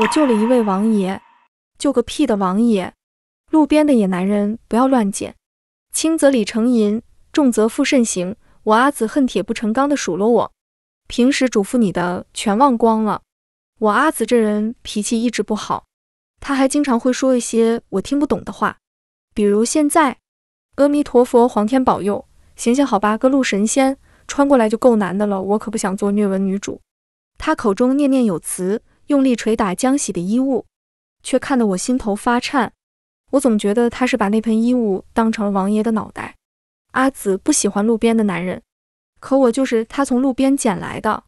我救了一位王爷，救个屁的王爷！路边的野男人不要乱捡，轻则礼成淫，重则负身行。我阿紫恨铁不成钢的数落我，平时嘱咐你的全忘光了。我阿紫这人脾气一直不好，他还经常会说一些我听不懂的话，比如现在，阿弥陀佛，皇天保佑，行行好吧，各路神仙穿过来就够难的了，我可不想做虐文女主。他口中念念有词。用力捶打江喜的衣物，却看得我心头发颤。我总觉得他是把那盆衣物当成了王爷的脑袋。阿紫不喜欢路边的男人，可我就是他从路边捡来的。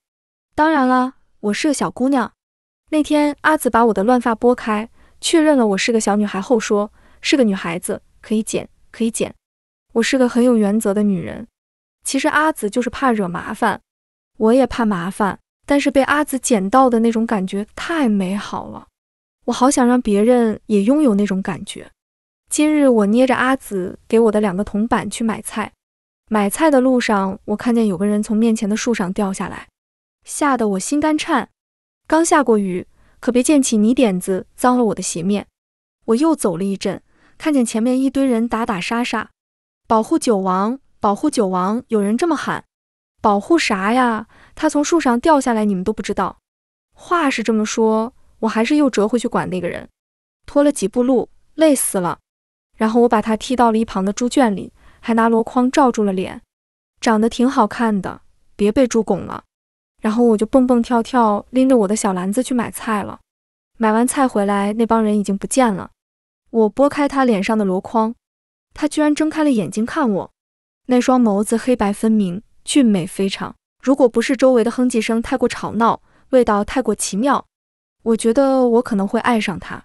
当然了，我是个小姑娘。那天阿紫把我的乱发拨开，确认了我是个小女孩后说：“是个女孩子，可以剪，可以剪。”我是个很有原则的女人。其实阿紫就是怕惹麻烦，我也怕麻烦。但是被阿紫捡到的那种感觉太美好了，我好想让别人也拥有那种感觉。今日我捏着阿紫给我的两个铜板去买菜，买菜的路上我看见有个人从面前的树上掉下来，吓得我心肝颤。刚下过雨，可别溅起泥点子脏了我的鞋面。我又走了一阵，看见前面一堆人打打杀杀，保护九王，保护九王，有人这么喊。保护啥呀？他从树上掉下来，你们都不知道。话是这么说，我还是又折回去管那个人，拖了几步路，累死了。然后我把他踢到了一旁的猪圈里，还拿箩筐罩住了脸，长得挺好看的，别被猪拱了。然后我就蹦蹦跳跳拎着我的小篮子去买菜了。买完菜回来，那帮人已经不见了。我拨开他脸上的箩筐，他居然睁开了眼睛看我，那双眸子黑白分明，俊美非常。如果不是周围的哼唧声太过吵闹，味道太过奇妙，我觉得我可能会爱上它。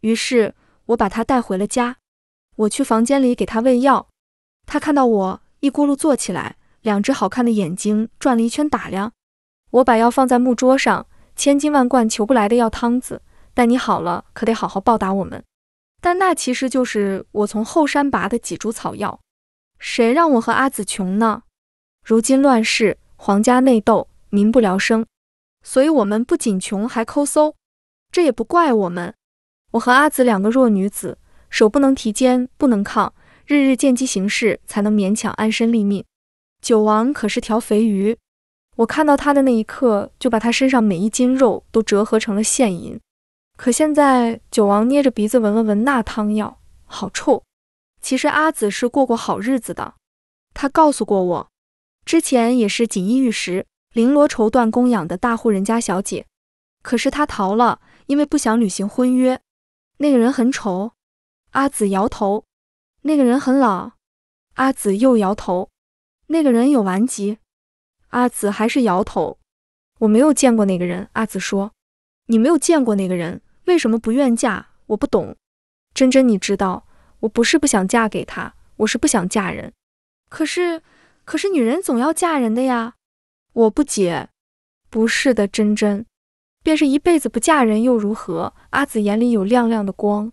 于是，我把它带回了家。我去房间里给它喂药，它看到我，一咕噜坐起来，两只好看的眼睛转了一圈打量。我把药放在木桌上，千金万贯求不来的药汤子，待你好了可得好好报答我们。但那其实就是我从后山拔的几株草药，谁让我和阿紫穷呢？如今乱世。皇家内斗，民不聊生，所以我们不仅穷还抠搜，这也不怪我们。我和阿紫两个弱女子，手不能提，肩不能抗，日日见机行事才能勉强安身立命。九王可是条肥鱼，我看到他的那一刻，就把他身上每一斤肉都折合成了现银。可现在九王捏着鼻子闻了闻那汤药，好臭。其实阿紫是过过好日子的，她告诉过我。之前也是锦衣玉食、绫罗绸缎供养的大户人家小姐，可是她逃了，因为不想履行婚约。那个人很丑，阿紫摇头。那个人很老，阿紫又摇头。那个人有顽疾，阿紫还是摇头。我没有见过那个人，阿紫说：“你没有见过那个人，为什么不愿嫁？我不懂。”真真，你知道，我不是不想嫁给他，我是不想嫁人。可是。可是女人总要嫁人的呀，我不解。不是的，真真，便是一辈子不嫁人又如何？阿紫眼里有亮亮的光。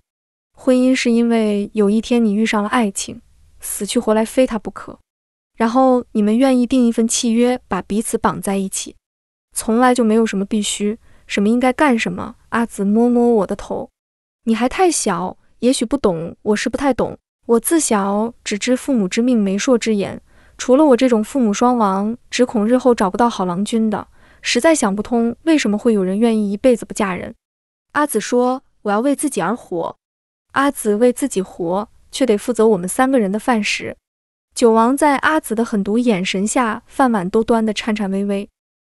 婚姻是因为有一天你遇上了爱情，死去活来非他不可，然后你们愿意订一份契约，把彼此绑在一起。从来就没有什么必须，什么应该干什么。阿紫摸摸我的头，你还太小，也许不懂。我是不太懂，我自小只知父母之命，媒妁之言。除了我这种父母双亡，只恐日后找不到好郎君的，实在想不通为什么会有人愿意一辈子不嫁人。阿紫说：“我要为自己而活。”阿紫为自己活，却得负责我们三个人的饭食。九王在阿紫的狠毒眼神下，饭碗都端得颤颤巍巍。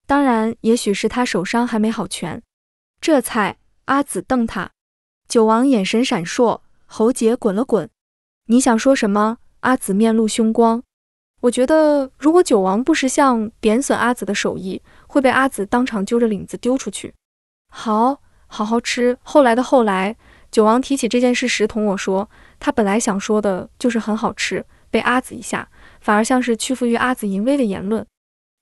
当然，也许是他手伤还没好全。这菜，阿紫瞪他。九王眼神闪烁，喉结滚了滚。你想说什么？阿紫面露凶光。我觉得，如果九王不识相，贬损阿紫的手艺，会被阿紫当场揪着领子丢出去。好好好吃。后来的后来，九王提起这件事时同我说，他本来想说的就是很好吃，被阿紫一下，反而像是屈服于阿紫淫威的言论。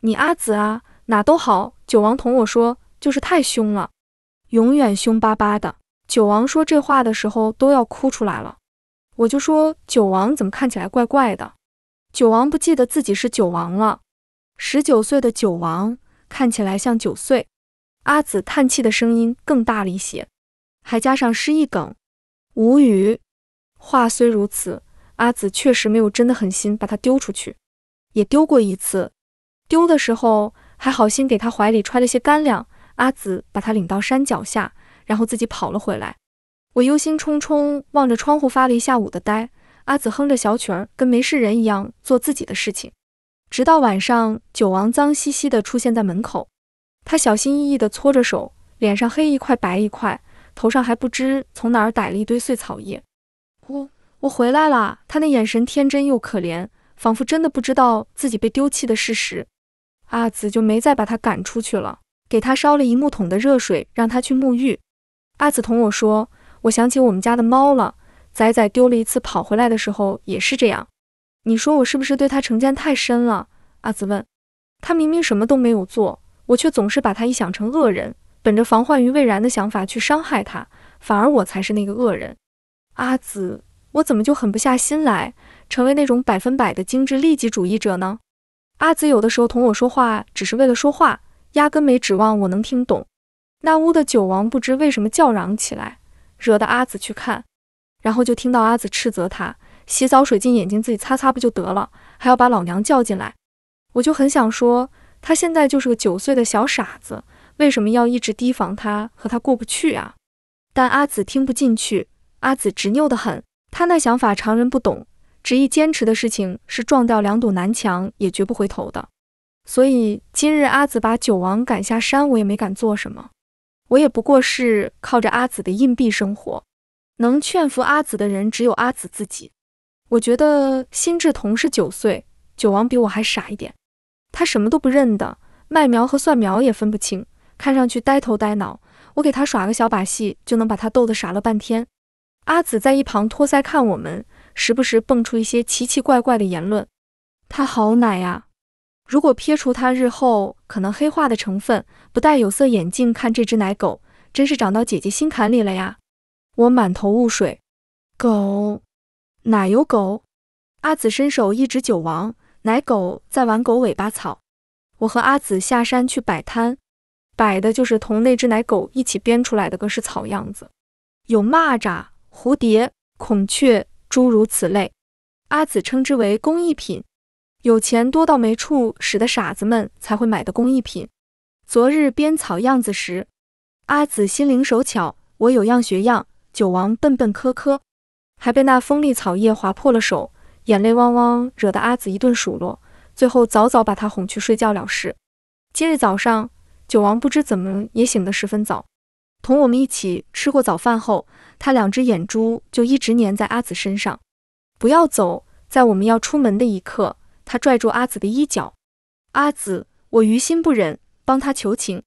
你阿紫啊，哪都好，九王同我说，就是太凶了，永远凶巴巴的。九王说这话的时候都要哭出来了。我就说，九王怎么看起来怪怪的？九王不记得自己是九王了。十九岁的九王看起来像九岁。阿紫叹气的声音更大了一些，还加上失忆梗，无语。话虽如此，阿紫确实没有真的狠心把他丢出去，也丢过一次。丢的时候还好心给他怀里揣了些干粮。阿紫把他领到山脚下，然后自己跑了回来。我忧心忡忡望着窗户发了一下午的呆。阿紫哼着小曲儿，跟没事人一样做自己的事情，直到晚上，九王脏兮兮地出现在门口。他小心翼翼地搓着手，脸上黑一块白一块，头上还不知从哪儿逮了一堆碎草叶。我我回来啦！他那眼神天真又可怜，仿佛真的不知道自己被丢弃的事实。阿紫就没再把他赶出去了，给他烧了一木桶的热水，让他去沐浴。阿紫同我说：“我想起我们家的猫了。”仔仔丢了一次，跑回来的时候也是这样。你说我是不是对他成见太深了？阿紫问。他明明什么都没有做，我却总是把他臆想成恶人，本着防患于未然的想法去伤害他，反而我才是那个恶人。阿紫，我怎么就狠不下心来，成为那种百分百的精致利己主义者呢？阿紫有的时候同我说话，只是为了说话，压根没指望我能听懂。那屋的九王不知为什么叫嚷起来，惹得阿紫去看。然后就听到阿紫斥责他：“洗澡水进眼睛，自己擦擦不就得了？还要把老娘叫进来？”我就很想说，他现在就是个九岁的小傻子，为什么要一直提防他，和他过不去啊？但阿紫听不进去，阿紫执拗得很，他那想法常人不懂，执意坚持的事情是撞掉两堵南墙也绝不回头的。所以今日阿紫把九王赶下山，我也没敢做什么，我也不过是靠着阿紫的硬币生活。能劝服阿紫的人只有阿紫自己。我觉得辛智童是九岁，九王比我还傻一点。他什么都不认得，麦苗和蒜苗也分不清，看上去呆头呆脑。我给他耍个小把戏，就能把他逗得傻了半天。阿紫在一旁托腮看我们，时不时蹦出一些奇奇怪怪的言论。他好奶呀！如果撇除他日后可能黑化的成分，不戴有色眼镜看这只奶狗，真是长到姐姐心坎里了呀。我满头雾水，狗哪有狗？阿紫伸手一指九王奶狗在玩狗尾巴草。我和阿紫下山去摆摊，摆的就是同那只奶狗一起编出来的各式草样子，有蚂蚱、蝴蝶、孔雀，诸如此类。阿紫称之为工艺品，有钱多到没处使的傻子们才会买的工艺品。昨日编草样子时，阿紫心灵手巧，我有样学样。九王笨笨磕磕，还被那锋利草叶划破了手，眼泪汪汪，惹得阿紫一顿数落，最后早早把他哄去睡觉了事。今日早上，九王不知怎么也醒得十分早，同我们一起吃过早饭后，他两只眼珠就一直粘在阿紫身上，不要走。在我们要出门的一刻，他拽住阿紫的衣角，阿紫，我于心不忍，帮他求情，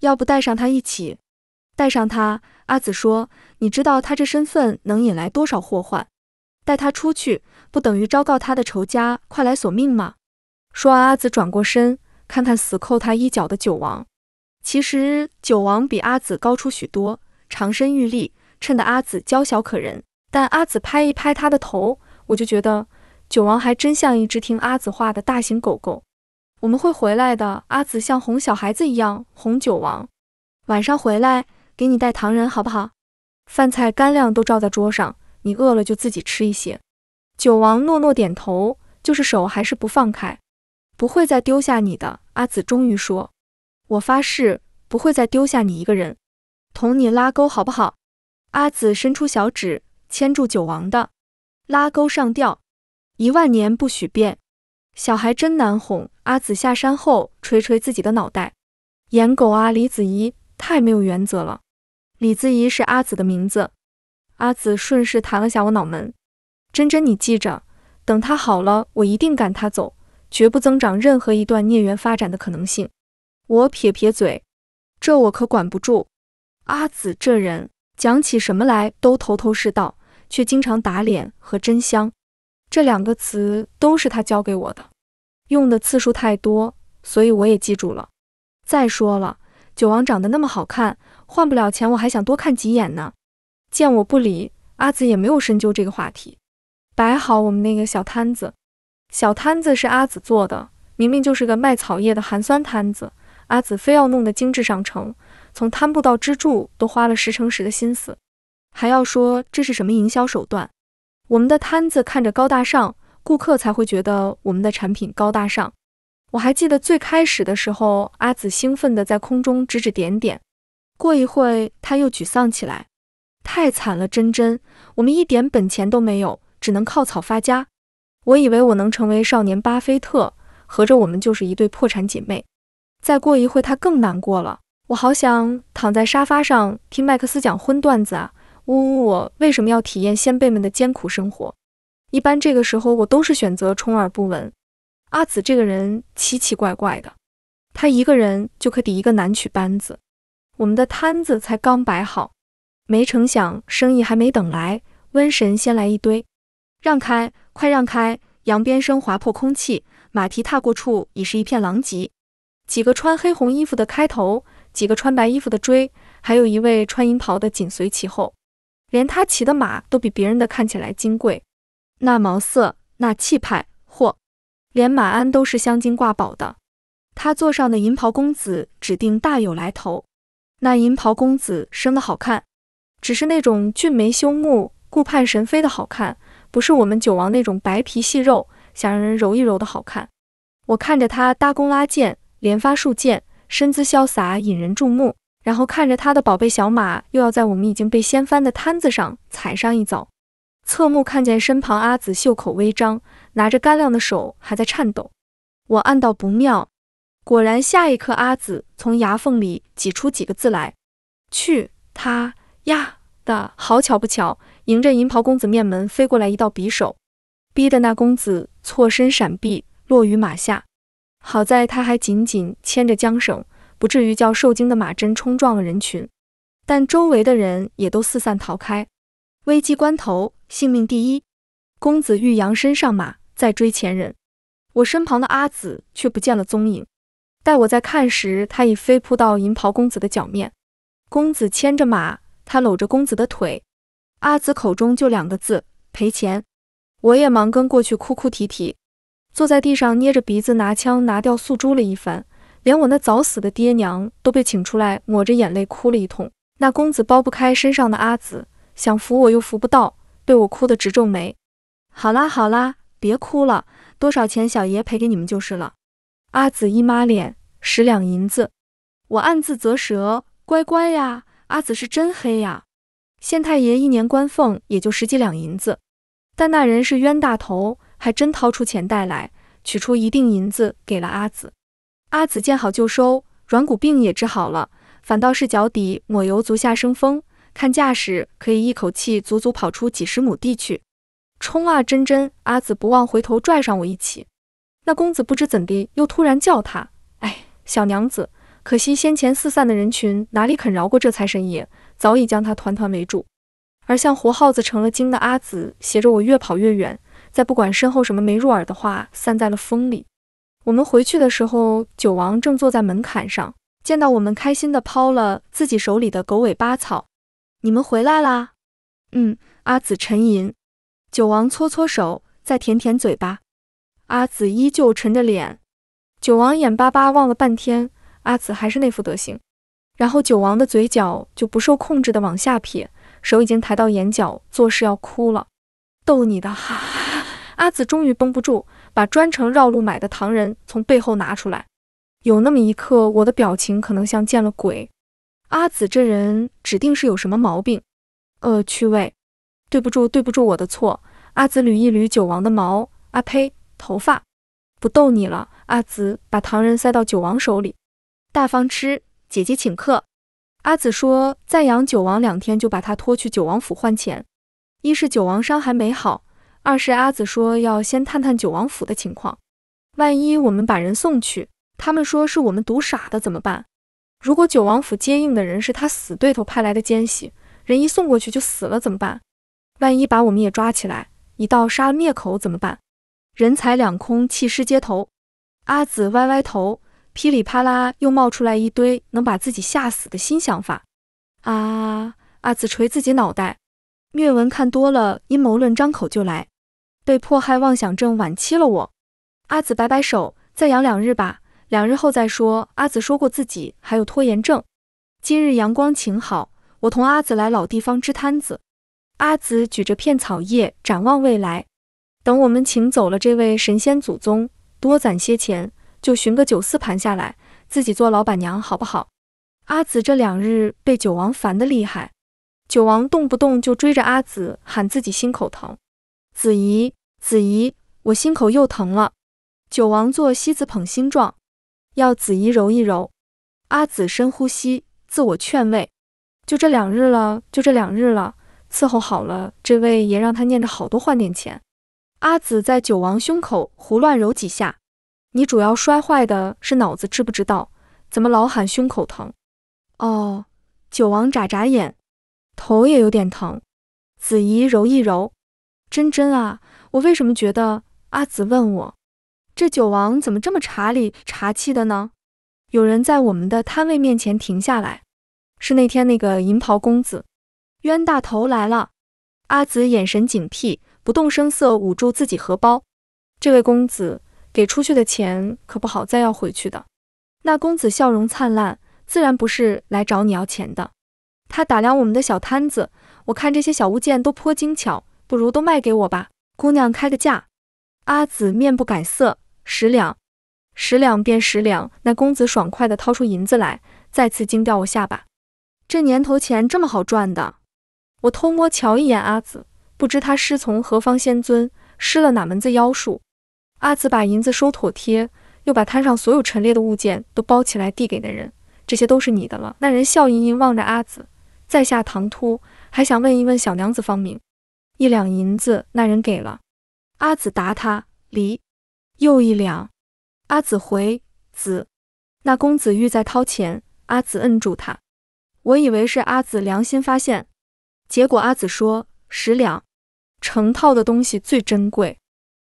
要不带上他一起。带上他，阿紫说：“你知道他这身份能引来多少祸患？带他出去，不等于昭告他的仇家快来索命吗？”说完，阿紫转过身，看看死扣他衣角的九王。其实九王比阿紫高出许多，长身玉立，衬得阿紫娇小可人。但阿紫拍一拍他的头，我就觉得九王还真像一只听阿紫话的大型狗狗。我们会回来的，阿紫像哄小孩子一样哄九王。晚上回来。给你带糖人好不好？饭菜干粮都照在桌上，你饿了就自己吃一些。九王诺诺点头，就是手还是不放开。不会再丢下你的，阿紫终于说：“我发誓不会再丢下你一个人，同你拉钩好不好？”阿紫伸出小指牵住九王的，拉钩上吊一万年不许变。小孩真难哄。阿紫下山后捶捶自己的脑袋，眼狗啊李子怡太没有原则了。李子怡是阿紫的名字，阿紫顺势弹了下我脑门。真真，你记着，等他好了，我一定赶他走，绝不增长任何一段孽缘发展的可能性。我撇撇嘴，这我可管不住。阿紫这人，讲起什么来都头头是道，却经常打脸和真香，这两个词都是他教给我的，用的次数太多，所以我也记住了。再说了。九王长得那么好看，换不了钱，我还想多看几眼呢。见我不理阿紫，也没有深究这个话题，摆好我们那个小摊子。小摊子是阿紫做的，明明就是个卖草叶的寒酸摊子，阿紫非要弄得精致上乘，从摊布到支柱都花了十成十的心思。还要说这是什么营销手段？我们的摊子看着高大上，顾客才会觉得我们的产品高大上。我还记得最开始的时候，阿紫兴奋地在空中指指点点。过一会，她又沮丧起来，太惨了，珍珍，我们一点本钱都没有，只能靠草发家。我以为我能成为少年巴菲特，合着我们就是一对破产姐妹。再过一会，她更难过了，我好想躺在沙发上听麦克斯讲荤段子啊。呜呜，我为什么要体验先辈们的艰苦生活？一般这个时候，我都是选择充耳不闻。阿紫这个人奇奇怪怪的，他一个人就可抵一个南曲班子。我们的摊子才刚摆好，没成想生意还没等来，瘟神先来一堆。让开，快让开！扬鞭声划破空气，马蹄踏过处已是一片狼藉。几个穿黑红衣服的开头，几个穿白衣服的追，还有一位穿银袍的紧随其后，连他骑的马都比别人的看起来金贵，那毛色，那气派。连马鞍都是镶金挂宝的，他坐上的银袍公子指定大有来头。那银袍公子生得好看，只是那种俊眉修目、顾盼神飞的好看，不是我们九王那种白皮细肉、想让人揉一揉的好看。我看着他搭弓拉箭，连发数箭，身姿潇洒，引人注目。然后看着他的宝贝小马，又要在我们已经被掀翻的摊子上踩上一遭。侧目看见身旁阿紫袖口微张。拿着干粮的手还在颤抖，我暗道不妙。果然，下一刻，阿紫从牙缝里挤出几个字来：“去他呀！”的好巧不巧，迎着银袍公子面门飞过来一道匕首，逼得那公子错身闪避，落于马下。好在他还紧紧牵着缰绳，不至于叫受惊的马真冲撞了人群。但周围的人也都四散逃开。危机关头，性命第一。公子欲扬身上马。在追前人，我身旁的阿紫却不见了踪影。待我在看时，她已飞扑到银袍公子的脚面。公子牵着马，她搂着公子的腿。阿紫口中就两个字：赔钱。我也忙跟过去，哭哭啼啼，坐在地上捏着鼻子，拿枪拿掉素珠了一番，连我那早死的爹娘都被请出来，抹着眼泪哭了一通。那公子剥不开身上的阿紫，想扶我又扶不到，被我哭得直皱眉。好啦好啦。别哭了，多少钱小爷赔给你们就是了。阿紫一抹脸，十两银子。我暗自咋舌，乖乖呀，阿紫是真黑呀。县太爷一年官俸也就十几两银子，但那人是冤大头，还真掏出钱袋来，取出一锭银子给了阿紫。阿紫见好就收，软骨病也治好了，反倒是脚底抹油，足下生风，看架势可以一口气足足跑出几十亩地去。冲啊！真真，阿紫不忘回头拽上我一起。那公子不知怎地又突然叫他：“哎，小娘子。”可惜先前四散的人群哪里肯饶过这财神爷，早已将他团团围住。而像活耗子成了精的阿紫携着我越跑越远，再不管身后什么没入耳的话，散在了风里。我们回去的时候，九王正坐在门槛上，见到我们开心地抛了自己手里的狗尾巴草：“你们回来啦！”嗯，阿紫沉吟。九王搓搓手，再舔舔嘴巴。阿紫依旧沉着脸。九王眼巴巴望了半天，阿紫还是那副德行。然后九王的嘴角就不受控制地往下撇，手已经抬到眼角，作势要哭了。逗你的，哈哈！阿紫终于绷不住，把专程绕路买的糖人从背后拿出来。有那么一刻，我的表情可能像见了鬼。阿紫这人指定是有什么毛病，恶趣味。对不住，对不住，我的错。阿紫捋一捋九王的毛，啊呸，头发。不逗你了，阿紫把糖人塞到九王手里，大方吃，姐姐请客。阿紫说再养九王两天，就把他拖去九王府换钱。一是九王伤还没好，二是阿紫说要先探探九王府的情况，万一我们把人送去，他们说是我们毒傻的怎么办？如果九王府接应的人是他死对头派来的奸细，人一送过去就死了怎么办？万一把我们也抓起来，一道杀灭口怎么办？人财两空，弃尸街头。阿紫歪歪头，噼里啪啦又冒出来一堆能把自己吓死的新想法。啊！阿紫捶自己脑袋，虐文看多了阴谋论，张口就来，被迫害妄想症晚期了我。阿紫摆摆手，再养两日吧，两日后再说。阿紫说过自己还有拖延症。今日阳光晴好，我同阿紫来老地方支摊子。阿紫举着片草叶，展望未来。等我们请走了这位神仙祖宗，多攒些钱，就寻个酒肆盘下来，自己做老板娘，好不好？阿紫这两日被九王烦得厉害，九王动不动就追着阿紫喊自己心口疼。子怡，子怡，我心口又疼了。九王做西子捧心状，要子怡揉一揉。阿紫深呼吸，自我劝慰：就这两日了，就这两日了。伺候好了，这位爷让他念着好多换点钱。阿紫在九王胸口胡乱揉几下，你主要摔坏的是脑子，知不知道？怎么老喊胸口疼？哦，九王眨眨眼，头也有点疼。子怡揉一揉，真真啊，我为什么觉得？阿紫问我，这九王怎么这么茶里茶气的呢？有人在我们的摊位面前停下来，是那天那个银袍公子。冤大头来了，阿紫眼神警惕，不动声色捂住自己荷包。这位公子给出去的钱可不好再要回去的。那公子笑容灿烂，自然不是来找你要钱的。他打量我们的小摊子，我看这些小物件都颇精巧，不如都卖给我吧。姑娘开个价。阿紫面不改色，十两。十两便十两。那公子爽快的掏出银子来，再次惊掉我下巴。这年头钱这么好赚的？我偷摸瞧一眼阿紫，不知她师从何方仙尊，施了哪门子妖术。阿紫把银子收妥帖，又把摊上所有陈列的物件都包起来，递给那人：“这些都是你的了。”那人笑盈盈望着阿紫：“在下唐突，还想问一问小娘子芳名。”一两银子，那人给了阿紫，答他：“离。”又一两，阿紫回：“子。”那公子欲再掏钱，阿紫摁住他。我以为是阿紫良心发现。结果阿紫说：“十两，成套的东西最珍贵，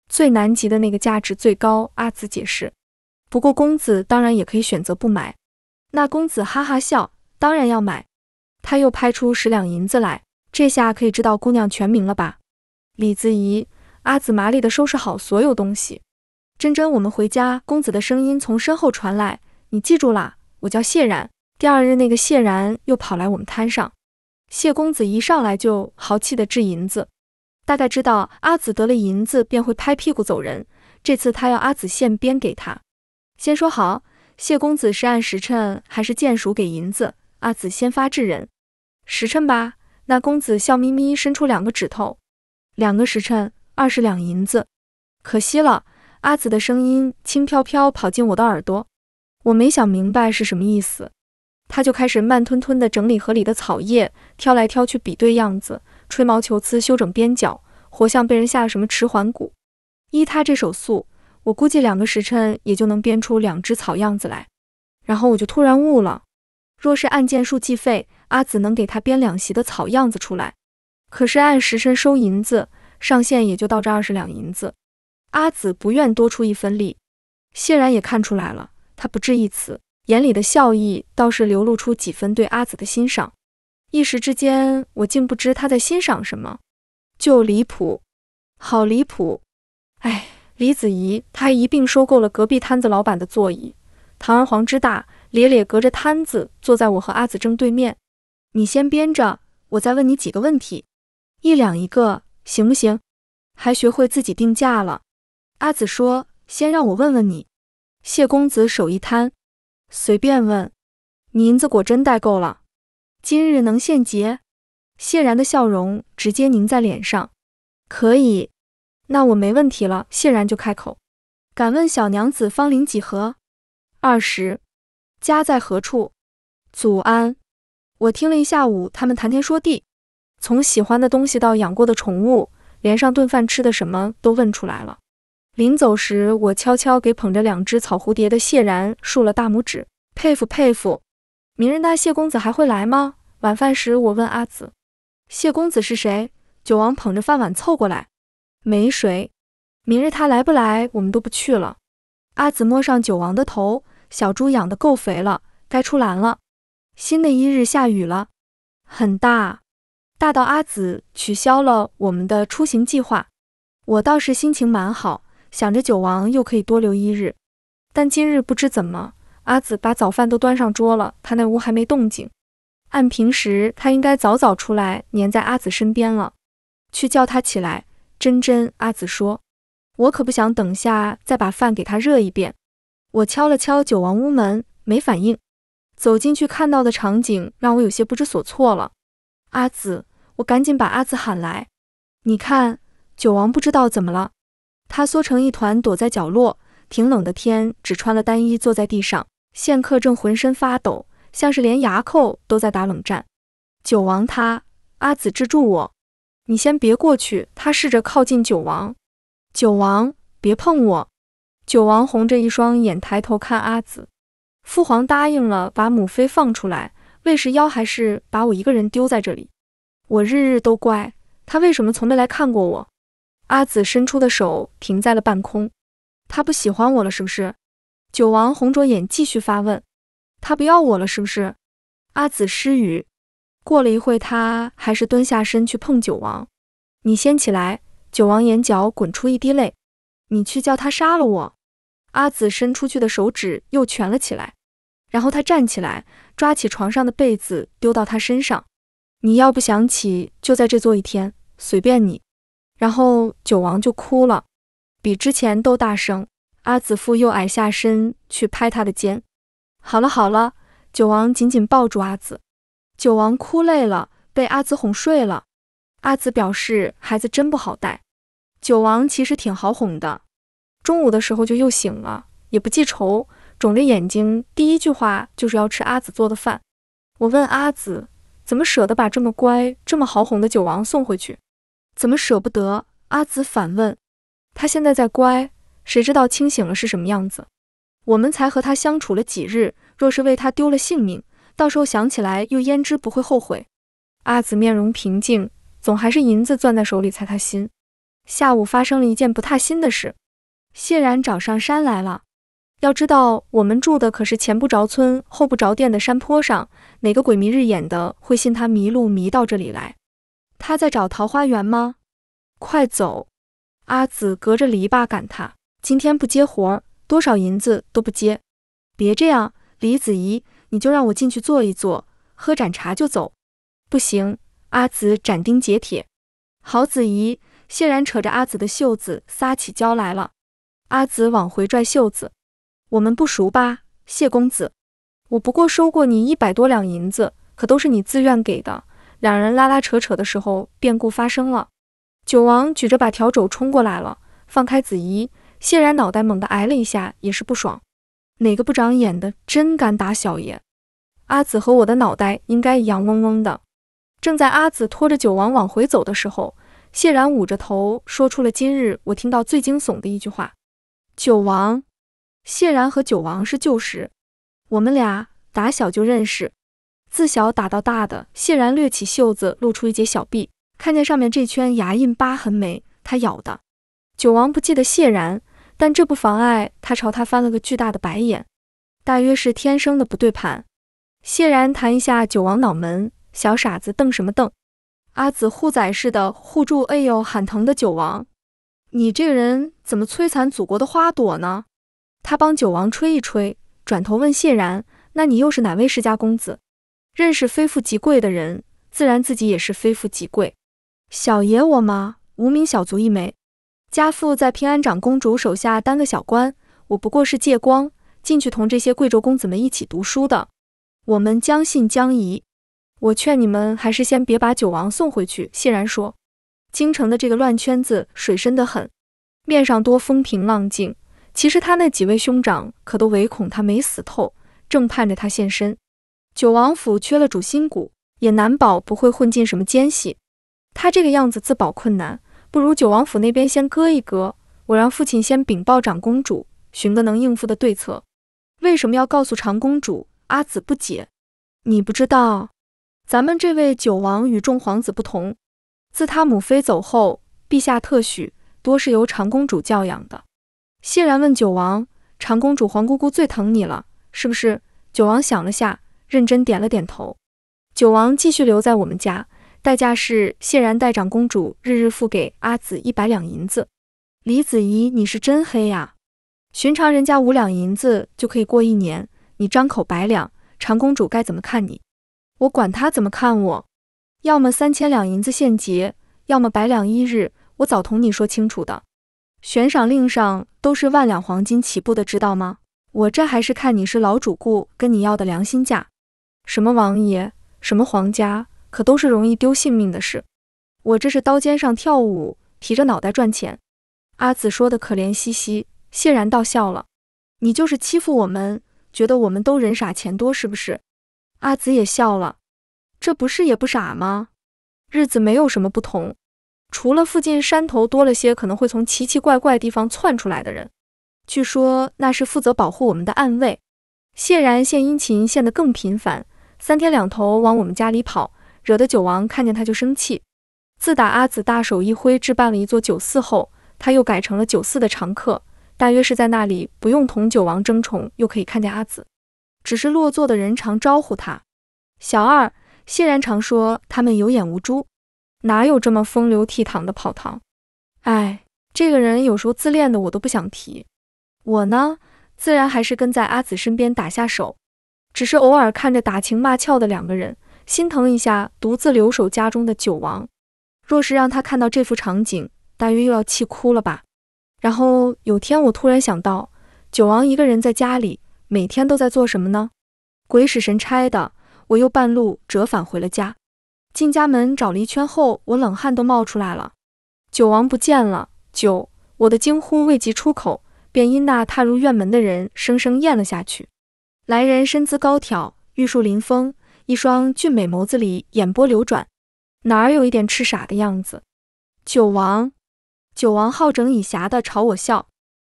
最难集的那个价值最高。”阿紫解释。不过公子当然也可以选择不买。那公子哈哈笑，当然要买。他又拍出十两银子来，这下可以知道姑娘全名了吧？李子怡。阿紫麻利的收拾好所有东西。珍珍，我们回家。公子的声音从身后传来：“你记住啦，我叫谢然。”第二日，那个谢然又跑来我们摊上。谢公子一上来就豪气的掷银子，大概知道阿紫得了银子便会拍屁股走人。这次他要阿紫现编给他，先说好，谢公子是按时辰还是见熟给银子？阿紫先发制人，时辰吧。那公子笑眯眯伸出两个指头，两个时辰二十两银子。可惜了，阿紫的声音轻飘飘跑进我的耳朵，我没想明白是什么意思。他就开始慢吞吞地整理盒里的草叶，挑来挑去，比对样子，吹毛求疵，修整边角，活像被人下了什么迟缓蛊。依他这手速，我估计两个时辰也就能编出两只草样子来。然后我就突然悟了，若是按件数计费，阿紫能给他编两席的草样子出来；可是按时辰收银子，上限也就到这二十两银子。阿紫不愿多出一分力，谢然也看出来了，他不置一词。眼里的笑意倒是流露出几分对阿紫的欣赏，一时之间我竟不知他在欣赏什么，就离谱，好离谱！哎，李子怡，他一并收购了隔壁摊子老板的座椅，堂而皇之大咧咧隔着摊子坐在我和阿紫正对面。你先编着，我再问你几个问题，一两一个行不行？还学会自己定价了。阿紫说：“先让我问问你，谢公子手艺摊。”随便问，银子果真带够了，今日能现结。谢然的笑容直接凝在脸上。可以，那我没问题了。谢然就开口：“敢问小娘子芳龄几何？二十，家在何处？祖安。我听了一下午他们谈天说地，从喜欢的东西到养过的宠物，连上顿饭吃的什么都问出来了。”临走时，我悄悄给捧着两只草蝴蝶的谢然竖了大拇指，佩服佩服。明日那谢公子还会来吗？晚饭时，我问阿紫：“谢公子是谁？”九王捧着饭碗凑过来：“没谁。明日他来不来，我们都不去了。”阿紫摸上九王的头：“小猪养得够肥了，该出栏了。”新的一日，下雨了，很大，大到阿紫取消了我们的出行计划。我倒是心情蛮好。想着九王又可以多留一日，但今日不知怎么，阿紫把早饭都端上桌了，他那屋还没动静。按平时，他应该早早出来黏在阿紫身边了。去叫他起来，真真。阿紫说：“我可不想等下再把饭给他热一遍。”我敲了敲九王屋门，没反应。走进去看到的场景让我有些不知所措了。阿紫，我赶紧把阿紫喊来。你看，九王不知道怎么了。他缩成一团，躲在角落，挺冷的天，只穿了单衣，坐在地上。现客正浑身发抖，像是连牙扣都在打冷战。九王，他阿紫支住我，你先别过去。他试着靠近九王，九王，别碰我。九王红着一双眼抬头看阿紫，父皇答应了，把母妃放出来，为是妖还是把我一个人丢在这里。我日日都乖，他为什么从没来看过我？阿紫伸出的手停在了半空，他不喜欢我了，是不是？九王红着眼继续发问，他不要我了，是不是？阿紫失语。过了一会，他还是蹲下身去碰九王。你先起来。九王眼角滚出一滴泪。你去叫他杀了我。阿紫伸出去的手指又蜷了起来，然后他站起来，抓起床上的被子丢到他身上。你要不想起，就在这坐一天，随便你。然后九王就哭了，比之前都大声。阿紫父又矮下身去拍他的肩。好了好了，九王紧紧抱住阿紫。九王哭累了，被阿紫哄睡了。阿紫表示孩子真不好带。九王其实挺好哄的，中午的时候就又醒了，也不记仇，肿着眼睛，第一句话就是要吃阿紫做的饭。我问阿紫，怎么舍得把这么乖、这么好哄的九王送回去？怎么舍不得？阿紫反问。他现在在乖，谁知道清醒了是什么样子？我们才和他相处了几日，若是为他丢了性命，到时候想起来又焉知不会后悔？阿紫面容平静，总还是银子攥在手里才他心。下午发生了一件不踏心的事，谢然找上山来了。要知道，我们住的可是前不着村后不着店的山坡上，哪个鬼迷日眼的会信他迷路迷到这里来？他在找桃花源吗？快走！阿紫隔着篱笆赶他。今天不接活儿，多少银子都不接。别这样，李子怡，你就让我进去坐一坐，喝盏茶就走。不行！阿紫斩钉截铁。好，子怡。谢然扯着阿紫的袖子撒起娇来了。阿紫往回拽袖子。我们不熟吧，谢公子？我不过收过你一百多两银子，可都是你自愿给的。两人拉拉扯扯的时候，变故发生了。九王举着把笤帚冲过来了，放开子怡。谢然脑袋猛地挨了一下，也是不爽。哪个不长眼的，真敢打小爷！阿紫和我的脑袋应该一样嗡嗡的。正在阿紫拖着九王往回走的时候，谢然捂着头说出了今日我听到最惊悚的一句话：“九王。”谢然和九王是旧识，我们俩打小就认识。自小打到大的谢然掠起袖子，露出一截小臂，看见上面这圈牙印疤痕没？他咬的。九王不记得谢然，但这不妨碍他朝他翻了个巨大的白眼，大约是天生的不对盘。谢然弹一下九王脑门，小傻子瞪什么瞪？阿紫护崽似的护住，哎呦喊疼的九王，你这个人怎么摧残祖国的花朵呢？他帮九王吹一吹，转头问谢然：“那你又是哪位世家公子？”认识非富即贵的人，自然自己也是非富即贵。小爷我嘛，无名小卒一枚。家父在平安长公主手下当个小官，我不过是借光进去同这些贵州公子们一起读书的。我们将信将疑。我劝你们还是先别把九王送回去。谢然说，京城的这个乱圈子水深得很，面上多风平浪静，其实他那几位兄长可都唯恐他没死透，正盼着他现身。九王府缺了主心骨，也难保不会混进什么奸细。他这个样子自保困难，不如九王府那边先搁一搁。我让父亲先禀报长公主，寻个能应付的对策。为什么要告诉长公主？阿紫不解。你不知道，咱们这位九王与众皇子不同，自他母妃走后，陛下特许多是由长公主教养的。谢然问九王：“长公主、皇姑姑最疼你了，是不是？”九王想了下。认真点了点头，九王继续留在我们家，代价是谢然代长公主日日付给阿紫一百两银子。李子怡，你是真黑呀！寻常人家五两银子就可以过一年，你张口百两，长公主该怎么看你？我管她怎么看我，要么三千两银子现结，要么百两一日。我早同你说清楚的，悬赏令上都是万两黄金起步的，知道吗？我这还是看你是老主顾，跟你要的良心价。什么王爷，什么皇家，可都是容易丢性命的事。我这是刀尖上跳舞，提着脑袋赚钱。阿紫说的可怜兮兮，谢然倒笑了。你就是欺负我们，觉得我们都人傻钱多是不是？阿紫也笑了。这不是也不傻吗？日子没有什么不同，除了附近山头多了些可能会从奇奇怪怪地方窜出来的人。据说那是负责保护我们的暗卫。谢然献殷勤献得更频繁。三天两头往我们家里跑，惹得九王看见他就生气。自打阿紫大手一挥置办了一座酒肆后，他又改成了酒肆的常客。大约是在那里不用同九王争宠，又可以看见阿紫。只是落座的人常招呼他，小二谢然常说他们有眼无珠，哪有这么风流倜傥的跑堂？哎，这个人有时候自恋的我都不想提。我呢，自然还是跟在阿紫身边打下手。只是偶尔看着打情骂俏的两个人，心疼一下独自留守家中的九王。若是让他看到这幅场景，大约又要气哭了吧。然后有天我突然想到，九王一个人在家里，每天都在做什么呢？鬼使神差的，我又半路折返回了家。进家门找了一圈后，我冷汗都冒出来了。九王不见了！九，我的惊呼未及出口，便因那踏入院门的人生生咽了下去。来人身姿高挑，玉树临风，一双俊美眸子里眼波流转，哪儿有一点痴傻的样子？九王，九王好整以暇地朝我笑：“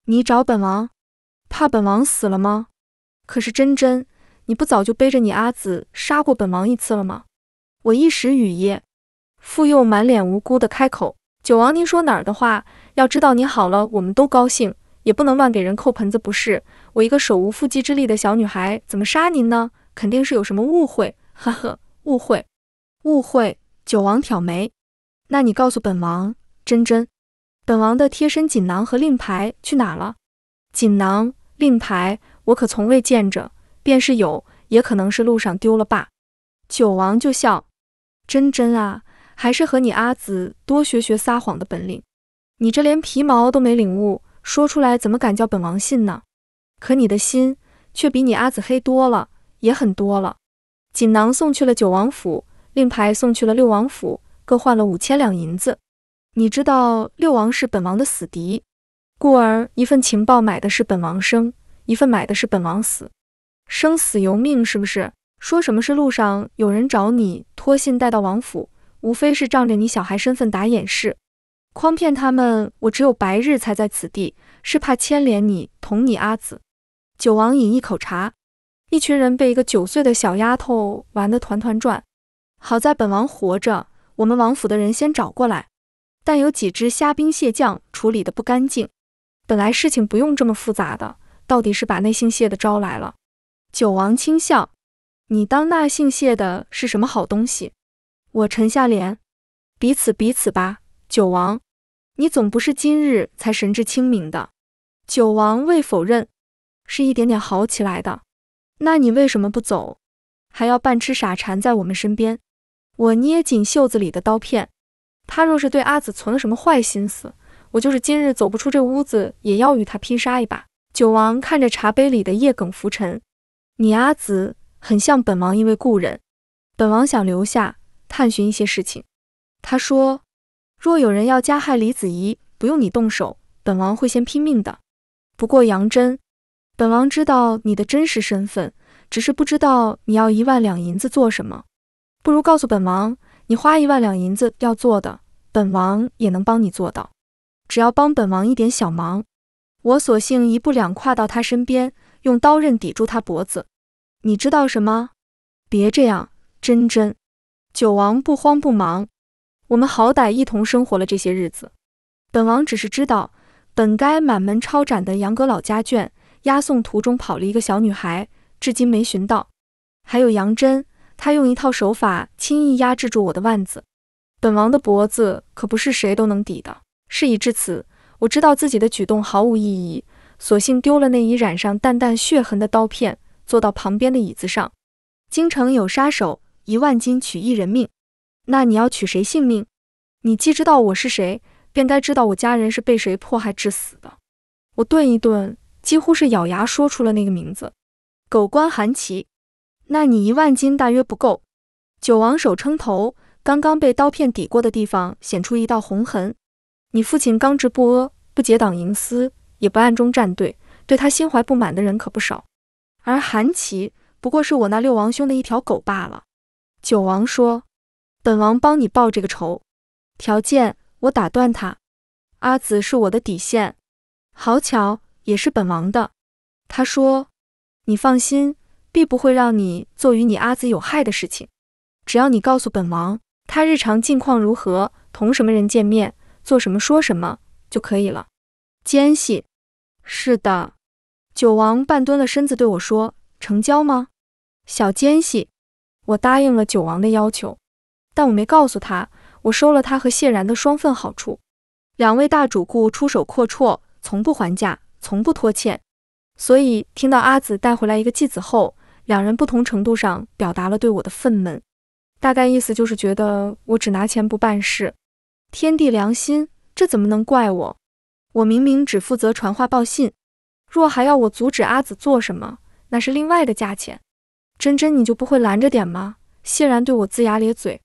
你找本王，怕本王死了吗？可是真真，你不早就背着你阿紫杀过本王一次了吗？”我一时语噎，傅幼满脸无辜地开口：“九王，您说哪儿的话？要知道您好了，我们都高兴，也不能乱给人扣盆子，不是？”我一个手无缚鸡之力的小女孩怎么杀您呢？肯定是有什么误会，呵呵，误会，误会。九王挑眉，那你告诉本王，真真，本王的贴身锦囊和令牌去哪了？锦囊令牌我可从未见着，便是有，也可能是路上丢了罢。九王就笑，真真啊，还是和你阿紫多学学撒谎的本领。你这连皮毛都没领悟，说出来怎么敢叫本王信呢？可你的心却比你阿紫黑多了，也很多了。锦囊送去了九王府，令牌送去了六王府，各换了五千两银子。你知道六王是本王的死敌，故而一份情报买的是本王生，一份买的是本王死，生死由命，是不是？说什么是路上有人找你托信带到王府，无非是仗着你小孩身份打掩饰，诓骗他们。我只有白日才在此地，是怕牵连你，同你阿紫。九王饮一口茶，一群人被一个九岁的小丫头玩得团团转。好在本王活着，我们王府的人先找过来，但有几只虾兵蟹将处理的不干净。本来事情不用这么复杂的，到底是把那姓谢的招来了。九王轻笑：“你当那姓谢的是什么好东西？”我沉下脸：“彼此彼此吧，九王，你总不是今日才神志清明的。”九王未否认。是一点点好起来的，那你为什么不走，还要扮痴傻缠在我们身边？我捏紧袖子里的刀片，他若是对阿紫存了什么坏心思，我就是今日走不出这屋子，也要与他拼杀一把。九王看着茶杯里的叶梗浮尘，你阿紫很像本王一位故人，本王想留下探寻一些事情。他说，若有人要加害李子怡，不用你动手，本王会先拼命的。不过杨真。本王知道你的真实身份，只是不知道你要一万两银子做什么。不如告诉本王，你花一万两银子要做的，本王也能帮你做到。只要帮本王一点小忙，我索性一步两跨到他身边，用刀刃抵住他脖子。你知道什么？别这样，真真。九王不慌不忙，我们好歹一同生活了这些日子，本王只是知道，本该满门抄斩的杨阁老家眷。押送途中跑了一个小女孩，至今没寻到。还有杨真，他用一套手法轻易压制住我的腕子，本王的脖子可不是谁都能抵的。事已至此，我知道自己的举动毫无意义，索性丢了那已染上淡淡血痕的刀片，坐到旁边的椅子上。京城有杀手，一万金取一人命，那你要取谁性命？你既知道我是谁，便该知道我家人是被谁迫害致死的。我顿一顿。几乎是咬牙说出了那个名字，狗官韩琦。那你一万金大约不够。九王手撑头，刚刚被刀片抵过的地方显出一道红痕。你父亲刚直不阿，不结党营私，也不暗中站队，对他心怀不满的人可不少。而韩琦不过是我那六王兄的一条狗罢了。九王说：“本王帮你报这个仇，条件……”我打断他：“阿紫是我的底线。”好巧。也是本王的，他说：“你放心，必不会让你做与你阿姊有害的事情。只要你告诉本王他日常近况如何，同什么人见面，做什么说什么就可以了。”奸细？是的。九王半蹲了身子对我说：“成交吗？”小奸细，我答应了九王的要求，但我没告诉他我收了他和谢然的双份好处。两位大主顾出手阔绰，从不还价。从不拖欠，所以听到阿紫带回来一个继子后，两人不同程度上表达了对我的愤懑，大概意思就是觉得我只拿钱不办事。天地良心，这怎么能怪我？我明明只负责传话报信，若还要我阻止阿紫做什么，那是另外的价钱。真真，你就不会拦着点吗？谢然对我龇牙咧嘴，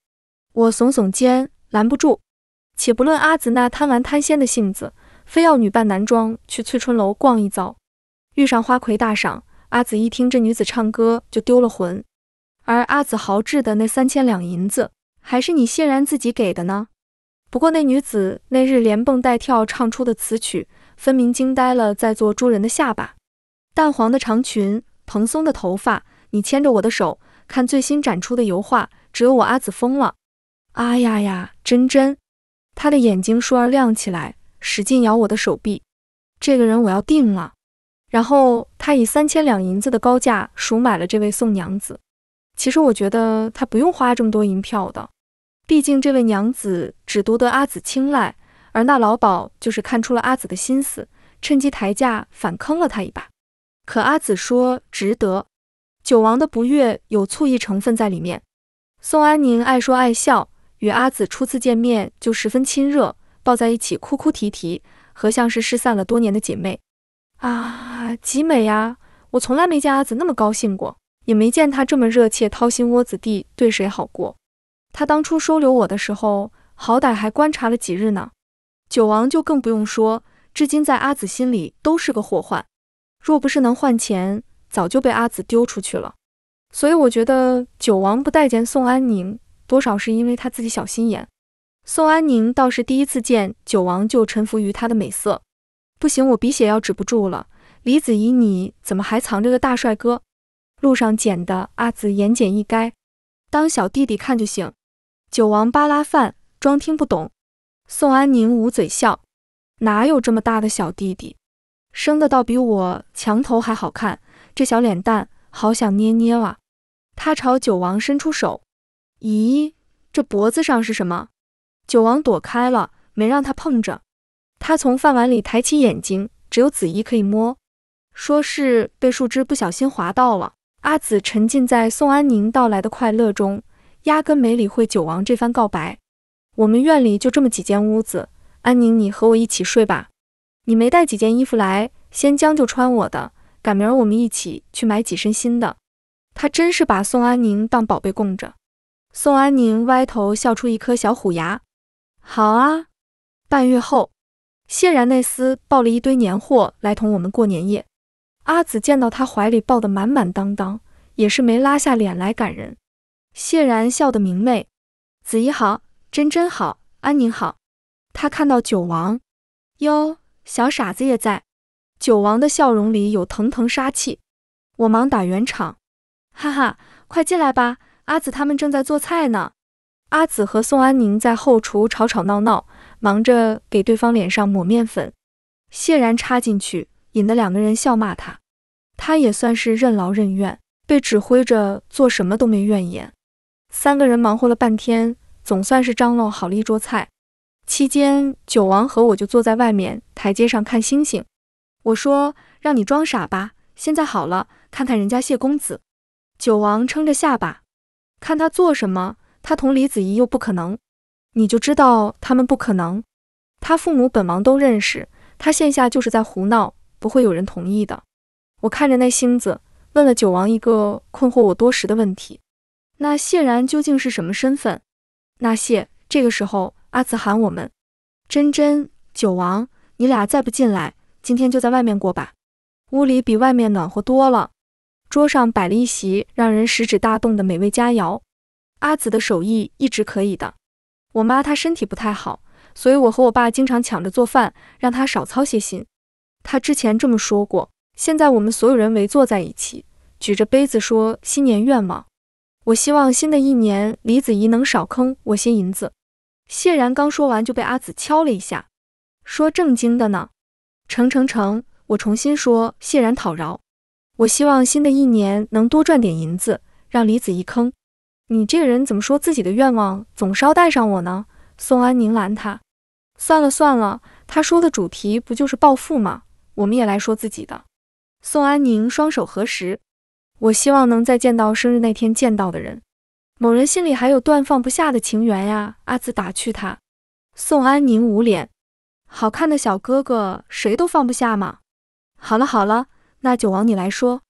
我耸耸肩，拦不住。且不论阿紫那贪玩贪仙的性子。非要女扮男装去翠春楼逛一遭，遇上花魁大赏。阿紫一听这女子唱歌，就丢了魂。而阿紫豪掷的那三千两银子，还是你谢然自己给的呢。不过那女子那日连蹦带跳唱出的词曲，分明惊呆了在座诸人的下巴。淡黄的长裙，蓬松的头发，你牵着我的手看最新展出的油画，只有我阿紫疯了。啊呀呀，真真，她的眼睛倏而亮起来。使劲咬我的手臂，这个人我要定了。然后他以三千两银子的高价赎买了这位宋娘子。其实我觉得他不用花这么多银票的，毕竟这位娘子只独得阿紫青睐，而那老鸨就是看出了阿紫的心思，趁机抬价反坑了他一把。可阿紫说值得。九王的不悦有醋意成分在里面。宋安宁爱说爱笑，与阿紫初次见面就十分亲热。抱在一起哭哭啼啼，和像是失散了多年的姐妹啊！集美啊，我从来没见阿紫那么高兴过，也没见她这么热切掏心窝子地对谁好过。她当初收留我的时候，好歹还观察了几日呢。九王就更不用说，至今在阿紫心里都是个祸患。若不是能换钱，早就被阿紫丢出去了。所以我觉得九王不待见宋安宁，多少是因为他自己小心眼。宋安宁倒是第一次见九王就臣服于他的美色，不行，我鼻血要止不住了。李子怡，你怎么还藏着个大帅哥？路上捡的。阿紫言简意赅，当小弟弟看就行。九王扒拉饭，装听不懂。宋安宁捂嘴笑，哪有这么大的小弟弟？生的倒比我墙头还好看，这小脸蛋好想捏捏哇。他朝九王伸出手，咦，这脖子上是什么？九王躲开了，没让他碰着。他从饭碗里抬起眼睛，只有紫衣可以摸，说是被树枝不小心划到了。阿紫沉浸在宋安宁到来的快乐中，压根没理会九王这番告白。我们院里就这么几间屋子，安宁，你和我一起睡吧。你没带几件衣服来，先将就穿我的，赶明儿我们一起去买几身新的。他真是把宋安宁当宝贝供着。宋安宁歪头笑出一颗小虎牙。好啊！半月后，谢然那厮抱了一堆年货来同我们过年夜。阿紫见到他怀里抱得满满当当，也是没拉下脸来赶人。谢然笑得明媚，子怡好，真真好，安宁好。他看到九王，哟，小傻子也在。九王的笑容里有腾腾杀气。我忙打圆场，哈哈，快进来吧，阿紫他们正在做菜呢。阿紫和宋安宁在后厨吵吵闹闹，忙着给对方脸上抹面粉。谢然插进去，引得两个人笑骂他。他也算是任劳任怨，被指挥着做什么都没怨言。三个人忙活了半天，总算是张罗好了一桌菜。期间，九王和我就坐在外面台阶上看星星。我说：“让你装傻吧，现在好了，看看人家谢公子。”九王撑着下巴，看他做什么。他同李子怡又不可能，你就知道他们不可能。他父母本王都认识，他现下就是在胡闹，不会有人同意的。我看着那星子，问了九王一个困惑我多时的问题：那谢然究竟是什么身份？那谢这个时候，阿慈喊我们，真真，九王，你俩再不进来，今天就在外面过吧。屋里比外面暖和多了，桌上摆了一席让人食指大动的美味佳肴。阿紫的手艺一直可以的，我妈她身体不太好，所以我和我爸经常抢着做饭，让她少操些心。她之前这么说过。现在我们所有人围坐在一起，举着杯子说新年愿望。我希望新的一年李子怡能少坑我些银子。谢然刚说完就被阿紫敲了一下，说正经的呢。成成成，我重新说。谢然讨饶。我希望新的一年能多赚点银子，让李子怡坑。你这个人怎么说自己的愿望，总捎带上我呢？宋安宁拦他。算了算了，他说的主题不就是暴富吗？我们也来说自己的。宋安宁双手合十，我希望能再见到生日那天见到的人。某人心里还有段放不下的情缘呀？阿紫打趣他。宋安宁捂脸，好看的小哥哥谁都放不下吗？好了好了，那九王你来说，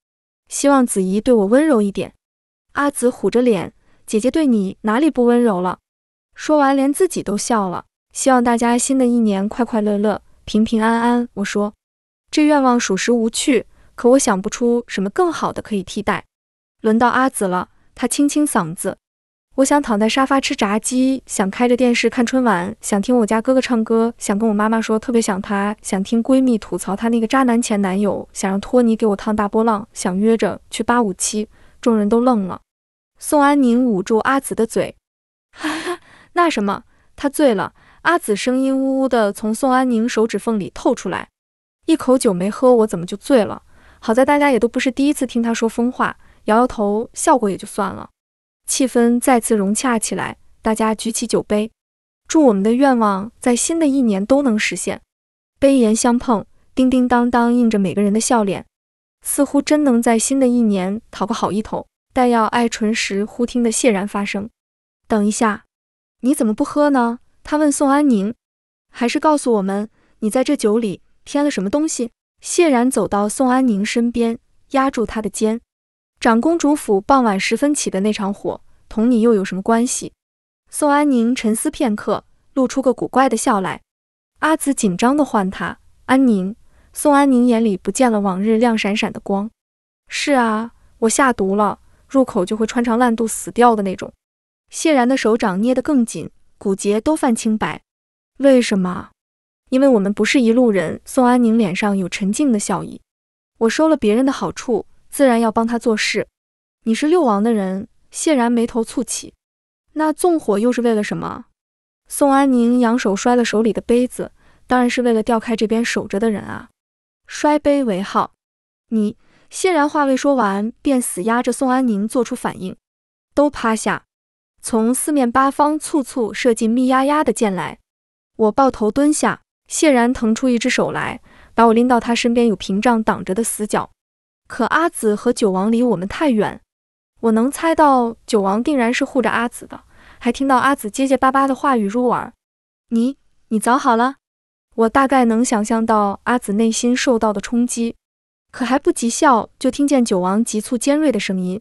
希望子怡对我温柔一点。阿紫虎着脸。姐姐对你哪里不温柔了？说完，连自己都笑了。希望大家新的一年快快乐乐，平平安安。我说，这愿望属实无趣，可我想不出什么更好的可以替代。轮到阿紫了，她清清嗓子，我想躺在沙发吃炸鸡，想开着电视看春晚，想听我家哥哥唱歌，想跟我妈妈说特别想她，想听闺蜜吐槽她那个渣男前男友，想让托尼给我烫大波浪，想约着去八五七。众人都愣了。宋安宁捂住阿紫的嘴，哈哈，那什么，他醉了。阿紫声音呜呜的从宋安宁手指缝里透出来，一口酒没喝，我怎么就醉了？好在大家也都不是第一次听他说疯话，摇摇头，效果也就算了。气氛再次融洽起来，大家举起酒杯，祝我们的愿望在新的一年都能实现。杯沿相碰，叮叮当当，映着每个人的笑脸，似乎真能在新的一年讨个好意头。但要爱唇时，忽听得谢然发声：“等一下，你怎么不喝呢？”他问宋安宁，还是告诉我们你在这酒里添了什么东西？谢然走到宋安宁身边，压住他的肩。长公主府傍晚时分起的那场火，同你又有什么关系？宋安宁沉思片刻，露出个古怪的笑来。阿紫紧张地唤他安宁。宋安宁眼里不见了往日亮闪闪的光。是啊，我下毒了。入口就会穿肠烂肚死掉的那种。谢然的手掌捏得更紧，骨节都泛青白。为什么？因为我们不是一路人。宋安宁脸上有沉静的笑意。我收了别人的好处，自然要帮他做事。你是六王的人。谢然眉头蹙起。那纵火又是为了什么？宋安宁扬手摔了手里的杯子，当然是为了调开这边守着的人啊。摔杯为号。你。谢然话未说完，便死压着宋安宁做出反应，都趴下，从四面八方簇簇射进密压压的箭来。我抱头蹲下，谢然腾出一只手来，把我拎到他身边有屏障挡着的死角。可阿紫和九王离我们太远，我能猜到九王定然是护着阿紫的，还听到阿紫结结巴巴的话语入耳。你你早好了，我大概能想象到阿紫内心受到的冲击。可还不及笑，就听见九王急促尖锐的声音。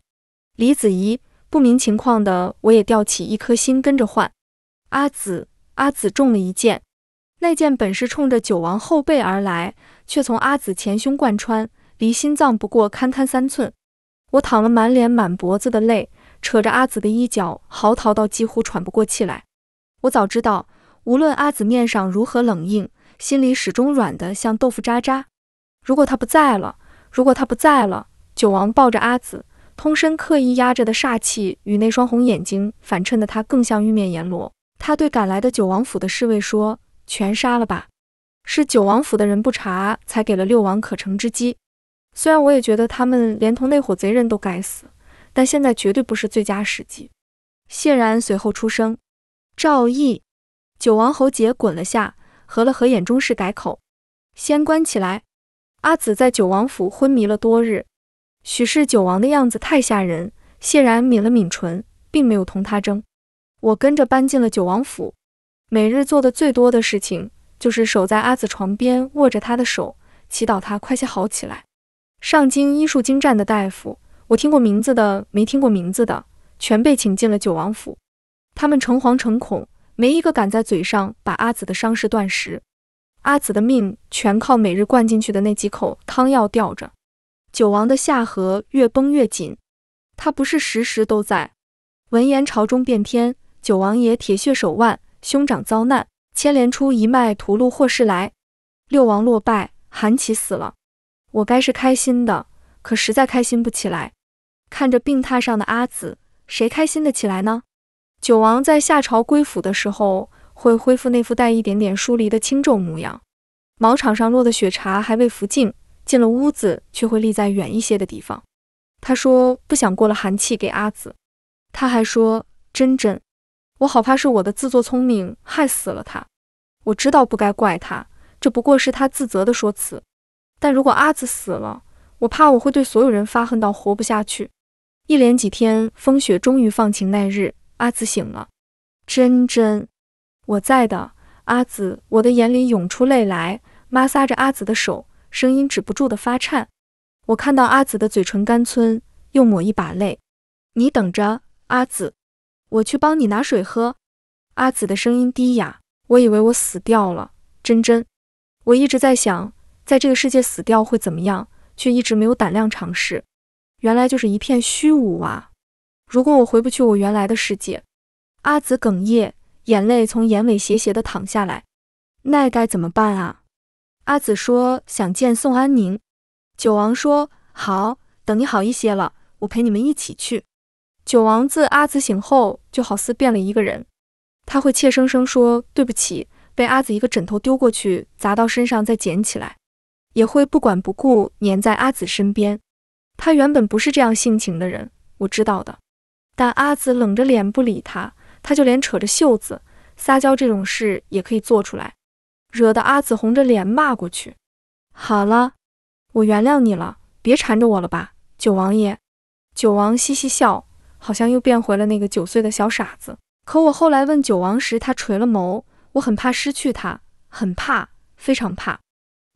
李子怡，不明情况的我也吊起一颗心跟着换。阿紫，阿紫中了一箭，那箭本是冲着九王后背而来，却从阿紫前胸贯穿，离心脏不过堪堪三寸。我淌了满脸满脖子的泪，扯着阿紫的衣角，嚎啕到几乎喘不过气来。我早知道，无论阿紫面上如何冷硬，心里始终软得像豆腐渣渣。如果他不在了，如果他不在了，九王抱着阿紫，通身刻意压着的煞气与那双红眼睛，反衬的他更像玉面阎罗。他对赶来的九王府的侍卫说：“全杀了吧，是九王府的人不查，才给了六王可乘之机。虽然我也觉得他们连同那伙贼人都该死，但现在绝对不是最佳时机。”谢然随后出声：“赵毅。”九王喉结滚了下，合了合眼，中是改口：“先关起来。”阿紫在九王府昏迷了多日，许是九王的样子太吓人，谢然抿了抿唇，并没有同他争。我跟着搬进了九王府，每日做的最多的事情就是守在阿紫床边，握着她的手，祈祷她快些好起来。上京医术精湛的大夫，我听过名字的，没听过名字的，全被请进了九王府。他们诚惶诚恐，没一个敢在嘴上把阿紫的伤势断食。阿紫的命全靠每日灌进去的那几口汤药吊着。九王的下颌越绷越紧，他不是时时都在。闻言，朝中变天，九王爷铁血手腕，兄长遭难，牵连出一脉屠戮祸事来。六王落败，韩琦死了，我该是开心的，可实在开心不起来。看着病榻上的阿紫，谁开心得起来呢？九王在下朝归府的时候。会恢复那副带一点点疏离的清皱模样。毛场上落的雪茶还未拂净，进了屋子却会立在远一些的地方。他说不想过了寒气给阿紫。他还说真真，我好怕是我的自作聪明害死了他。我知道不该怪他，这不过是他自责的说辞。但如果阿紫死了，我怕我会对所有人发恨到活不下去。一连几天风雪终于放晴，那日阿紫醒了，真真。我在的阿紫，我的眼里涌出泪来，摩挲着阿紫的手，声音止不住的发颤。我看到阿紫的嘴唇干村，又抹一把泪。你等着，阿紫，我去帮你拿水喝。阿紫的声音低哑，我以为我死掉了，真真。我一直在想，在这个世界死掉会怎么样，却一直没有胆量尝试。原来就是一片虚无啊！如果我回不去我原来的世界，阿紫哽咽。眼泪从眼尾斜斜的淌下来，那该怎么办啊？阿紫说想见宋安宁。九王说好，等你好一些了，我陪你们一起去。九王自阿紫醒后就好似变了一个人，他会怯生生说对不起，被阿紫一个枕头丢过去砸到身上再捡起来，也会不管不顾粘在阿紫身边。他原本不是这样性情的人，我知道的，但阿紫冷着脸不理他。他就连扯着袖子撒娇这种事也可以做出来，惹得阿紫红着脸骂过去。好了，我原谅你了，别缠着我了吧，九王爷。九王嘻嘻笑，好像又变回了那个九岁的小傻子。可我后来问九王时，他垂了眸，我很怕失去他，很怕，非常怕。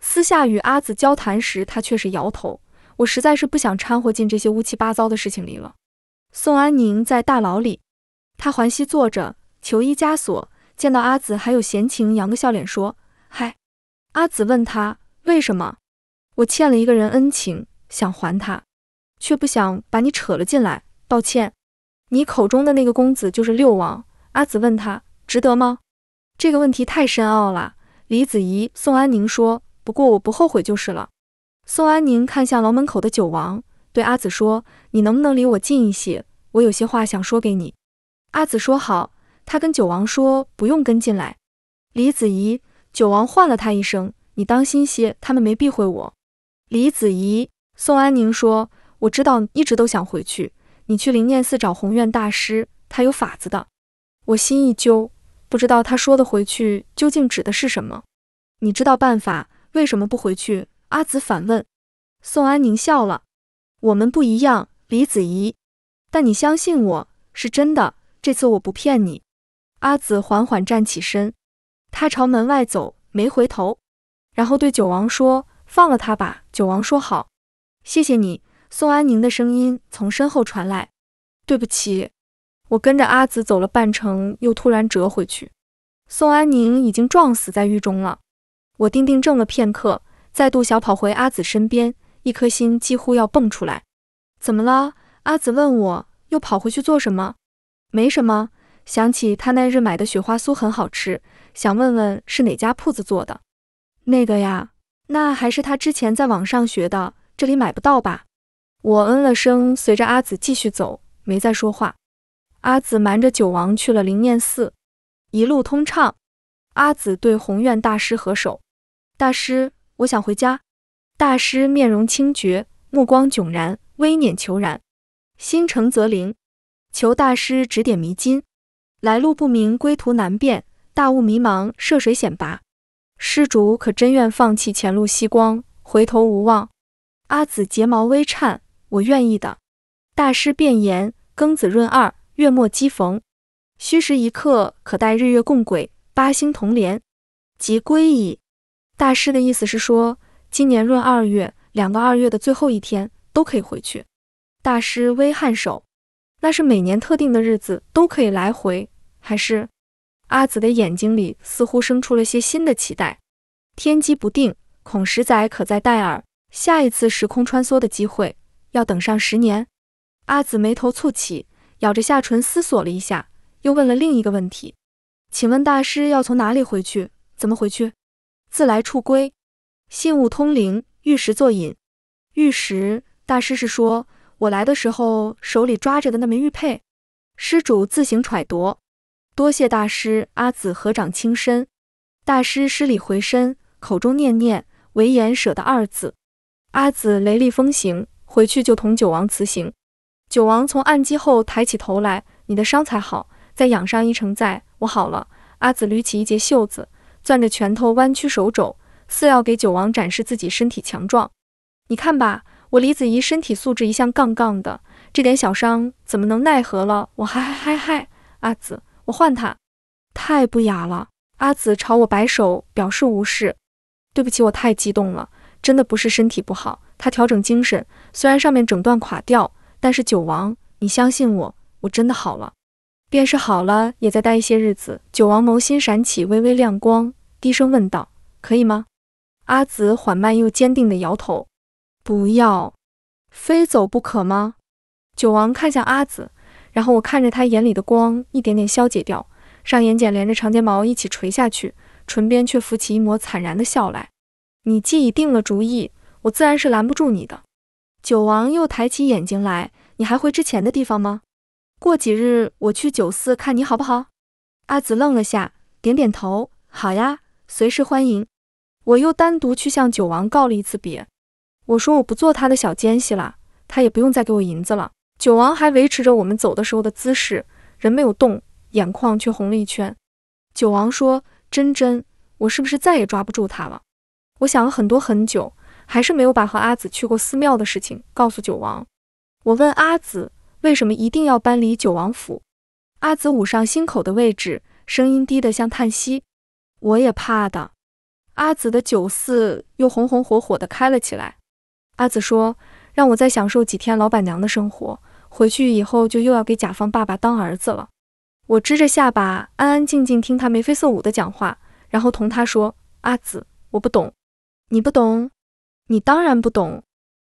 私下与阿紫交谈时，他却是摇头。我实在是不想掺和进这些乌七八糟的事情里了。宋安宁在大牢里。他环膝坐着，求衣枷锁，见到阿紫还有闲情，扬个笑脸说：“嗨。”阿紫问他：“为什么？”我欠了一个人恩情，想还他，却不想把你扯了进来，抱歉。你口中的那个公子就是六王。阿紫问他：“值得吗？”这个问题太深奥了。李子怡、宋安宁说：“不过我不后悔就是了。”宋安宁看向牢门口的九王，对阿紫说：“你能不能离我近一些？我有些话想说给你。”阿紫说：“好。”他跟九王说：“不用跟进来。”李子怡，九王唤了他一声：“你当心些，他们没避讳我。”李子怡，宋安宁说：“我知道，一直都想回去。你去灵念寺找宏愿大师，他有法子的。”我心一揪，不知道他说的回去究竟指的是什么。你知道办法，为什么不回去？阿紫反问。宋安宁笑了：“我们不一样，李子怡。但你相信我是真的。”这次我不骗你，阿紫缓缓站起身，她朝门外走，没回头，然后对九王说：“放了他吧。”九王说：“好，谢谢你。”宋安宁的声音从身后传来：“对不起，我跟着阿紫走了半程，又突然折回去。”宋安宁已经撞死在狱中了。我定定怔了片刻，再度小跑回阿紫身边，一颗心几乎要蹦出来。“怎么了？”阿紫问我，“又跑回去做什么？”没什么，想起他那日买的雪花酥很好吃，想问问是哪家铺子做的。那个呀，那还是他之前在网上学的，这里买不到吧？我嗯了声，随着阿紫继续走，没再说话。阿紫瞒着九王去了灵念寺，一路通畅。阿紫对宏愿大师合手，大师，我想回家。大师面容清绝，目光迥然，微敛求然，心诚则灵。求大师指点迷津，来路不明，归途难辨，大雾迷茫，涉水险拔。施主可真愿放弃前路西光，回头无望。阿紫睫毛微颤，我愿意的。大师辩言：庚子闰二月末讥逢虚实一刻，可待日月共轨，八星同连，即归矣。大师的意思是说，今年闰二月，两个二月的最后一天都可以回去。大师微颔首。那是每年特定的日子都可以来回，还是？阿紫的眼睛里似乎生出了些新的期待。天机不定，恐十载可再戴尔。下一次时空穿梭的机会要等上十年。阿紫眉头蹙起，咬着下唇思索了一下，又问了另一个问题：请问大师要从哪里回去？怎么回去？自来处归，信物通灵，玉石作引。玉石，大师是说？我来的时候手里抓着的那枚玉佩，施主自行揣度。多谢大师。阿紫合掌轻身，大师施礼回身，口中念念唯言“舍得”二字。阿紫雷厉风行，回去就同九王辞行。九王从暗机后抬起头来：“你的伤才好，再养上一成在我好了。”阿紫捋起一截袖子，攥着拳头，弯曲手肘，似要给九王展示自己身体强壮。你看吧。我李子怡身体素质一向杠杠的，这点小伤怎么能奈何了我？嗨嗨嗨嗨，阿紫，我换他，太不雅了。阿紫朝我摆手，表示无视。对不起，我太激动了，真的不是身体不好。他调整精神，虽然上面整段垮掉，但是九王，你相信我，我真的好了。便是好了，也再待一些日子。九王眸心闪起微微亮光，低声问道：“可以吗？”阿紫缓慢又坚定地摇头。不要，非走不可吗？九王看向阿紫，然后我看着他眼里的光一点点消解掉，上眼睑连着长睫毛一起垂下去，唇边却浮起一抹惨然的笑来。你既已定了主意，我自然是拦不住你的。九王又抬起眼睛来，你还回之前的地方吗？过几日我去酒肆看你好不好？阿紫愣了下，点点头，好呀，随时欢迎。我又单独去向九王告了一次别。我说我不做他的小奸细了，他也不用再给我银子了。九王还维持着我们走的时候的姿势，人没有动，眼眶却红了一圈。九王说：“真真，我是不是再也抓不住他了？”我想了很多很久，还是没有把和阿紫去过寺庙的事情告诉九王。我问阿紫为什么一定要搬离九王府，阿紫捂上心口的位置，声音低得像叹息：“我也怕的。”阿紫的酒肆又红红火火的开了起来。阿紫说：“让我再享受几天老板娘的生活，回去以后就又要给甲方爸爸当儿子了。”我支着下巴，安安静静听他眉飞色舞的讲话，然后同他说：“阿紫，我不懂，你不懂，你当然不懂。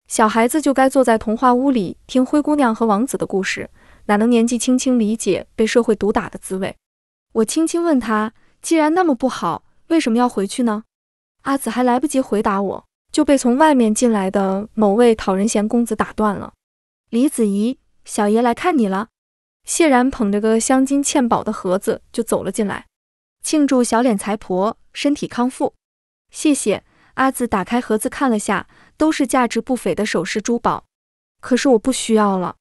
小孩子就该坐在童话屋里听灰姑娘和王子的故事，哪能年纪轻轻理解被社会毒打的滋味？”我轻轻问他：“既然那么不好，为什么要回去呢？”阿紫还来不及回答我。就被从外面进来的某位讨人嫌公子打断了。李子怡，小爷来看你了。谢然捧着个镶金嵌宝的盒子就走了进来，庆祝小脸财婆身体康复。谢谢阿紫，打开盒子看了下，都是价值不菲的首饰珠宝。可是我不需要了。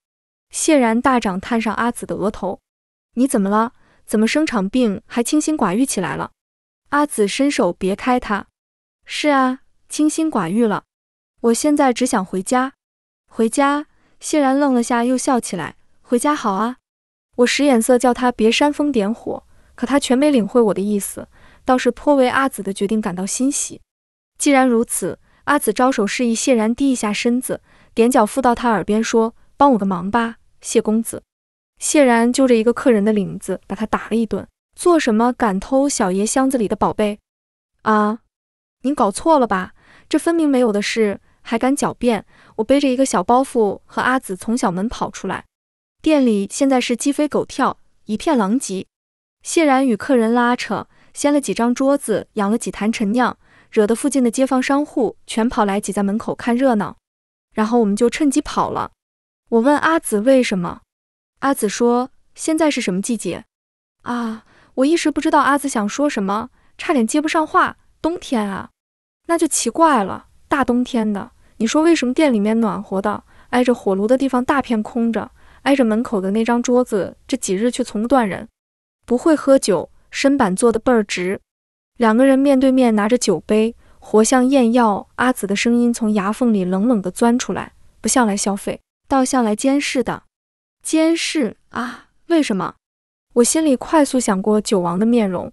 谢然大掌探上阿紫的额头，你怎么了？怎么生场病还清心寡欲起来了？阿紫伸手别开他。是啊。清心寡欲了，我现在只想回家。回家。谢然愣了下，又笑起来。回家好啊。我使眼色叫他别煽风点火，可他全没领会我的意思，倒是颇为阿紫的决定感到欣喜。既然如此，阿紫招手示意谢然低一下身子，踮脚附到他耳边说：“帮我个忙吧，谢公子。”谢然揪着一个客人的领子，把他打了一顿。做什么？敢偷小爷箱子里的宝贝？啊？您搞错了吧？这分明没有的事，还敢狡辩！我背着一个小包袱和阿紫从小门跑出来，店里现在是鸡飞狗跳，一片狼藉。谢然与客人拉扯，掀了几张桌子，扬了几坛陈酿，惹得附近的街坊商户全跑来挤在门口看热闹。然后我们就趁机跑了。我问阿紫为什么，阿紫说：“现在是什么季节？”啊，我一时不知道阿紫想说什么，差点接不上话。冬天啊。那就奇怪了，大冬天的，你说为什么店里面暖和的，挨着火炉的地方大片空着，挨着门口的那张桌子，这几日却从不断人。不会喝酒，身板坐的倍儿直，两个人面对面拿着酒杯，活像验药。阿紫的声音从牙缝里冷冷的钻出来，不像来消费，倒像来监视的。监视啊？为什么？我心里快速想过九王的面容，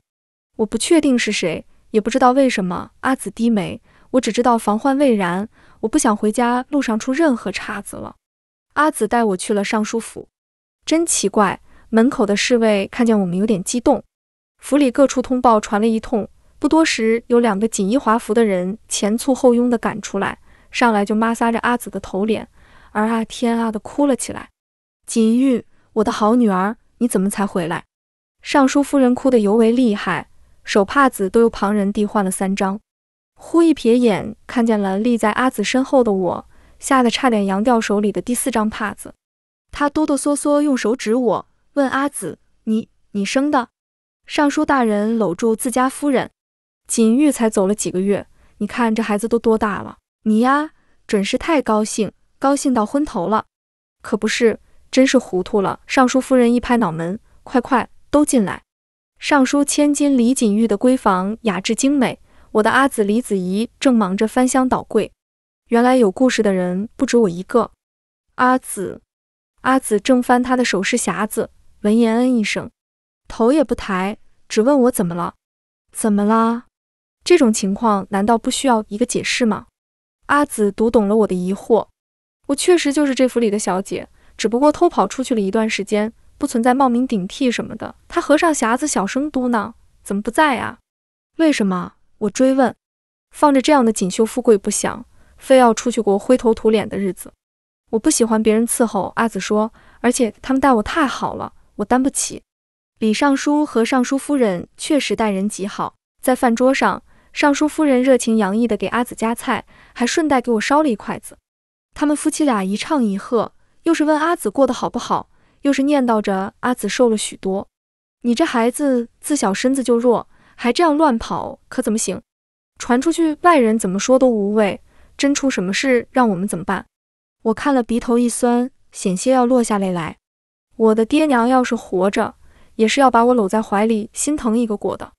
我不确定是谁。也不知道为什么，阿紫低眉。我只知道防患未然。我不想回家路上出任何岔子了。阿紫带我去了尚书府。真奇怪，门口的侍卫看见我们有点激动。府里各处通报传了一通，不多时，有两个锦衣华服的人前簇后拥的赶出来，上来就抹挲着阿紫的头脸，而阿天啊的哭了起来。锦玉，我的好女儿，你怎么才回来？尚书夫人哭得尤为厉害。手帕子都由旁人替换了三张，忽一瞥眼看见了立在阿紫身后的我，吓得差点扬掉手里的第四张帕子。他哆哆嗦嗦用手指我，问阿紫：“你你生的？”尚书大人搂住自家夫人，锦玉才走了几个月，你看这孩子都多大了？你呀，准是太高兴，高兴到昏头了。可不是，真是糊涂了。尚书夫人一拍脑门：“快快，都进来。”尚书千金李锦玉的闺房雅致精美，我的阿紫李子怡正忙着翻箱倒柜。原来有故事的人不止我一个。阿紫，阿紫正翻她的首饰匣子，闻言嗯一声，头也不抬，只问我怎么了？怎么啦？这种情况难道不需要一个解释吗？阿紫读懂了我的疑惑，我确实就是这府里的小姐，只不过偷跑出去了一段时间。不存在冒名顶替什么的。他和尚匣子，小声嘟囔：“怎么不在啊？为什么？”我追问：“放着这样的锦绣富贵不想，非要出去过灰头土脸的日子？”我不喜欢别人伺候。阿紫说：“而且他们待我太好了，我担不起。”李尚书和尚书夫人确实待人极好。在饭桌上，尚书夫人热情洋溢地给阿紫夹菜，还顺带给我烧了一筷子。他们夫妻俩一唱一和，又是问阿紫过得好不好。又是念叨着阿紫瘦了许多，你这孩子自小身子就弱，还这样乱跑，可怎么行？传出去，外人怎么说都无味。真出什么事，让我们怎么办？我看了鼻头一酸，险些要落下泪来。我的爹娘要是活着，也是要把我搂在怀里，心疼一个过的。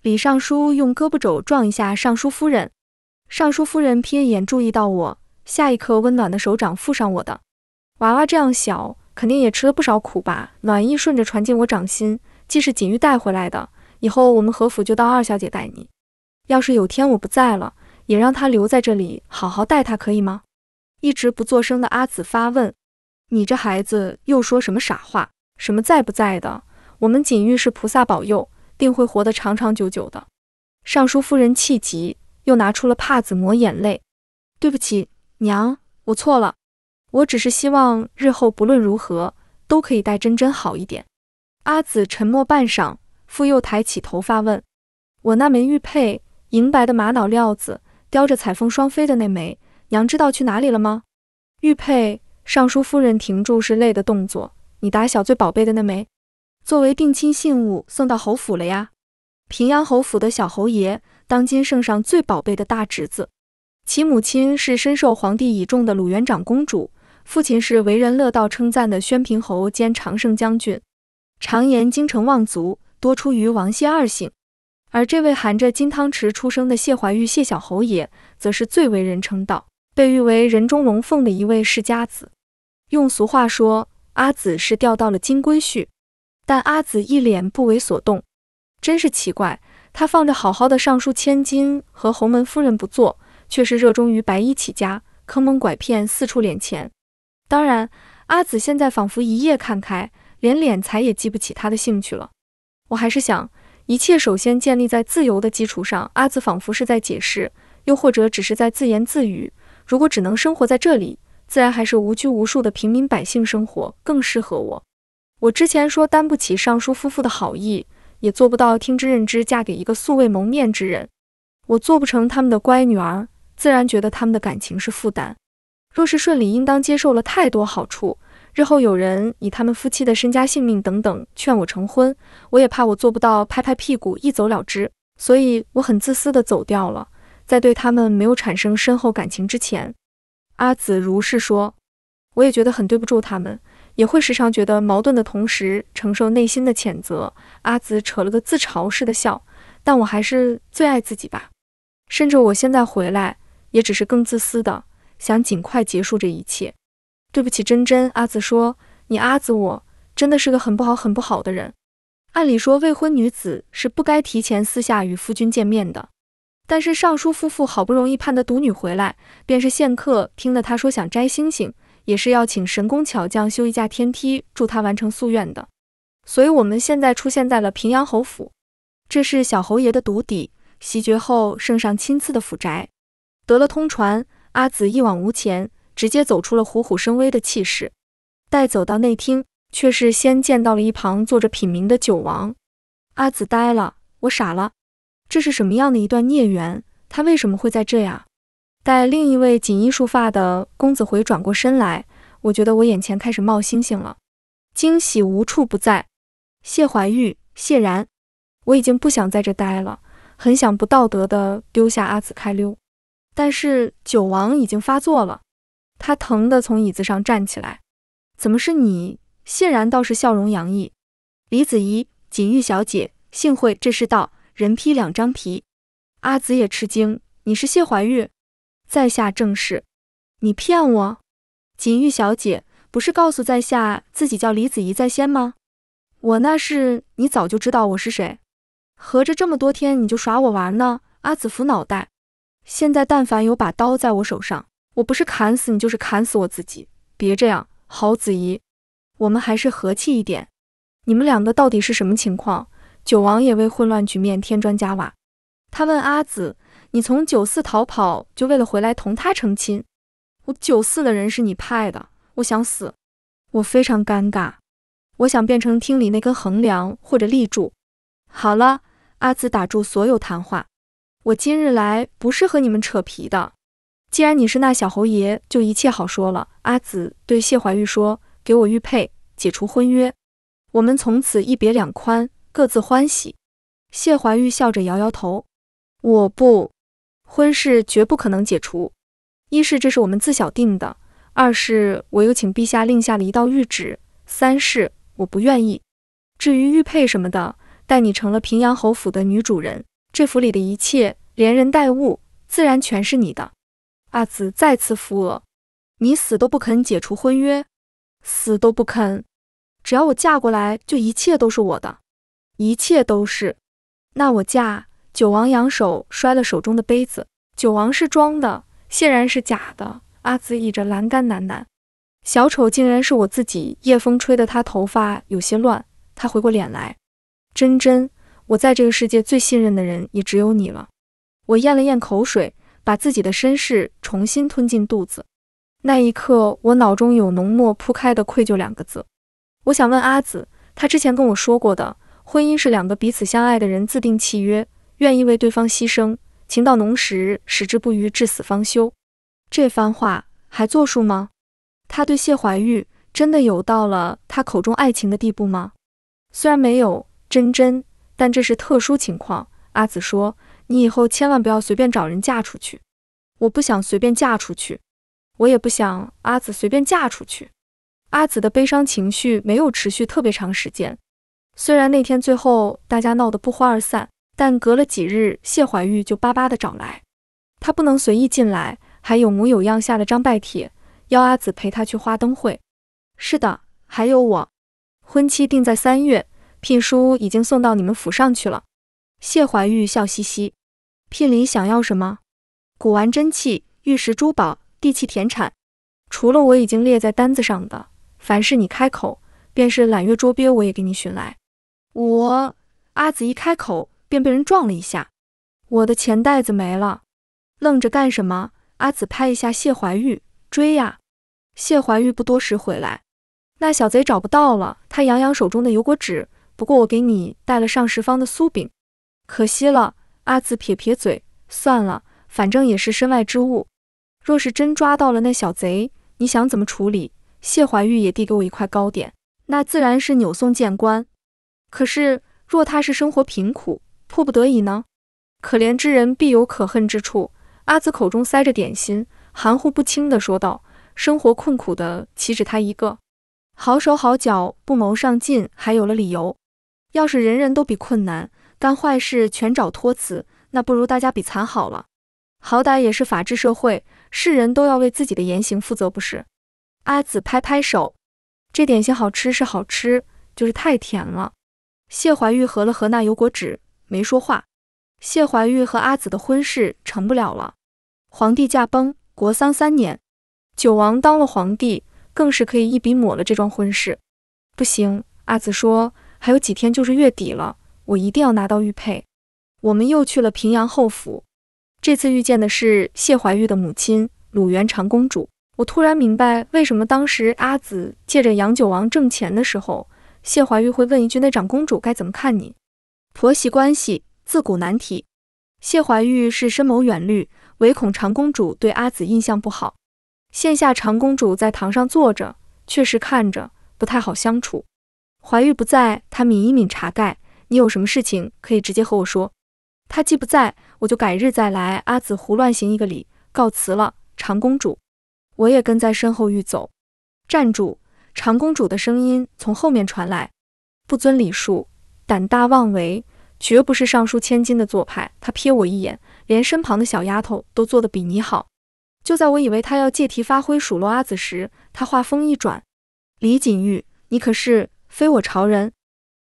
李尚书用胳膊肘撞一下尚书夫人，尚书夫人瞥眼注意到我，下一刻温暖的手掌附上我的。娃娃这样小。肯定也吃了不少苦吧？暖意顺着传进我掌心，既是锦玉带回来的，以后我们何府就当二小姐待你。要是有天我不在了，也让她留在这里，好好待她，可以吗？一直不作声的阿紫发问：“你这孩子又说什么傻话？什么在不在的？我们锦玉是菩萨保佑，定会活得长长久久的。”尚书夫人气急，又拿出了帕子抹眼泪：“对不起，娘，我错了。”我只是希望日后不论如何，都可以待真真好一点。阿紫沉默半晌，复又抬起头发问：“我那枚玉佩，银白的玛瑙料子，雕着彩凤双飞的那枚，娘知道去哪里了吗？”玉佩尚书夫人停住是累的动作，你打小最宝贝的那枚，作为定亲信物送到侯府了呀。平阳侯府的小侯爷，当今圣上最宝贝的大侄子，其母亲是深受皇帝倚重的鲁元长公主。父亲是为人乐道称赞的宣平侯兼长胜将军，常言京城望族多出于王谢二姓，而这位含着金汤匙出生的谢怀玉谢小侯爷，则是最为人称道，被誉为人中龙凤的一位世家子。用俗话说，阿紫是钓到了金龟婿，但阿紫一脸不为所动，真是奇怪。他放着好好的尚书千金和侯门夫人不做，却是热衷于白衣起家，坑蒙拐骗，四处敛钱。当然，阿紫现在仿佛一夜看开，连敛财也记不起他的兴趣了。我还是想，一切首先建立在自由的基础上。阿紫仿佛是在解释，又或者只是在自言自语。如果只能生活在这里，自然还是无拘无束的平民百姓生活更适合我。我之前说担不起尚书夫妇的好意，也做不到听之任之，嫁给一个素未谋面之人。我做不成他们的乖女儿，自然觉得他们的感情是负担。若是顺利，应当接受了太多好处，日后有人以他们夫妻的身家性命等等劝我成婚，我也怕我做不到，拍拍屁股一走了之，所以我很自私的走掉了。在对他们没有产生深厚感情之前，阿紫如是说。我也觉得很对不住他们，也会时常觉得矛盾的同时承受内心的谴责。阿紫扯了个自嘲似的笑，但我还是最爱自己吧。甚至我现在回来，也只是更自私的。想尽快结束这一切。对不起，珍珍，阿紫说：“你阿紫，我真的是个很不好、很不好的人。按理说，未婚女子是不该提前私下与夫君见面的。但是尚书夫妇好不容易盼得独女回来，便是现客，听了他说想摘星星，也是要请神工巧匠修一架天梯，助他完成夙愿的。所以，我们现在出现在了平阳侯府，这是小侯爷的独邸，袭爵后圣上亲赐的府宅，得了通传。”阿紫一往无前，直接走出了虎虎生威的气势。待走到内厅，却是先见到了一旁坐着品茗的九王。阿紫呆了，我傻了，这是什么样的一段孽缘？他为什么会在这呀？待另一位锦衣束发的公子回转过身来，我觉得我眼前开始冒星星了，惊喜无处不在。谢怀玉、谢然，我已经不想在这待了，很想不道德的丢下阿紫开溜。但是九王已经发作了，他疼得从椅子上站起来。怎么是你？谢然倒是笑容洋溢。李子怡，锦玉小姐，幸会。这是道人披两张皮。阿紫也吃惊。你是谢怀玉，在下正是。你骗我？锦玉小姐不是告诉在下自己叫李子怡在先吗？我那是你早就知道我是谁，合着这么多天你就耍我玩呢？阿紫扶脑袋。现在，但凡有把刀在我手上，我不是砍死你，就是砍死我自己。别这样，郝子怡，我们还是和气一点。你们两个到底是什么情况？九王爷为混乱局面添砖加瓦。他问阿紫：“你从九四逃跑，就为了回来同他成亲？”我九四的人是你派的，我想死。我非常尴尬。我想变成厅里那根横梁或者立柱。好了，阿紫，打住所有谈话。我今日来不是和你们扯皮的。既然你是那小侯爷，就一切好说了。阿紫对谢怀玉说：“给我玉佩，解除婚约，我们从此一别两宽，各自欢喜。”谢怀玉笑着摇摇头：“我不，婚事绝不可能解除。一是这是我们自小定的；二是我又请陛下令下了一道谕旨；三是我不愿意。至于玉佩什么的，待你成了平阳侯府的女主人。”这府里的一切，连人带物，自然全是你的。阿紫再次扶额，你死都不肯解除婚约，死都不肯。只要我嫁过来，就一切都是我的，一切都是。那我嫁。九王扬手摔了手中的杯子。九王是装的，显然是假的。阿紫倚着栏杆喃喃：“小丑竟然是我自己。”夜风吹得他头发有些乱，他回过脸来，真真。我在这个世界最信任的人也只有你了。我咽了咽口水，把自己的身世重新吞进肚子。那一刻，我脑中有浓墨铺开的愧疚两个字。我想问阿紫，她之前跟我说过的，婚姻是两个彼此相爱的人自定契约，愿意为对方牺牲，情到浓时，矢志不渝，至死方休。这番话还作数吗？他对谢怀玉真的有到了他口中爱情的地步吗？虽然没有，真真。但这是特殊情况，阿紫说：“你以后千万不要随便找人嫁出去。”我不想随便嫁出去，我也不想阿紫随便嫁出去。阿紫的悲伤情绪没有持续特别长时间，虽然那天最后大家闹得不欢而散，但隔了几日，谢怀玉就巴巴的找来，他不能随意进来，还有模有样下了张拜帖，要阿紫陪他去花灯会。是的，还有我，婚期定在三月。聘书已经送到你们府上去了。谢怀玉笑嘻嘻，聘礼想要什么？古玩珍器、玉石珠宝、地契田产，除了我已经列在单子上的，凡是你开口，便是揽月捉鳖，我也给你寻来。我阿紫一开口便被人撞了一下，我的钱袋子没了，愣着干什么？阿紫拍一下谢怀玉，追呀！谢怀玉不多时回来，那小贼找不到了，他扬扬手中的油果纸。不过我给你带了上十方的酥饼，可惜了。阿紫撇撇嘴，算了，反正也是身外之物。若是真抓到了那小贼，你想怎么处理？谢怀玉也递给我一块糕点，那自然是扭送见官。可是，若他是生活贫苦，迫不得已呢？可怜之人必有可恨之处。阿紫口中塞着点心，含糊不清地说道：“生活困苦的岂止他一个？好手好脚不谋上进，还有了理由。”要是人人都比困难，干坏事全找托词，那不如大家比惨好了。好歹也是法治社会，是人都要为自己的言行负责，不是？阿紫拍拍手，这点心好吃是好吃，就是太甜了。谢怀玉合了合那油果纸，没说话。谢怀玉和阿紫的婚事成不了了。皇帝驾崩，国丧三年，九王当了皇帝，更是可以一笔抹了这桩婚事。不行，阿紫说。还有几天就是月底了，我一定要拿到玉佩。我们又去了平阳侯府，这次遇见的是谢怀玉的母亲鲁元长公主。我突然明白，为什么当时阿紫借着杨九王挣钱的时候，谢怀玉会问一句：“那长公主该怎么看你？”婆媳关系自古难题。谢怀玉是深谋远虑，唯恐长公主对阿紫印象不好。现下长公主在堂上坐着，确实看着不太好相处。怀玉不在，他抿一抿茶盖。你有什么事情可以直接和我说。他既不在，我就改日再来。阿紫胡乱行一个礼，告辞了，长公主。我也跟在身后欲走。站住！长公主的声音从后面传来。不遵礼数，胆大妄为，绝不是尚书千金的做派。他瞥我一眼，连身旁的小丫头都做得比你好。就在我以为他要借题发挥数落阿紫时，他话锋一转。李锦玉，你可是？非我朝人，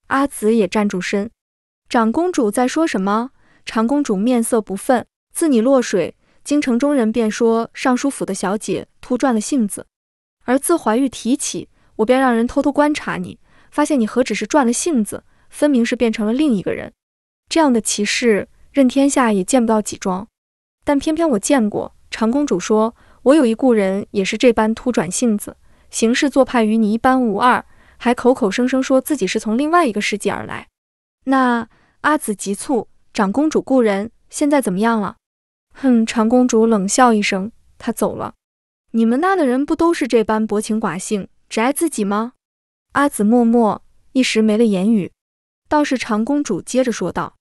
阿紫也站住身。长公主在说什么？长公主面色不忿。自你落水，京城中人便说尚书府的小姐突转了性子。而自怀玉提起，我便让人偷偷观察你，发现你何止是转了性子，分明是变成了另一个人。这样的奇事，任天下也见不到几桩，但偏偏我见过。长公主说，我有一故人，也是这般突转性子，行事做派与你一般无二。还口口声声说自己是从另外一个世界而来，那阿紫急促，长公主故人现在怎么样了？哼，长公主冷笑一声，她走了。你们那的人不都是这般薄情寡性，只爱自己吗？阿紫默默，一时没了言语。倒是长公主接着说道：“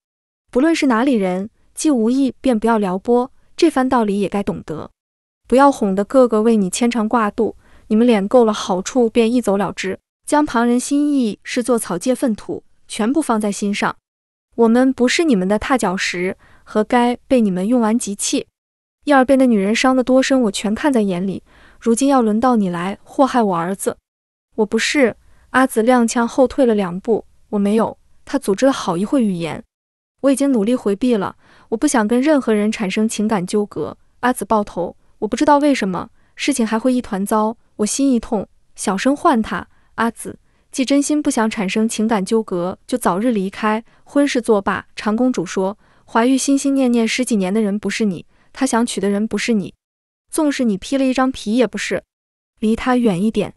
不论是哪里人，既无意便不要撩拨，这番道理也该懂得。不要哄得个个为你牵肠挂肚，你们脸够了好处便一走了之。”将旁人心意视作草芥粪土，全部放在心上。我们不是你们的踏脚石，何该被你们用完即弃？燕儿被那女人伤得多深，我全看在眼里。如今要轮到你来祸害我儿子，我不是阿紫，踉跄后退了两步，我没有。他组织了好一会语言，我已经努力回避了，我不想跟任何人产生情感纠葛。阿紫抱头，我不知道为什么事情还会一团糟，我心一痛，小声唤他。阿紫，既真心不想产生情感纠葛，就早日离开，婚事作罢。长公主说，怀玉心心念念十几年的人不是你，他想娶的人不是你，纵使你披了一张皮也不是，离他远一点。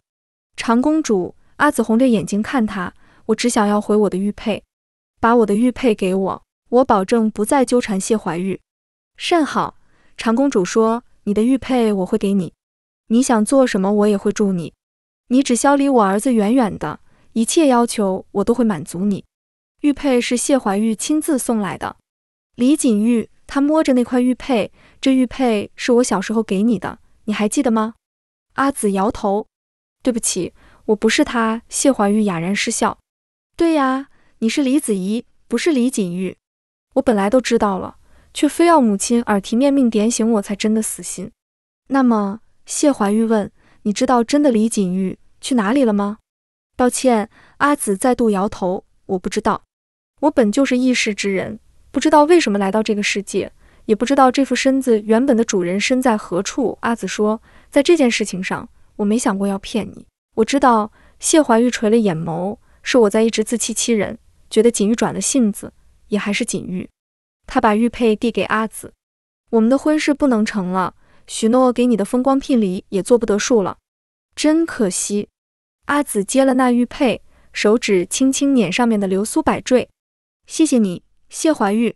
长公主，阿紫红着眼睛看他，我只想要回我的玉佩，把我的玉佩给我，我保证不再纠缠谢怀玉。甚好，长公主说，你的玉佩我会给你，你想做什么，我也会助你。你只需要离我儿子远远的，一切要求我都会满足你。玉佩是谢怀玉亲自送来的，李锦玉。他摸着那块玉佩，这玉佩是我小时候给你的，你还记得吗？阿紫摇头，对不起，我不是他。谢怀玉哑然失笑。对呀，你是李子怡，不是李锦玉。我本来都知道了，却非要母亲耳提面命点醒我才真的死心。那么，谢怀玉问，你知道真的李锦玉？去哪里了吗？道歉，阿紫再度摇头。我不知道，我本就是异世之人，不知道为什么来到这个世界，也不知道这副身子原本的主人身在何处。阿紫说，在这件事情上，我没想过要骗你。我知道。谢怀玉垂了眼眸，是我在一直自欺欺人，觉得锦玉转了性子，也还是锦玉。他把玉佩递给阿紫，我们的婚事不能成了，许诺给你的风光聘礼也做不得数了。真可惜，阿紫接了那玉佩，手指轻轻捻上面的流苏摆坠。谢谢你，谢怀玉。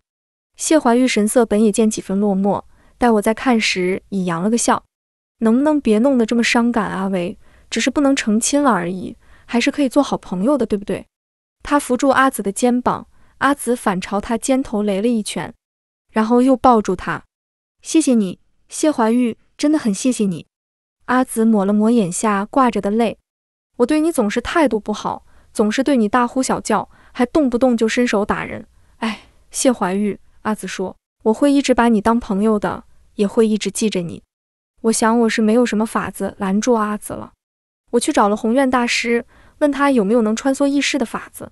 谢怀玉神色本也见几分落寞，待我再看时，已扬了个笑。能不能别弄得这么伤感？阿维，只是不能成亲了而已，还是可以做好朋友的，对不对？他扶住阿紫的肩膀，阿紫反朝他肩头勒了一拳，然后又抱住他。谢谢你，谢怀玉，真的很谢谢你。阿紫抹了抹眼下挂着的泪，我对你总是态度不好，总是对你大呼小叫，还动不动就伸手打人。哎，谢怀玉，阿紫说，我会一直把你当朋友的，也会一直记着你。我想我是没有什么法子拦住阿紫了。我去找了宏愿大师，问他有没有能穿梭异世的法子。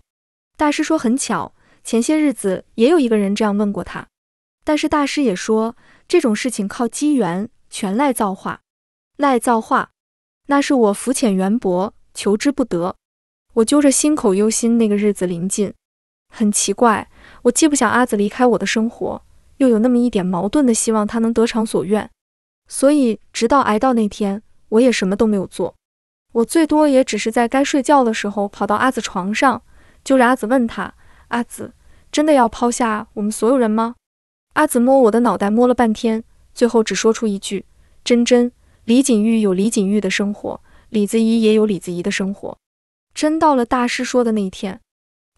大师说很巧，前些日子也有一个人这样问过他，但是大师也说这种事情靠机缘，全赖造化。赖造化，那是我浮浅缘薄，求之不得。我揪着心口忧心，那个日子临近，很奇怪，我既不想阿紫离开我的生活，又有那么一点矛盾的希望她能得偿所愿。所以，直到挨到那天，我也什么都没有做，我最多也只是在该睡觉的时候跑到阿紫床上，揪着阿紫问他：“阿紫，真的要抛下我们所有人吗？”阿紫摸我的脑袋，摸了半天，最后只说出一句：“真真。”李锦玉有李锦玉的生活，李子怡也有李子怡的生活。真到了大师说的那一天，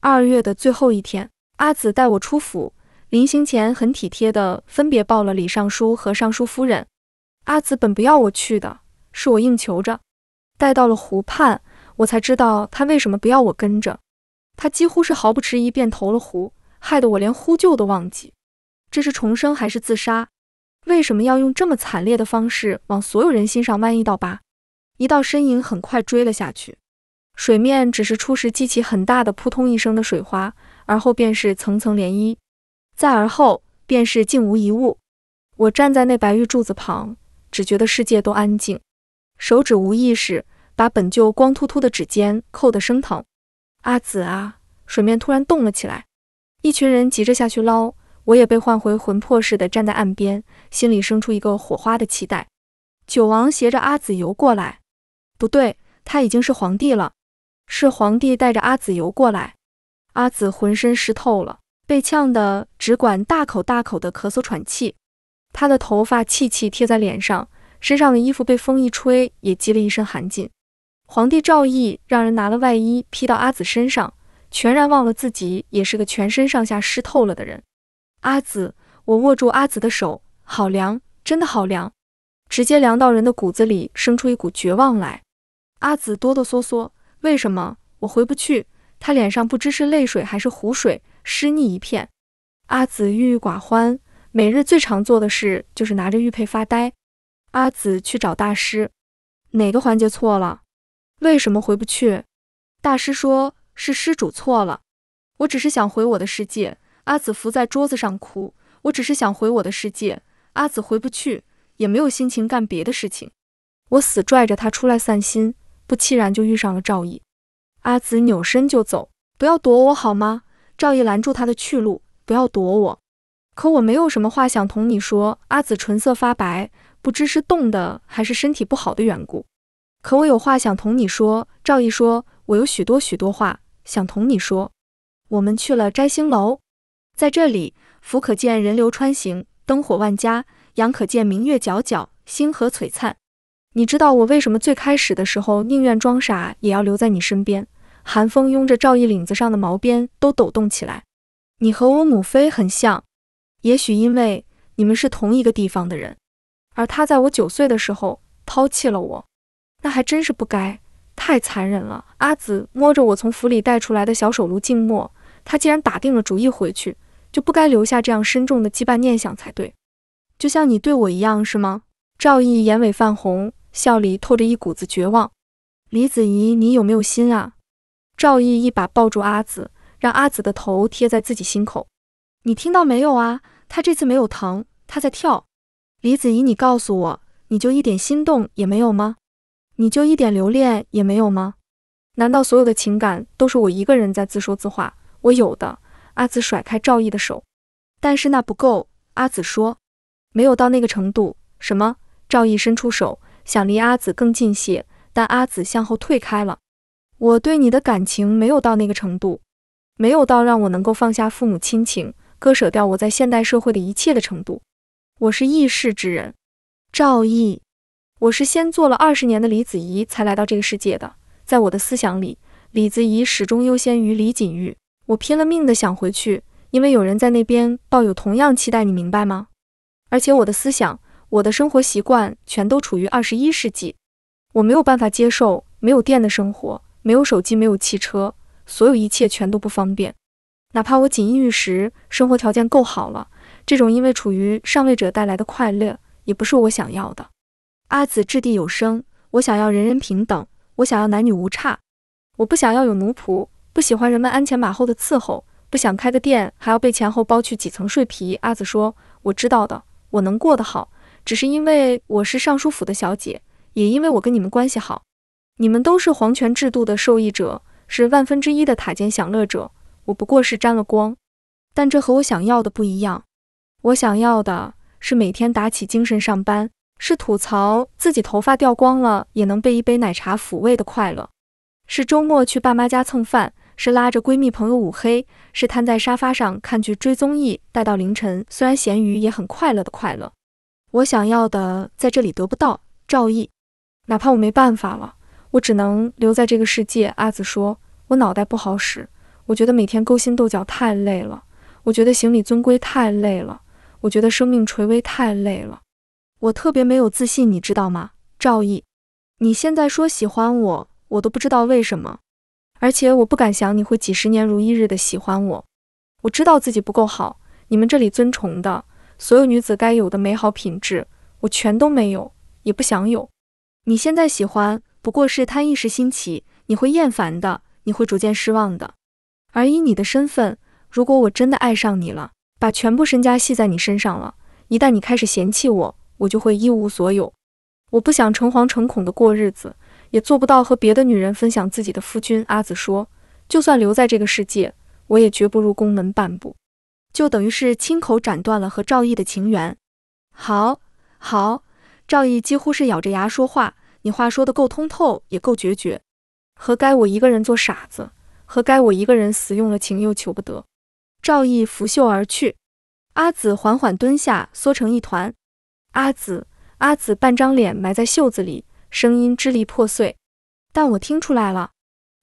二月的最后一天，阿紫带我出府，临行前很体贴的分别抱了李尚书和尚书夫人。阿紫本不要我去的，是我硬求着。带到了湖畔，我才知道他为什么不要我跟着。他几乎是毫不迟疑便投了湖，害得我连呼救都忘记。这是重生还是自杀？为什么要用这么惨烈的方式往所有人心上剜一道疤？一道身影很快追了下去，水面只是初时激起很大的扑通一声的水花，而后便是层层涟漪，再而后便是竟无一物。我站在那白玉柱子旁，只觉得世界都安静，手指无意识把本就光秃秃的指尖扣得生疼。阿紫啊，水面突然动了起来，一群人急着下去捞。我也被唤回魂魄似的站在岸边，心里生出一个火花的期待。九王携着阿紫游过来，不对，他已经是皇帝了，是皇帝带着阿紫游过来。阿紫浑身湿透了，被呛得只管大口大口的咳嗽喘气，他的头发气气贴在脸上，身上的衣服被风一吹也积了一身寒劲。皇帝赵毅让人拿了外衣披到阿紫身上，全然忘了自己也是个全身上下湿透了的人。阿紫，我握住阿紫的手，好凉，真的好凉，直接凉到人的骨子里，生出一股绝望来。阿紫哆哆嗦嗦，为什么我回不去？她脸上不知是泪水还是湖水，湿腻一片。阿紫郁郁寡欢，每日最常做的事就是拿着玉佩发呆。阿紫去找大师，哪个环节错了？为什么回不去？大师说，是施主错了。我只是想回我的世界。阿紫伏在桌子上哭，我只是想回我的世界。阿紫回不去，也没有心情干别的事情。我死拽着她出来散心，不期然就遇上了赵毅。阿紫扭身就走，不要躲我好吗？赵毅拦住他的去路，不要躲我。可我没有什么话想同你说。阿紫唇色发白，不知是冻的还是身体不好的缘故。可我有话想同你说。赵毅说，我有许多许多话想同你说。我们去了摘星楼。在这里，府可见人流穿行，灯火万家；阳可见明月皎皎，星河璀璨。你知道我为什么最开始的时候宁愿装傻也要留在你身边？寒风拥着赵毅领子上的毛边都抖动起来。你和我母妃很像，也许因为你们是同一个地方的人，而他在我九岁的时候抛弃了我，那还真是不该，太残忍了。阿紫摸着我从府里带出来的小手炉静默。他竟然打定了主意回去。就不该留下这样深重的羁绊念想才对，就像你对我一样，是吗？赵毅眼尾泛红，笑里透着一股子绝望。李子怡，你有没有心啊？赵毅一把抱住阿紫，让阿紫的头贴在自己心口。你听到没有啊？他这次没有疼，他在跳。李子怡，你告诉我，你就一点心动也没有吗？你就一点留恋也没有吗？难道所有的情感都是我一个人在自说自话？我有的。阿紫甩开赵毅的手，但是那不够。阿紫说：“没有到那个程度。”什么？赵毅伸出手，想离阿紫更近些，但阿紫向后退开了。我对你的感情没有到那个程度，没有到让我能够放下父母亲情，割舍掉我在现代社会的一切的程度。我是异世之人，赵毅，我是先做了二十年的李子怡，才来到这个世界。的，在我的思想里，李子怡始终优先于李锦玉。我拼了命的想回去，因为有人在那边抱有同样期待，你明白吗？而且我的思想、我的生活习惯全都处于二十一世纪，我没有办法接受没有电的生活，没有手机，没有汽车，所有一切全都不方便。哪怕我锦衣玉食，生活条件够好了，这种因为处于上位者带来的快乐也不是我想要的。阿紫掷地有声：“我想要人人平等，我想要男女无差，我不想要有奴仆。”不喜欢人们鞍前马后的伺候，不想开个店还要被前后剥去几层睡皮。阿紫说：“我知道的，我能过得好，只是因为我是尚书府的小姐，也因为我跟你们关系好。你们都是皇权制度的受益者，是万分之一的塔尖享乐者，我不过是沾了光。但这和我想要的不一样。我想要的是每天打起精神上班，是吐槽自己头发掉光了也能被一杯奶茶抚慰的快乐，是周末去爸妈家蹭饭。”是拉着闺蜜朋友五黑，是瘫在沙发上看剧追综艺，待到凌晨。虽然咸鱼也很快乐的快乐，我想要的在这里得不到。赵毅，哪怕我没办法了，我只能留在这个世界。阿紫说：“我脑袋不好使，我觉得每天勾心斗角太累了，我觉得行礼尊规太累了，我觉得生命垂危太累了，我特别没有自信，你知道吗？”赵毅，你现在说喜欢我，我都不知道为什么。而且我不敢想你会几十年如一日的喜欢我。我知道自己不够好，你们这里尊崇的所有女子该有的美好品质，我全都没有，也不想有。你现在喜欢不过是贪一时新奇，你会厌烦的，你会逐渐失望的。而以你的身份，如果我真的爱上你了，把全部身家系在你身上了，一旦你开始嫌弃我，我就会一无所有。我不想诚惶诚恐的过日子。也做不到和别的女人分享自己的夫君。阿紫说：“就算留在这个世界，我也绝不入宫门半步。”就等于是亲口斩断了和赵毅的情缘。好，好，赵毅几乎是咬着牙说话：“你话说的够通透，也够决绝，何该我一个人做傻子？何该我一个人死用了情又求不得？”赵毅拂袖而去。阿紫缓缓蹲下，缩成一团。阿紫，阿紫半张脸埋在袖子里。声音支离破碎，但我听出来了，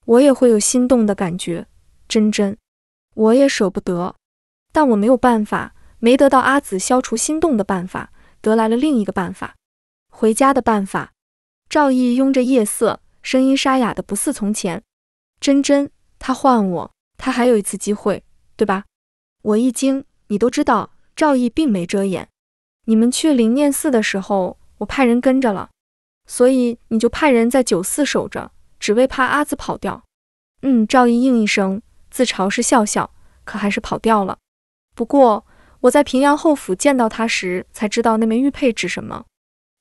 我也会有心动的感觉，真真，我也舍不得，但我没有办法，没得到阿紫消除心动的办法，得来了另一个办法，回家的办法。赵毅拥着夜色，声音沙哑的不似从前，真真，他唤我，他还有一次机会，对吧？我一惊，你都知道，赵毅并没遮掩，你们去灵念寺的时候，我派人跟着了。所以你就派人在酒肆守着，只为怕阿紫跑掉。嗯，赵毅应一声，自嘲是笑笑，可还是跑掉了。不过我在平阳侯府见到他时，才知道那枚玉佩指什么。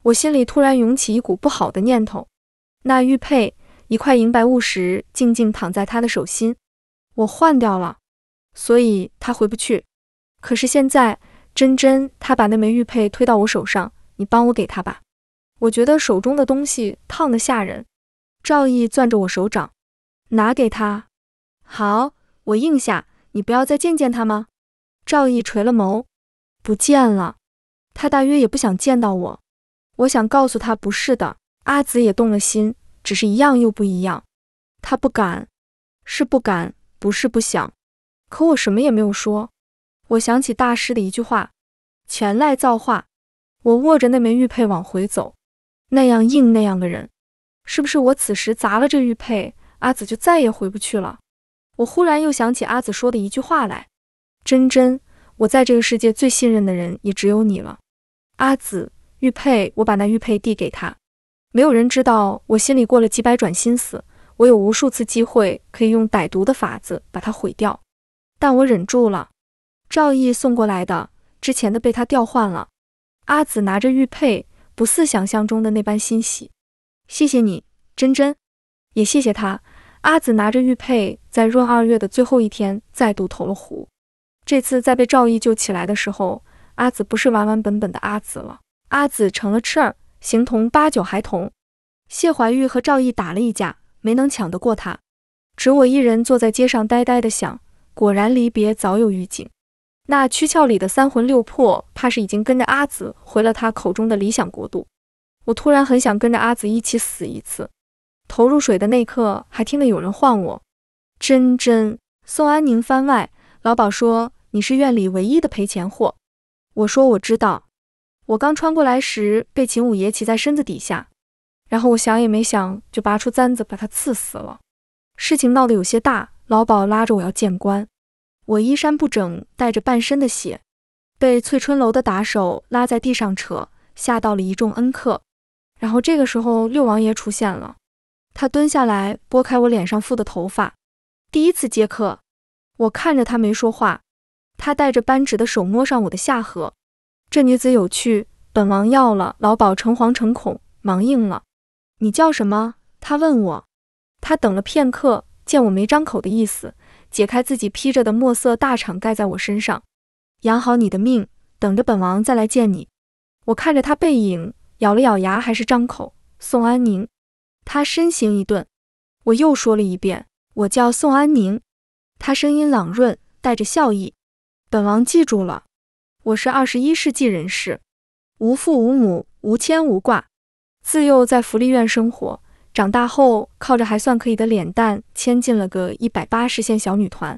我心里突然涌起一股不好的念头。那玉佩，一块银白物石静静躺在他的手心，我换掉了，所以他回不去。可是现在，真真她把那枚玉佩推到我手上，你帮我给她吧。我觉得手中的东西烫得吓人。赵毅攥着我手掌，拿给他。好，我应下。你不要再见见他吗？赵毅垂了眸，不见了。他大约也不想见到我。我想告诉他，不是的。阿紫也动了心，只是一样又不一样。他不敢，是不敢，不是不想。可我什么也没有说。我想起大师的一句话：全赖造化。我握着那枚玉佩往回走。那样硬那样的人，是不是我此时砸了这玉佩，阿紫就再也回不去了？我忽然又想起阿紫说的一句话来：“真真，我在这个世界最信任的人也只有你了。”阿紫，玉佩，我把那玉佩递给他。没有人知道我心里过了几百转心思，我有无数次机会可以用歹毒的法子把它毁掉，但我忍住了。赵毅送过来的，之前的被他调换了。阿紫拿着玉佩。不似想象中的那般欣喜，谢谢你，真真，也谢谢他。阿紫拿着玉佩，在闰二月的最后一天，再度投了湖。这次在被赵毅救起来的时候，阿紫不是完完本本的阿紫了，阿紫成了痴儿，形同八九孩童。谢怀玉和赵毅打了一架，没能抢得过他，只我一人坐在街上，呆呆的想，果然离别早有预警。那躯壳里的三魂六魄，怕是已经跟着阿紫回了他口中的理想国度。我突然很想跟着阿紫一起死一次。投入水的那刻，还听得有人唤我“真真”。宋安宁番外。老鸨说：“你是院里唯一的赔钱货。”我说：“我知道。”我刚穿过来时，被秦五爷骑在身子底下，然后我想也没想，就拔出簪子把他刺死了。事情闹得有些大，老鸨拉着我要见官。我衣衫不整，带着半身的血，被翠春楼的打手拉在地上扯，吓到了一众恩客。然后这个时候，六王爷出现了，他蹲下来拨开我脸上覆的头发。第一次接客，我看着他没说话。他带着扳指的手摸上我的下颌，这女子有趣，本王要了。老鸨诚惶诚恐，忙应了。你叫什么？他问我。他等了片刻，见我没张口的意思。解开自己披着的墨色大氅，盖在我身上。养好你的命，等着本王再来见你。我看着他背影，咬了咬牙，还是张口：“宋安宁。”他身形一顿。我又说了一遍：“我叫宋安宁。”他声音朗润，带着笑意：“本王记住了。我是二十一世纪人士，无父无母，无牵无挂，自幼在福利院生活。”长大后，靠着还算可以的脸蛋，签进了个一百八十线小女团。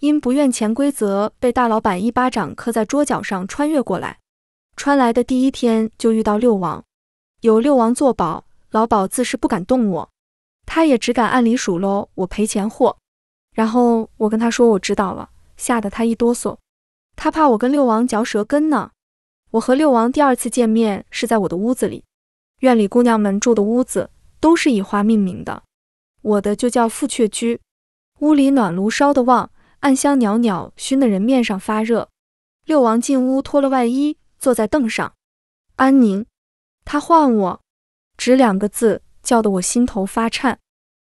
因不愿潜规则，被大老板一巴掌磕在桌角上。穿越过来，穿来的第一天就遇到六王，有六王作保，老鸨自是不敢动我，他也只敢按理数落我赔钱货。然后我跟他说我知道了，吓得他一哆嗦，他怕我跟六王嚼舌根呢。我和六王第二次见面是在我的屋子里，院里姑娘们住的屋子。都是以花命名的，我的就叫富雀居。屋里暖炉烧得旺，暗香袅袅，熏得人面上发热。六王进屋，脱了外衣，坐在凳上。安宁，他唤我，只两个字，叫得我心头发颤。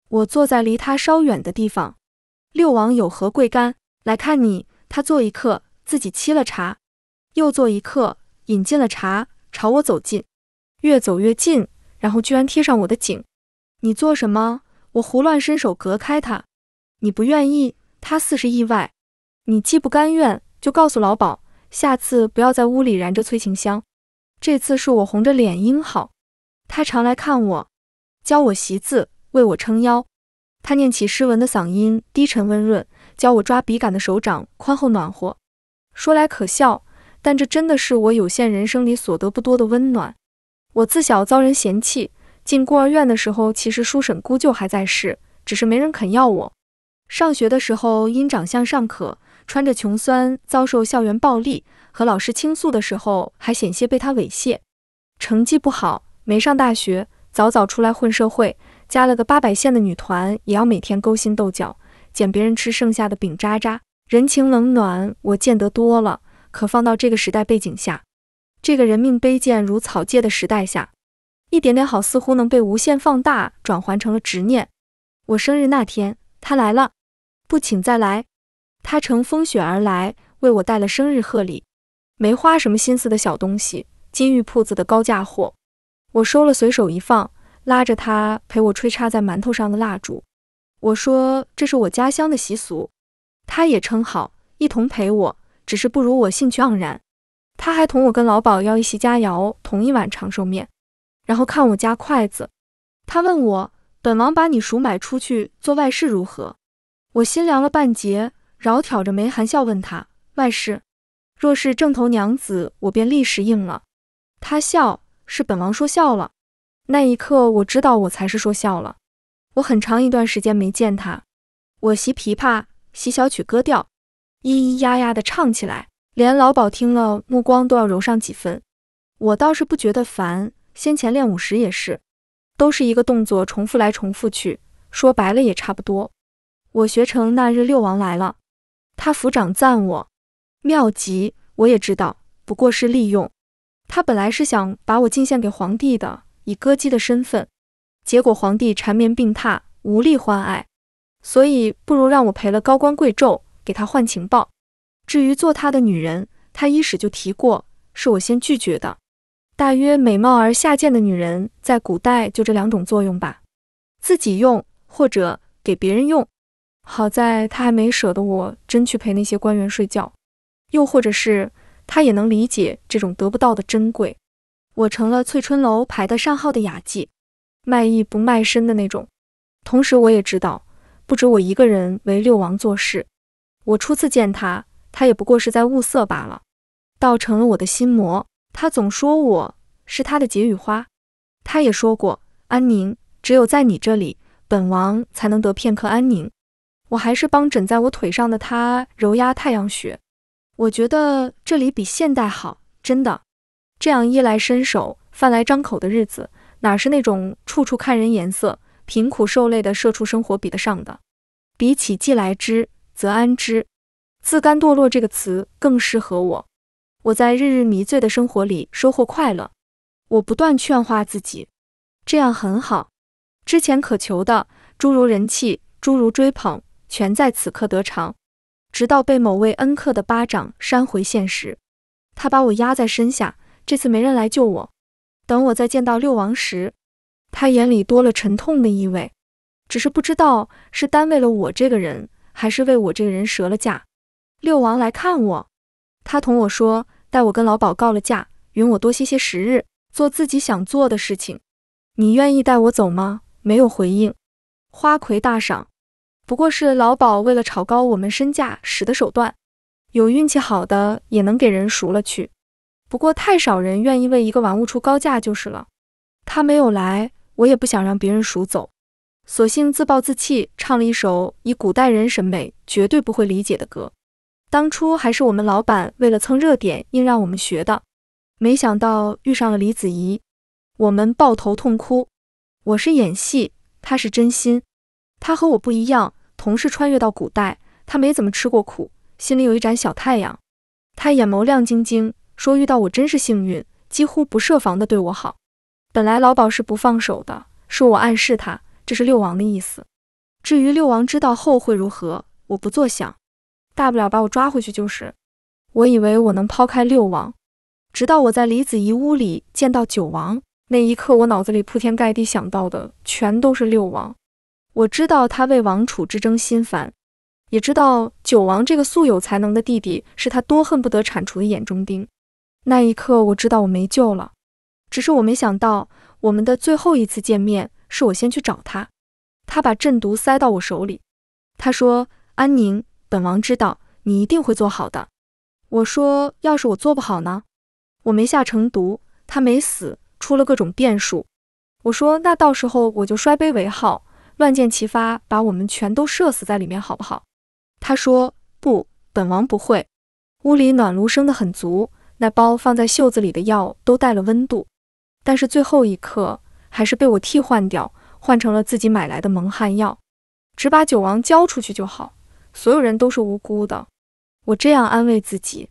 我坐在离他稍远的地方。六王有何贵干？来看你。他坐一刻，自己沏了茶，又坐一刻，饮尽了茶，朝我走近，越走越近。然后居然贴上我的颈，你做什么？我胡乱伸手隔开他。你不愿意？他似是意外。你既不甘愿，就告诉老鸨，下次不要在屋里燃着催情香。这次是我红着脸应好。他常来看我，教我习字，为我撑腰。他念起诗文的嗓音低沉温润，教我抓笔杆的手掌宽厚暖和。说来可笑，但这真的是我有限人生里所得不多的温暖。我自小遭人嫌弃，进孤儿院的时候，其实叔婶姑舅还在世，只是没人肯要我。上学的时候，因长相尚可，穿着穷酸，遭受校园暴力。和老师倾诉的时候，还险些被他猥亵。成绩不好，没上大学，早早出来混社会。加了个八百线的女团，也要每天勾心斗角，捡别人吃剩下的饼渣渣。人情冷暖，我见得多了。可放到这个时代背景下，这个人命卑贱如草芥的时代下，一点点好似乎能被无限放大，转换成了执念。我生日那天，他来了，不请再来。他乘风雪而来，为我带了生日贺礼，没花什么心思的小东西，金玉铺子的高价货，我收了，随手一放。拉着他陪我吹插在馒头上的蜡烛，我说这是我家乡的习俗，他也称好，一同陪我，只是不如我兴趣盎然。他还同我跟老鸨要一席佳肴，同一碗长寿面，然后看我夹筷子。他问我：“本王把你赎买出去做外事如何？”我心凉了半截，饶挑着眉含笑问他：“外事，若是正头娘子，我便立时应了。”他笑：“是本王说笑了。”那一刻，我知道我才是说笑了。我很长一段时间没见他，我习琵琶，习小曲歌调，咿咿呀呀地唱起来。连老鸨听了，目光都要柔上几分。我倒是不觉得烦，先前练舞时也是，都是一个动作重复来重复去，说白了也差不多。我学成那日六王来了，他抚掌赞我妙极。我也知道，不过是利用他本来是想把我进献给皇帝的，以歌姬的身份，结果皇帝缠绵病榻，无力欢爱，所以不如让我赔了高官贵胄，给他换情报。至于做他的女人，他一始就提过，是我先拒绝的。大约美貌而下贱的女人，在古代就这两种作用吧，自己用或者给别人用。好在他还没舍得我真去陪那些官员睡觉，又或者是他也能理解这种得不到的珍贵。我成了翠春楼排得上号的雅妓，卖艺不卖身的那种。同时我也知道，不止我一个人为六王做事。我初次见他。他也不过是在物色罢了，倒成了我的心魔。他总说我是他的解语花，他也说过安宁只有在你这里，本王才能得片刻安宁。我还是帮枕在我腿上的他揉压太阳穴。我觉得这里比现代好，真的。这样衣来伸手、饭来张口的日子，哪是那种处处看人颜色、贫苦受累的社畜生活比得上的？比起既来之，则安之。自甘堕落这个词更适合我。我在日日迷醉的生活里收获快乐。我不断劝化自己，这样很好。之前渴求的诸如人气、诸如追捧，全在此刻得偿。直到被某位恩客的巴掌扇回现实，他把我压在身下。这次没人来救我。等我再见到六王时，他眼里多了沉痛的意味，只是不知道是单为了我这个人，还是为我这个人折了价。六王来看我，他同我说，待我跟老鸨告了假，允我多歇些时日，做自己想做的事情。你愿意带我走吗？没有回应。花魁大赏，不过是老鸨为了炒高我们身价使的手段。有运气好的也能给人赎了去，不过太少人愿意为一个玩物出高价就是了。他没有来，我也不想让别人赎走，索性自暴自弃，唱了一首以古代人审美绝对不会理解的歌。当初还是我们老板为了蹭热点硬让我们学的，没想到遇上了李子怡，我们抱头痛哭。我是演戏，他是真心。他和我不一样，同是穿越到古代，他没怎么吃过苦，心里有一盏小太阳。他眼眸亮晶晶，说遇到我真是幸运，几乎不设防的对我好。本来老鸨是不放手的，是我暗示他这是六王的意思。至于六王知道后会如何，我不做想。大不了把我抓回去就是。我以为我能抛开六王，直到我在李子怡屋里见到九王那一刻，我脑子里铺天盖地想到的全都是六王。我知道他为王储之争心烦，也知道九王这个素有才能的弟弟是他多恨不得铲除的眼中钉。那一刻，我知道我没救了。只是我没想到，我们的最后一次见面是我先去找他，他把镇毒塞到我手里，他说：“安宁。”本王知道你一定会做好的。我说，要是我做不好呢？我没下成毒，他没死，出了各种变数。我说，那到时候我就摔杯为号，乱箭齐发，把我们全都射死在里面，好不好？他说不，本王不会。屋里暖炉生得很足，那包放在袖子里的药都带了温度，但是最后一刻还是被我替换掉，换成了自己买来的蒙汗药，只把九王交出去就好。所有人都是无辜的，我这样安慰自己，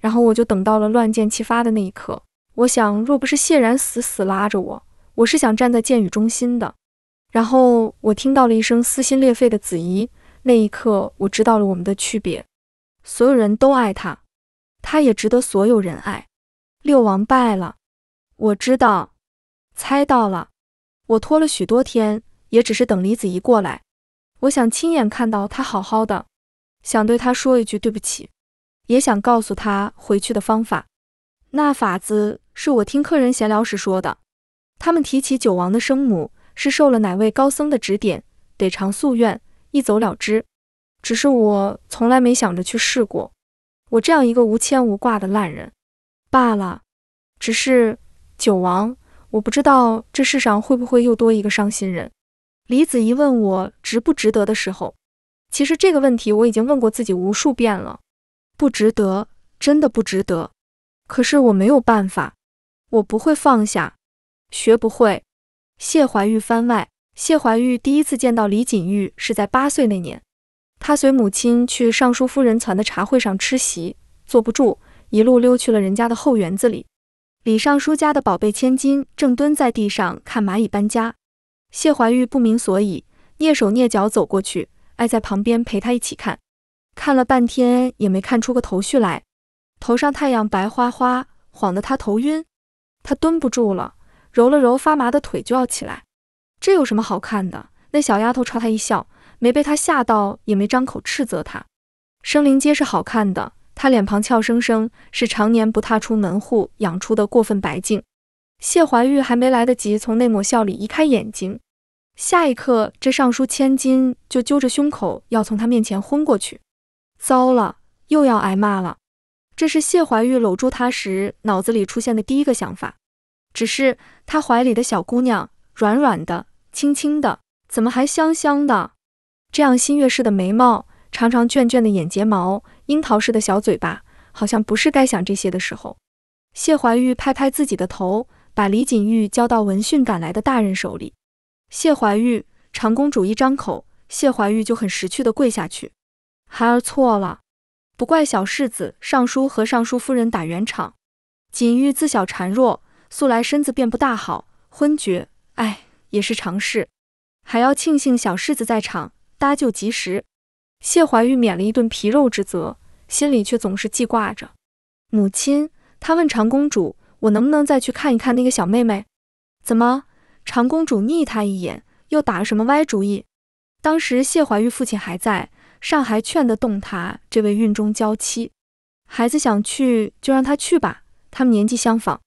然后我就等到了乱箭齐发的那一刻。我想，若不是谢然死死拉着我，我是想站在箭雨中心的。然后我听到了一声撕心裂肺的子怡，那一刻我知道了我们的区别。所有人都爱他，他也值得所有人爱。六王败了，我知道，猜到了。我拖了许多天，也只是等李子怡过来。我想亲眼看到他好好的，想对他说一句对不起，也想告诉他回去的方法。那法子是我听客人闲聊时说的，他们提起九王的生母是受了哪位高僧的指点，得偿夙愿，一走了之。只是我从来没想着去试过，我这样一个无牵无挂的烂人罢了。只是九王，我不知道这世上会不会又多一个伤心人。李子怡问我值不值得的时候，其实这个问题我已经问过自己无数遍了。不值得，真的不值得。可是我没有办法，我不会放下，学不会。谢怀玉番外：谢怀玉第一次见到李锦玉是在八岁那年，他随母亲去尚书夫人传的茶会上吃席，坐不住，一路溜去了人家的后园子里。李尚书家的宝贝千金正蹲在地上看蚂蚁搬家。谢怀玉不明所以，蹑手蹑脚走过去，挨在旁边陪他一起看，看了半天也没看出个头绪来。头上太阳白花花，晃得他头晕，他蹲不住了，揉了揉发麻的腿就要起来。这有什么好看的？那小丫头朝他一笑，没被他吓到，也没张口斥责他。生灵皆是好看的，她脸庞俏生生，是常年不踏出门户养出的过分白净。谢怀玉还没来得及从那抹笑里移开眼睛，下一刻，这尚书千金就揪着胸口要从他面前昏过去。糟了，又要挨骂了！这是谢怀玉搂住她时脑子里出现的第一个想法。只是他怀里的小姑娘软软的、轻轻的，怎么还香香的？这样新月似的眉毛、长长卷卷的眼睫毛、樱桃似的小嘴巴，好像不是该想这些的时候。谢怀玉拍拍自己的头。把李锦玉交到闻讯赶来的大人手里。谢怀玉，长公主一张口，谢怀玉就很识趣地跪下去：“孩儿错了，不怪小世子。尚书和尚书夫人打圆场。锦玉自小孱弱，素来身子便不大好，昏厥，哎，也是常事。还要庆幸小世子在场，搭救及时。谢怀玉免了一顿皮肉之责，心里却总是记挂着母亲。他问长公主。”我能不能再去看一看那个小妹妹？怎么？长公主睨她一眼，又打了什么歪主意？当时谢怀玉父亲还在，尚还劝得动她这位孕中娇妻。孩子想去就让他去吧，他们年纪相仿，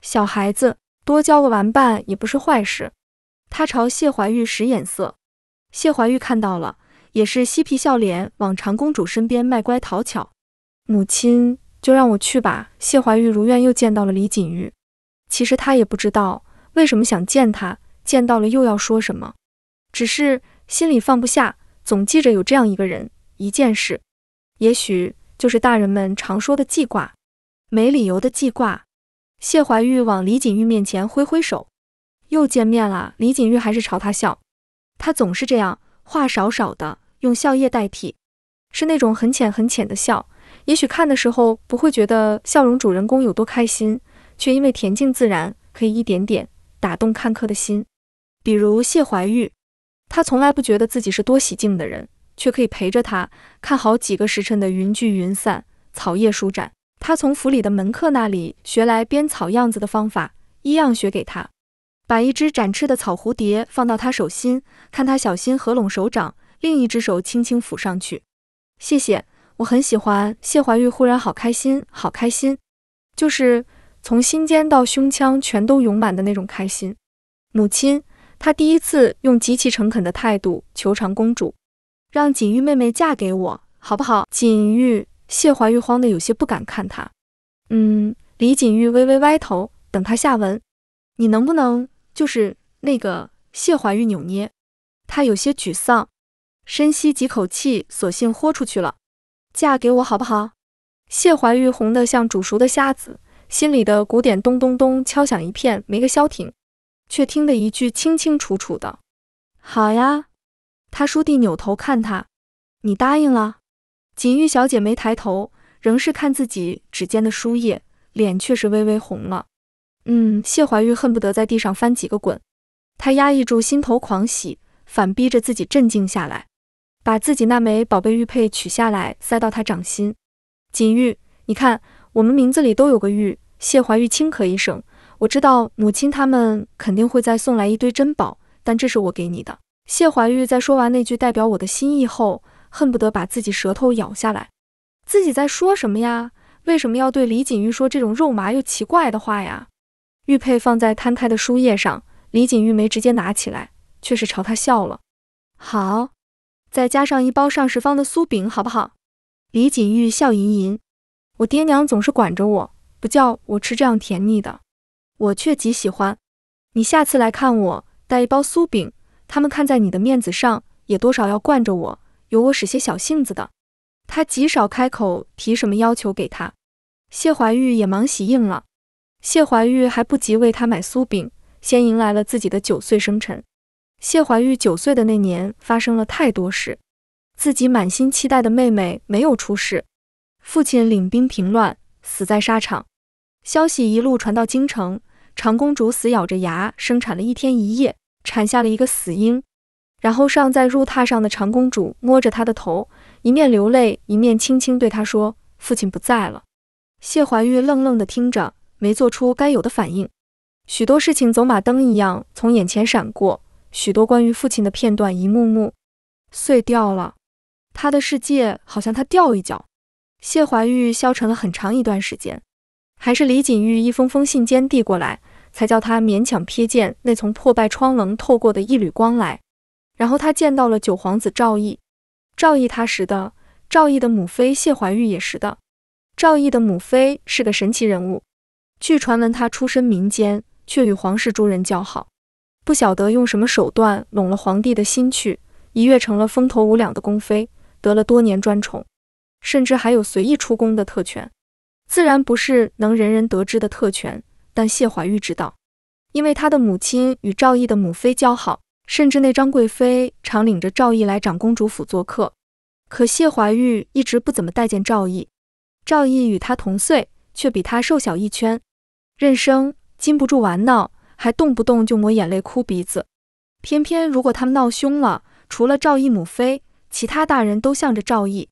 小孩子多交个玩伴也不是坏事。她朝谢怀玉使眼色，谢怀玉看到了，也是嬉皮笑脸往长公主身边卖乖讨巧。母亲。就让我去吧。谢怀玉如愿又见到了李锦玉，其实他也不知道为什么想见他，见到了又要说什么，只是心里放不下，总记着有这样一个人一件事，也许就是大人们常说的记挂，没理由的记挂。谢怀玉往李锦玉面前挥挥手，又见面了。李锦玉还是朝他笑，他总是这样，话少少的，用笑靥代替，是那种很浅很浅的笑。也许看的时候不会觉得笑容主人公有多开心，却因为恬静自然，可以一点点打动看客的心。比如谢怀玉，他从来不觉得自己是多喜静的人，却可以陪着他看好几个时辰的云聚云散、草叶舒展。他从府里的门客那里学来编草样子的方法，一样学给他，把一只展翅的草蝴蝶放到他手心，看他小心合拢手掌，另一只手轻轻抚上去。谢谢。我很喜欢谢怀玉，忽然好开心，好开心，就是从心尖到胸腔全都涌满的那种开心。母亲，她第一次用极其诚恳的态度求长公主，让锦玉妹妹嫁给我，好不好？锦玉，谢怀玉慌得有些不敢看她。嗯，李锦玉微微歪头，等他下文。你能不能就是那个谢怀玉扭捏？她有些沮丧，深吸几口气，索性豁出去了。嫁给我好不好？谢怀玉红得像煮熟的虾子，心里的鼓点咚咚咚敲响一片，没个消停，却听得一句清清楚楚的：“好呀。”他叔弟扭头看他：“你答应了？锦玉小姐没抬头，仍是看自己指尖的书页，脸却是微微红了。嗯，谢怀玉恨不得在地上翻几个滚，他压抑住心头狂喜，反逼着自己镇静下来。把自己那枚宝贝玉佩取下来，塞到他掌心。锦玉，你看，我们名字里都有个玉。谢怀玉轻咳一声，我知道母亲他们肯定会再送来一堆珍宝，但这是我给你的。谢怀玉在说完那句代表我的心意后，恨不得把自己舌头咬下来。自己在说什么呀？为什么要对李锦玉说这种肉麻又奇怪的话呀？玉佩放在摊开的书页上，李锦玉没直接拿起来，却是朝他笑了。好。再加上一包上食坊的酥饼，好不好？李锦玉笑吟吟。我爹娘总是管着我，不叫我吃这样甜腻的，我却极喜欢。你下次来看我，带一包酥饼，他们看在你的面子上，也多少要惯着我，由我使些小性子的。他极少开口提什么要求给他。谢怀玉也忙喜应了。谢怀玉还不及为他买酥饼，先迎来了自己的九岁生辰。谢怀玉九岁的那年发生了太多事，自己满心期待的妹妹没有出事，父亲领兵平乱死在沙场，消息一路传到京城，长公主死咬着牙生产了一天一夜，产下了一个死婴，然后尚在褥榻上的长公主摸着他的头，一面流泪一面轻轻对他说：“父亲不在了。”谢怀玉愣愣的听着，没做出该有的反应，许多事情走马灯一样从眼前闪过。许多关于父亲的片段，一幕幕碎掉了。他的世界好像他掉一脚。谢怀玉消沉了很长一段时间，还是李锦玉一封封信笺递过来，才叫他勉强瞥见那从破败窗棱透过的一缕光来。然后他见到了九皇子赵毅，赵毅他识的，赵毅的母妃谢怀玉也识的。赵毅的母妃是个神奇人物，据传闻她出身民间，却与皇室诸人交好。不晓得用什么手段拢了皇帝的心去，一跃成了风头无两的宫妃，得了多年专宠，甚至还有随意出宫的特权。自然不是能人人得知的特权，但谢怀玉知道，因为他的母亲与赵毅的母妃交好，甚至那张贵妃常领着赵毅来长公主府做客。可谢怀玉一直不怎么待见赵毅，赵毅与他同岁，却比他瘦小一圈，任生禁不住玩闹。还动不动就抹眼泪哭鼻子，偏偏如果他们闹凶了，除了赵毅母妃，其他大人都向着赵毅。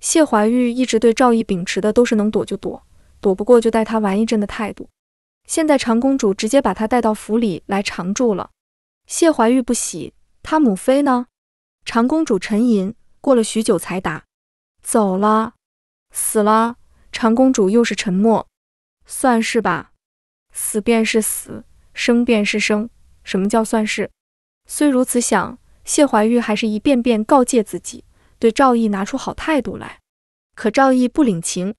谢怀玉一直对赵毅秉持的都是能躲就躲，躲不过就带他玩一阵的态度。现在长公主直接把他带到府里来常住了，谢怀玉不喜。他母妃呢？长公主沉吟，过了许久才答：走了，死了。长公主又是沉默，算是吧，死便是死。生便是生，什么叫算是？虽如此想，谢怀玉还是一遍遍告诫自己，对赵毅拿出好态度来。可赵毅不领情，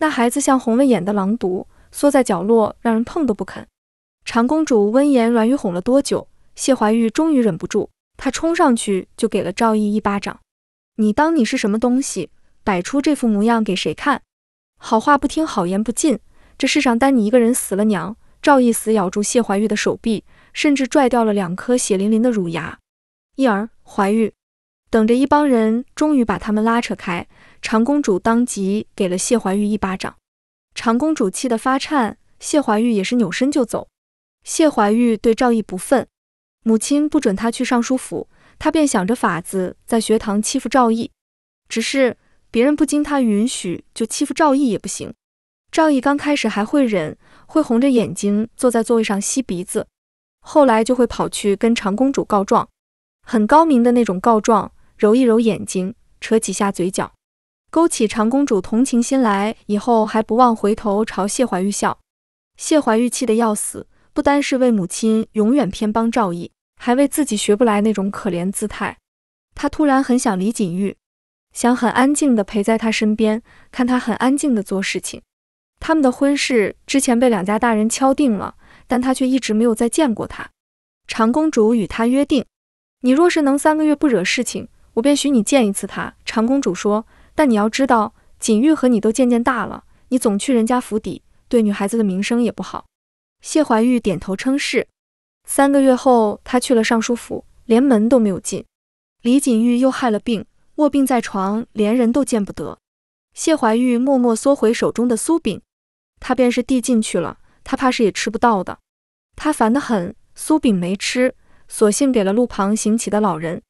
那孩子像红了眼的狼毒，缩在角落，让人碰都不肯。长公主温言软语哄了多久，谢怀玉终于忍不住，她冲上去就给了赵毅一巴掌：“你当你是什么东西？摆出这副模样给谁看？好话不听，好言不进，这世上单你一个人死了娘！”赵毅死咬住谢怀玉的手臂，甚至拽掉了两颗血淋淋的乳牙。一儿怀玉等着一帮人，终于把他们拉扯开。长公主当即给了谢怀玉一巴掌。长公主气得发颤，谢怀玉也是扭身就走。谢怀玉对赵毅不忿，母亲不准他去尚书府，他便想着法子在学堂欺负赵毅。只是别人不经他允许就欺负赵毅也不行。赵毅刚开始还会忍，会红着眼睛坐在座位上吸鼻子，后来就会跑去跟长公主告状，很高明的那种告状，揉一揉眼睛，扯几下嘴角，勾起长公主同情心来，以后还不忘回头朝谢怀玉笑。谢怀玉气得要死，不单是为母亲永远偏帮赵毅，还为自己学不来那种可怜姿态。他突然很想李锦玉，想很安静的陪在她身边，看她很安静的做事情。他们的婚事之前被两家大人敲定了，但他却一直没有再见过他。长公主与他约定，你若是能三个月不惹事情，我便许你见一次他。长公主说：“但你要知道，锦玉和你都渐渐大了，你总去人家府邸，对女孩子的名声也不好。”谢怀玉点头称是。三个月后，他去了尚书府，连门都没有进。李锦玉又害了病，卧病在床，连人都见不得。谢怀玉默默缩回手中的酥饼。他便是递进去了，他怕是也吃不到的。他烦得很，酥饼没吃，索性给了路旁行乞的老人。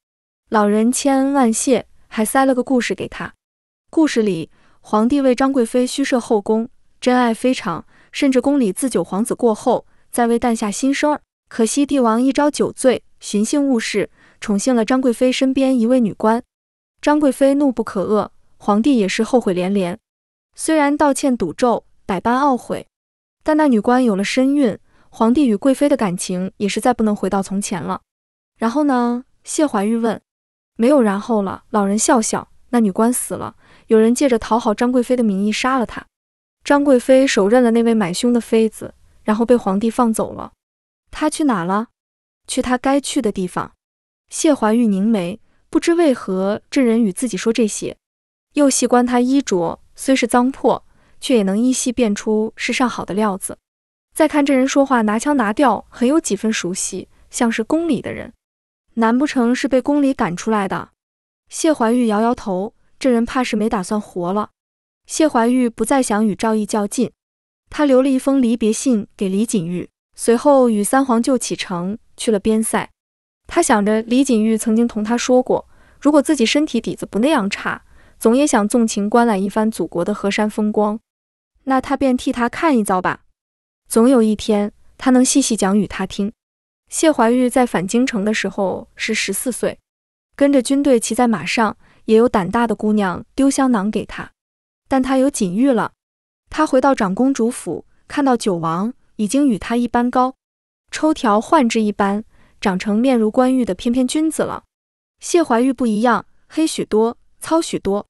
老人千恩万谢，还塞了个故事给他。故事里，皇帝为张贵妃虚设后宫，真爱非常，甚至宫里自九皇子过后再未诞下新生儿。可惜帝王一朝酒醉，寻衅误事，宠幸了张贵妃身边一位女官。张贵妃怒不可遏，皇帝也是后悔连连。虽然道歉赌咒。百般懊悔，但那女官有了身孕，皇帝与贵妃的感情也是再不能回到从前了。然后呢？谢怀玉问。没有然后了。老人笑笑。那女官死了，有人借着讨好张贵妃的名义杀了她。张贵妃手刃了那位买凶的妃子，然后被皇帝放走了。她去哪了？去她该去的地方。谢怀玉凝眉，不知为何这人与自己说这些，又细观他衣着，虽是脏破。却也能依稀辨出是上好的料子。再看这人说话拿腔拿调，很有几分熟悉，像是宫里的人。难不成是被宫里赶出来的？谢怀玉摇摇头，这人怕是没打算活了。谢怀玉不再想与赵毅较劲，他留了一封离别信给李锦玉，随后与三皇舅启程去了边塞。他想着李锦玉曾经同他说过，如果自己身体底子不那样差，总也想纵情观览一番祖国的河山风光。那他便替他看一遭吧，总有一天他能细细讲与他听。谢怀玉在返京城的时候是十四岁，跟着军队骑在马上，也有胆大的姑娘丢香囊给他，但他有锦玉了。他回到长公主府，看到九王已经与他一般高，抽条换之一般，长成面如冠玉的翩翩君子了。谢怀玉不一样，黑许多，糙许多，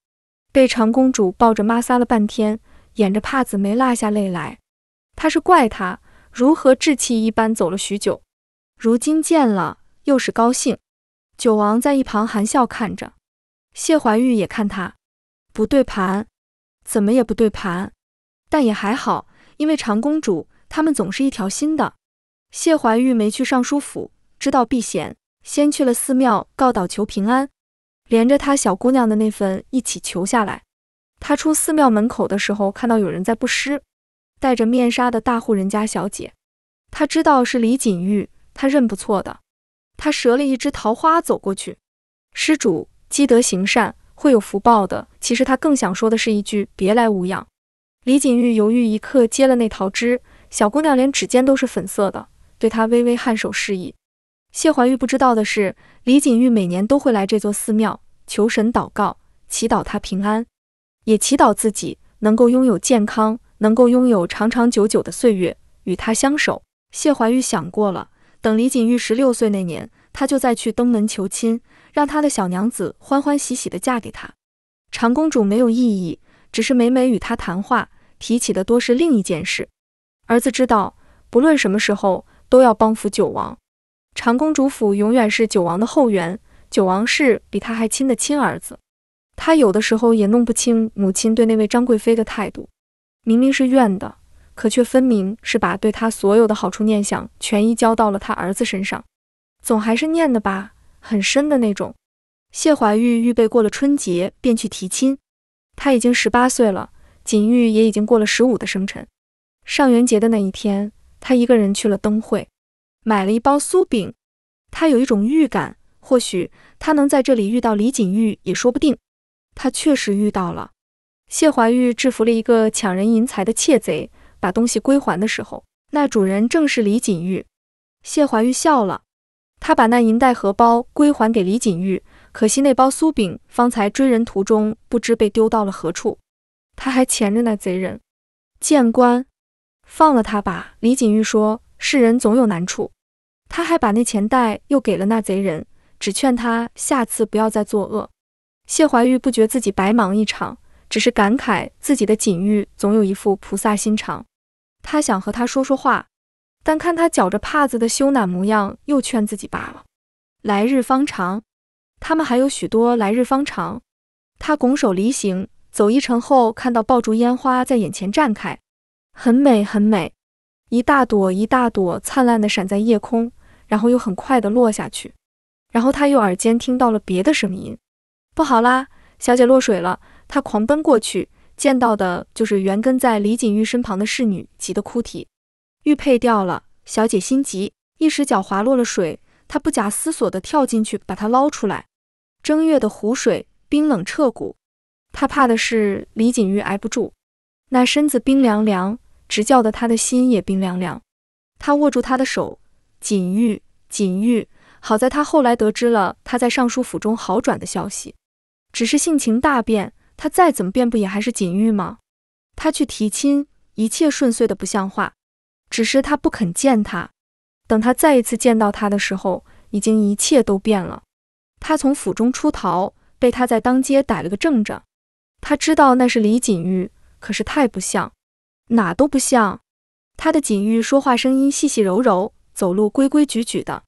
被长公主抱着妈撒了半天。掩着帕子，没落下泪来。他是怪他如何稚气一般走了许久，如今见了又是高兴。九王在一旁含笑看着，谢怀玉也看他，不对盘，怎么也不对盘，但也还好，因为长公主他们总是一条心的。谢怀玉没去尚书府，知道避嫌，先去了寺庙告祷求平安，连着他小姑娘的那份一起求下来。他出寺庙门口的时候，看到有人在布施，戴着面纱的大户人家小姐，他知道是李锦玉，他认不错的。他折了一枝桃花走过去，施主积德行善会有福报的。其实他更想说的是一句别来无恙。李锦玉犹豫一刻，接了那桃枝，小姑娘连指尖都是粉色的，对她微微颔首示意。谢怀玉不知道的是，李锦玉每年都会来这座寺庙求神祷告，祈祷她平安。也祈祷自己能够拥有健康，能够拥有长长久久的岁月与他相守。谢怀玉想过了，等李锦玉十六岁那年，他就再去登门求亲，让他的小娘子欢欢喜喜的嫁给他。长公主没有异议，只是每每与他谈话，提起的多是另一件事。儿子知道，不论什么时候都要帮扶九王。长公主府永远是九王的后援，九王是比他还亲的亲儿子。他有的时候也弄不清母亲对那位张贵妃的态度，明明是怨的，可却分明是把对他所有的好处念想全移交到了他儿子身上，总还是念的吧，很深的那种。谢怀玉预备过了春节便去提亲，他已经十八岁了，锦玉也已经过了十五的生辰。上元节的那一天，他一个人去了灯会，买了一包酥饼。他有一种预感，或许他能在这里遇到李锦玉，也说不定。他确实遇到了谢怀玉，制服了一个抢人银财的窃贼，把东西归还的时候，那主人正是李锦玉。谢怀玉笑了，他把那银袋荷包归还给李锦玉，可惜那包酥饼方才追人途中不知被丢到了何处。他还钳着那贼人，见官放了他吧。李锦玉说：“世人总有难处。”他还把那钱袋又给了那贼人，只劝他下次不要再作恶。谢怀玉不觉自己白忙一场，只是感慨自己的锦玉总有一副菩萨心肠。他想和他说说话，但看他绞着帕子的羞赧模样，又劝自己罢了。来日方长，他们还有许多来日方长。他拱手离行，走一程后，看到爆竹烟花在眼前绽开，很美很美，一大朵一大朵灿烂的闪在夜空，然后又很快的落下去。然后他又耳间听到了别的声音。不好啦！小姐落水了，他狂奔过去，见到的就是原跟在李锦玉身旁的侍女，急得哭啼。玉佩掉了，小姐心急，一时脚滑落了水，她不假思索地跳进去把她捞出来。正月的湖水冰冷彻骨，她怕的是李锦玉挨不住，那身子冰凉凉，直叫得她的心也冰凉凉。她握住他的手，锦玉，锦玉。好在他后来得知了他在尚书府中好转的消息。只是性情大变，他再怎么变，不也还是锦玉吗？他去提亲，一切顺遂的不像话。只是他不肯见他。等他再一次见到他的时候，已经一切都变了。他从府中出逃，被他在当街逮了个正着。他知道那是李锦玉，可是太不像，哪都不像。他的锦玉说话声音细细柔柔，走路规规矩矩的，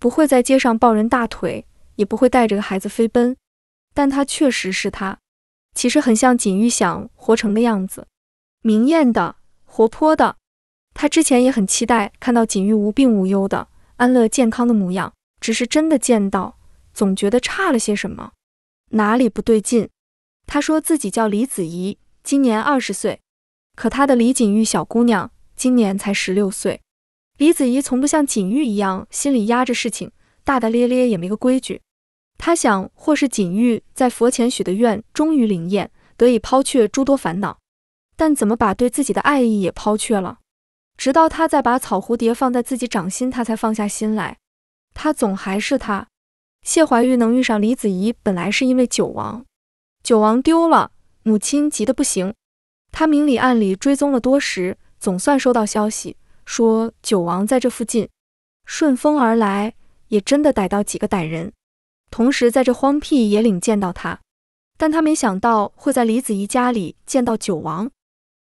不会在街上抱人大腿，也不会带着个孩子飞奔。但他确实是他，其实很像锦玉想活成的样子，明艳的，活泼的。他之前也很期待看到锦玉无病无忧的安乐健康的模样，只是真的见到，总觉得差了些什么，哪里不对劲？他说自己叫李子怡，今年二十岁，可他的李锦玉小姑娘今年才十六岁。李子怡从不像锦玉一样心里压着事情，大大咧咧也没个规矩。他想，或是锦玉在佛前许的愿终于灵验，得以抛却诸多烦恼，但怎么把对自己的爱意也抛却了？直到他再把草蝴蝶放在自己掌心，他才放下心来。他总还是他。谢怀玉能遇上李子怡，本来是因为九王。九王丢了，母亲急得不行。他明里暗里追踪了多时，总算收到消息，说九王在这附近，顺风而来，也真的逮到几个歹人。同时，在这荒僻野岭见到他，但他没想到会在李子怡家里见到九王，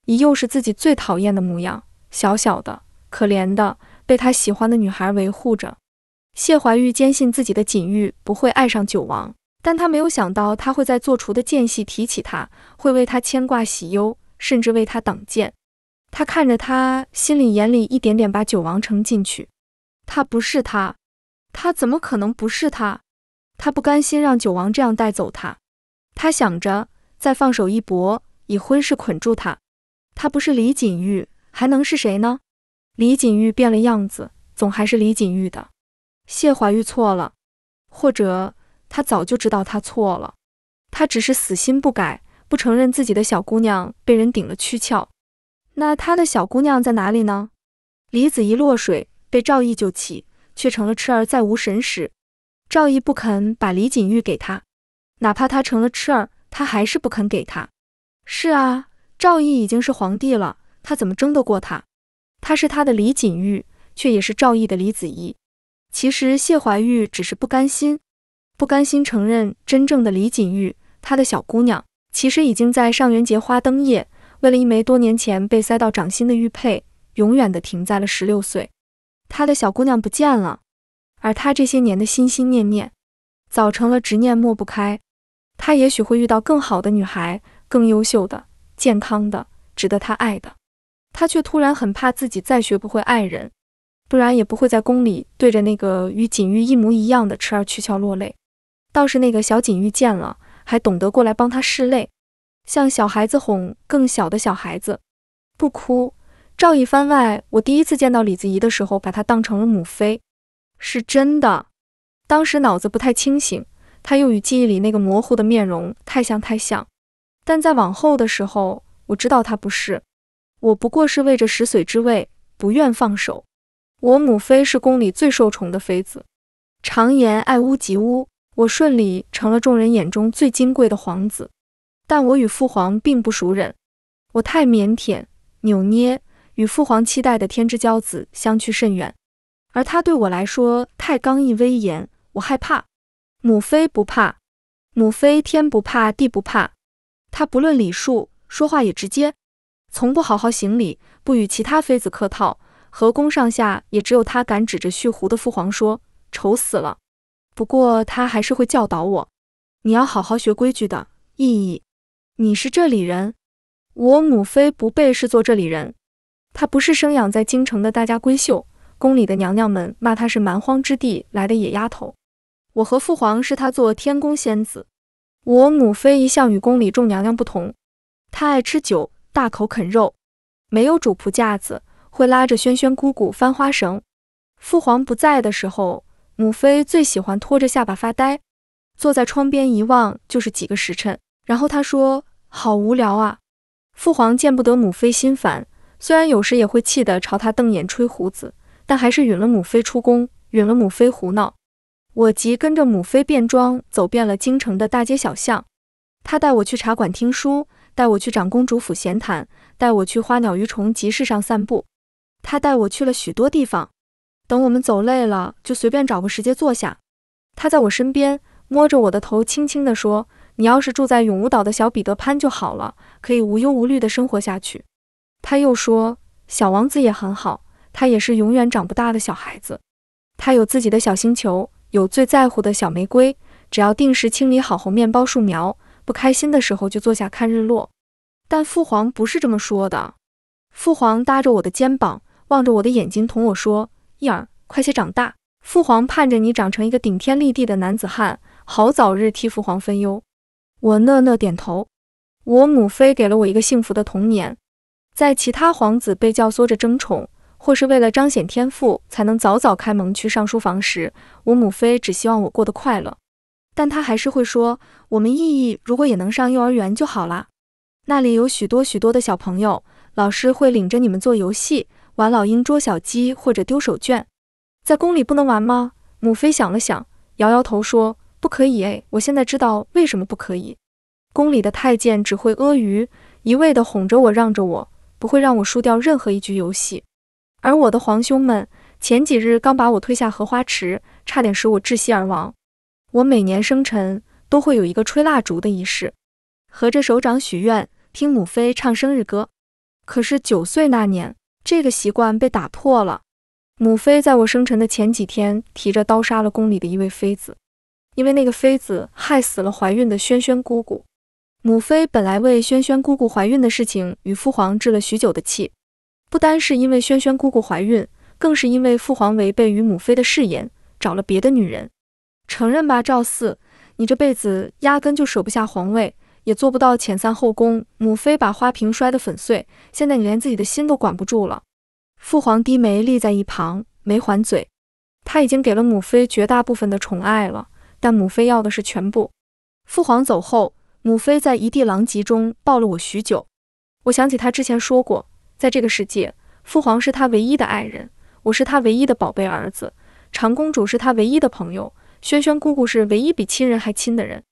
以又是自己最讨厌的模样，小小的、可怜的，被他喜欢的女孩维护着。谢怀玉坚信自己的锦玉不会爱上九王，但他没有想到他会在做厨的间隙提起他，会为他牵挂喜忧，甚至为他挡剑。他看着他，心里眼里一点点把九王盛进去。他不是他，他怎么可能不是他？他不甘心让九王这样带走他，他想着再放手一搏，以婚事捆住他。他不是李锦玉还能是谁呢？李锦玉变了样子，总还是李锦玉的。谢怀玉错了，或者他早就知道他错了，他只是死心不改，不承认自己的小姑娘被人顶了躯壳。那他的小姑娘在哪里呢？李子一落水被赵毅救起，却成了痴儿，再无神识。赵毅不肯把李锦玉给他，哪怕他成了痴儿，他还是不肯给他。是啊，赵毅已经是皇帝了，他怎么争得过他？他是他的李锦玉，却也是赵毅的李子怡。其实谢怀玉只是不甘心，不甘心承认真正的李锦玉。他的小姑娘其实已经在上元节花灯夜，为了一枚多年前被塞到掌心的玉佩，永远的停在了十六岁。他的小姑娘不见了。而他这些年的心心念念，早成了执念，抹不开。他也许会遇到更好的女孩，更优秀的、健康的、值得他爱的。他却突然很怕自己再学不会爱人，不然也不会在宫里对着那个与锦玉一模一样的痴儿取笑落泪。倒是那个小锦玉见了，还懂得过来帮他拭泪，像小孩子哄更小的小孩子，不哭。赵一番外，我第一次见到李子怡的时候，把她当成了母妃。是真的，当时脑子不太清醒，他又与记忆里那个模糊的面容太像太像，但在往后的时候，我知道他不是，我不过是为着食髓之味不愿放手。我母妃是宫里最受宠的妃子，常言爱屋及乌，我顺利成了众人眼中最金贵的皇子，但我与父皇并不熟稔，我太腼腆扭捏，与父皇期待的天之骄子相去甚远。而他对我来说太刚毅威严，我害怕。母妃不怕，母妃天不怕地不怕，他不论礼数，说话也直接，从不好好行礼，不与其他妃子客套，和宫上下也只有他敢指着蓄胡的父皇说丑死了。不过他还是会教导我，你要好好学规矩的。意义，你是这里人，我母妃不被视作这里人，她不是生养在京城的大家闺秀。宫里的娘娘们骂她是蛮荒之地来的野丫头。我和父皇是她做天宫仙子。我母妃一向与宫里众娘娘不同，她爱吃酒，大口啃肉，没有主仆架子，会拉着轩轩姑姑翻花绳。父皇不在的时候，母妃最喜欢拖着下巴发呆，坐在窗边一望就是几个时辰，然后她说：“好无聊啊。”父皇见不得母妃心烦，虽然有时也会气得朝她瞪眼吹胡子。但还是允了母妃出宫，允了母妃胡闹。我即跟着母妃变装，走遍了京城的大街小巷。她带我去茶馆听书，带我去长公主府闲谈，带我去花鸟鱼虫集市上散步。她带我去了许多地方。等我们走累了，就随便找个时间坐下。她在我身边摸着我的头，轻轻地说：“你要是住在永无岛的小彼得潘就好了，可以无忧无虑的生活下去。”她又说：“小王子也很好。”他也是永远长不大的小孩子，他有自己的小星球，有最在乎的小玫瑰，只要定时清理好红面包树苗，不开心的时候就坐下看日落。但父皇不是这么说的，父皇搭着我的肩膀，望着我的眼睛同我说：“燕儿，快些长大，父皇盼着你长成一个顶天立地的男子汉，好早日替父皇分忧。”我讷讷点头。我母妃给了我一个幸福的童年，在其他皇子被教唆着争宠。或是为了彰显天赋，才能早早开蒙去上书房时，我母妃只希望我过得快乐，但她还是会说：“我们意义如果也能上幼儿园就好了，那里有许多许多的小朋友，老师会领着你们做游戏，玩老鹰捉小鸡或者丢手绢。”在宫里不能玩吗？母妃想了想，摇摇头说：“不可以。”哎，我现在知道为什么不可以。宫里的太监只会阿谀，一味的哄着我，让着我，不会让我输掉任何一局游戏。而我的皇兄们前几日刚把我推下荷花池，差点使我窒息而亡。我每年生辰都会有一个吹蜡烛的仪式，合着手掌许愿，听母妃唱生日歌。可是九岁那年，这个习惯被打破了。母妃在我生辰的前几天提着刀杀了宫里的一位妃子，因为那个妃子害死了怀孕的轩轩姑姑。母妃本来为轩轩姑姑怀孕的事情与父皇置了许久的气。不单是因为轩轩姑姑怀孕，更是因为父皇违背与母妃的誓言，找了别的女人。承认吧，赵四，你这辈子压根就舍不下皇位，也做不到遣散后宫。母妃把花瓶摔得粉碎，现在你连自己的心都管不住了。父皇低眉立在一旁，没还嘴。他已经给了母妃绝大部分的宠爱了，但母妃要的是全部。父皇走后，母妃在一地狼藉中抱了我许久。我想起他之前说过。在这个世界，父皇是他唯一的爱人，我是他唯一的宝贝儿子，长公主是他唯一的朋友，萱萱姑姑是唯一比亲人还亲的人。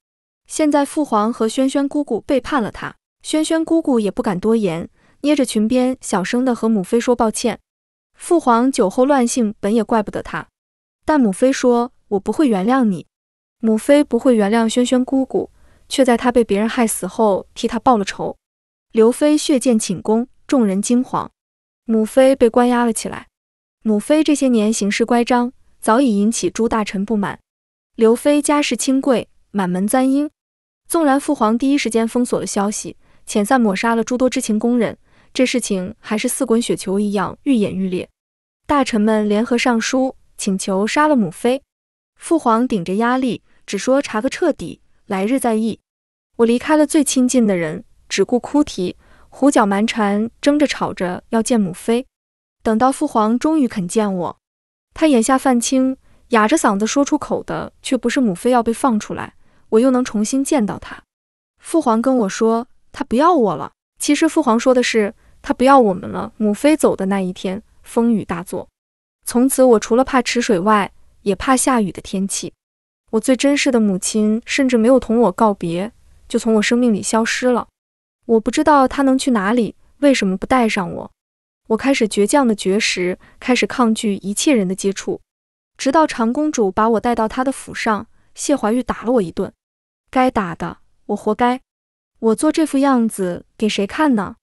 现在父皇和萱萱姑姑背叛了他，萱萱姑姑也不敢多言，捏着裙边，小声的和母妃说抱歉。父皇酒后乱性，本也怪不得他，但母妃说，我不会原谅你。母妃不会原谅萱萱姑姑，却在她被别人害死后替她报了仇，刘妃血溅寝宫。众人惊惶。母妃被关押了起来。母妃这些年行事乖张，早已引起朱大臣不满。刘妃家世清贵，满门簪缨，纵然父皇第一时间封锁了消息，遣散抹杀了诸多知情工人，这事情还是似滚雪球一样愈演愈烈。大臣们联合上书，请求杀了母妃。父皇顶着压力，只说查个彻底，来日再议。我离开了最亲近的人，只顾哭啼。胡搅蛮缠，争着吵着要见母妃。等到父皇终于肯见我，他眼下泛青，哑着嗓子说出口的却不是母妃要被放出来，我又能重新见到她。父皇跟我说，他不要我了。其实父皇说的是，他不要我们了。母妃走的那一天，风雨大作。从此，我除了怕池水外，也怕下雨的天气。我最珍视的母亲，甚至没有同我告别，就从我生命里消失了。我不知道他能去哪里，为什么不带上我？我开始倔强的绝食，开始抗拒一切人的接触，直到长公主把我带到她的府上，谢怀玉打了我一顿。该打的，我活该。我做这副样子给谁看呢？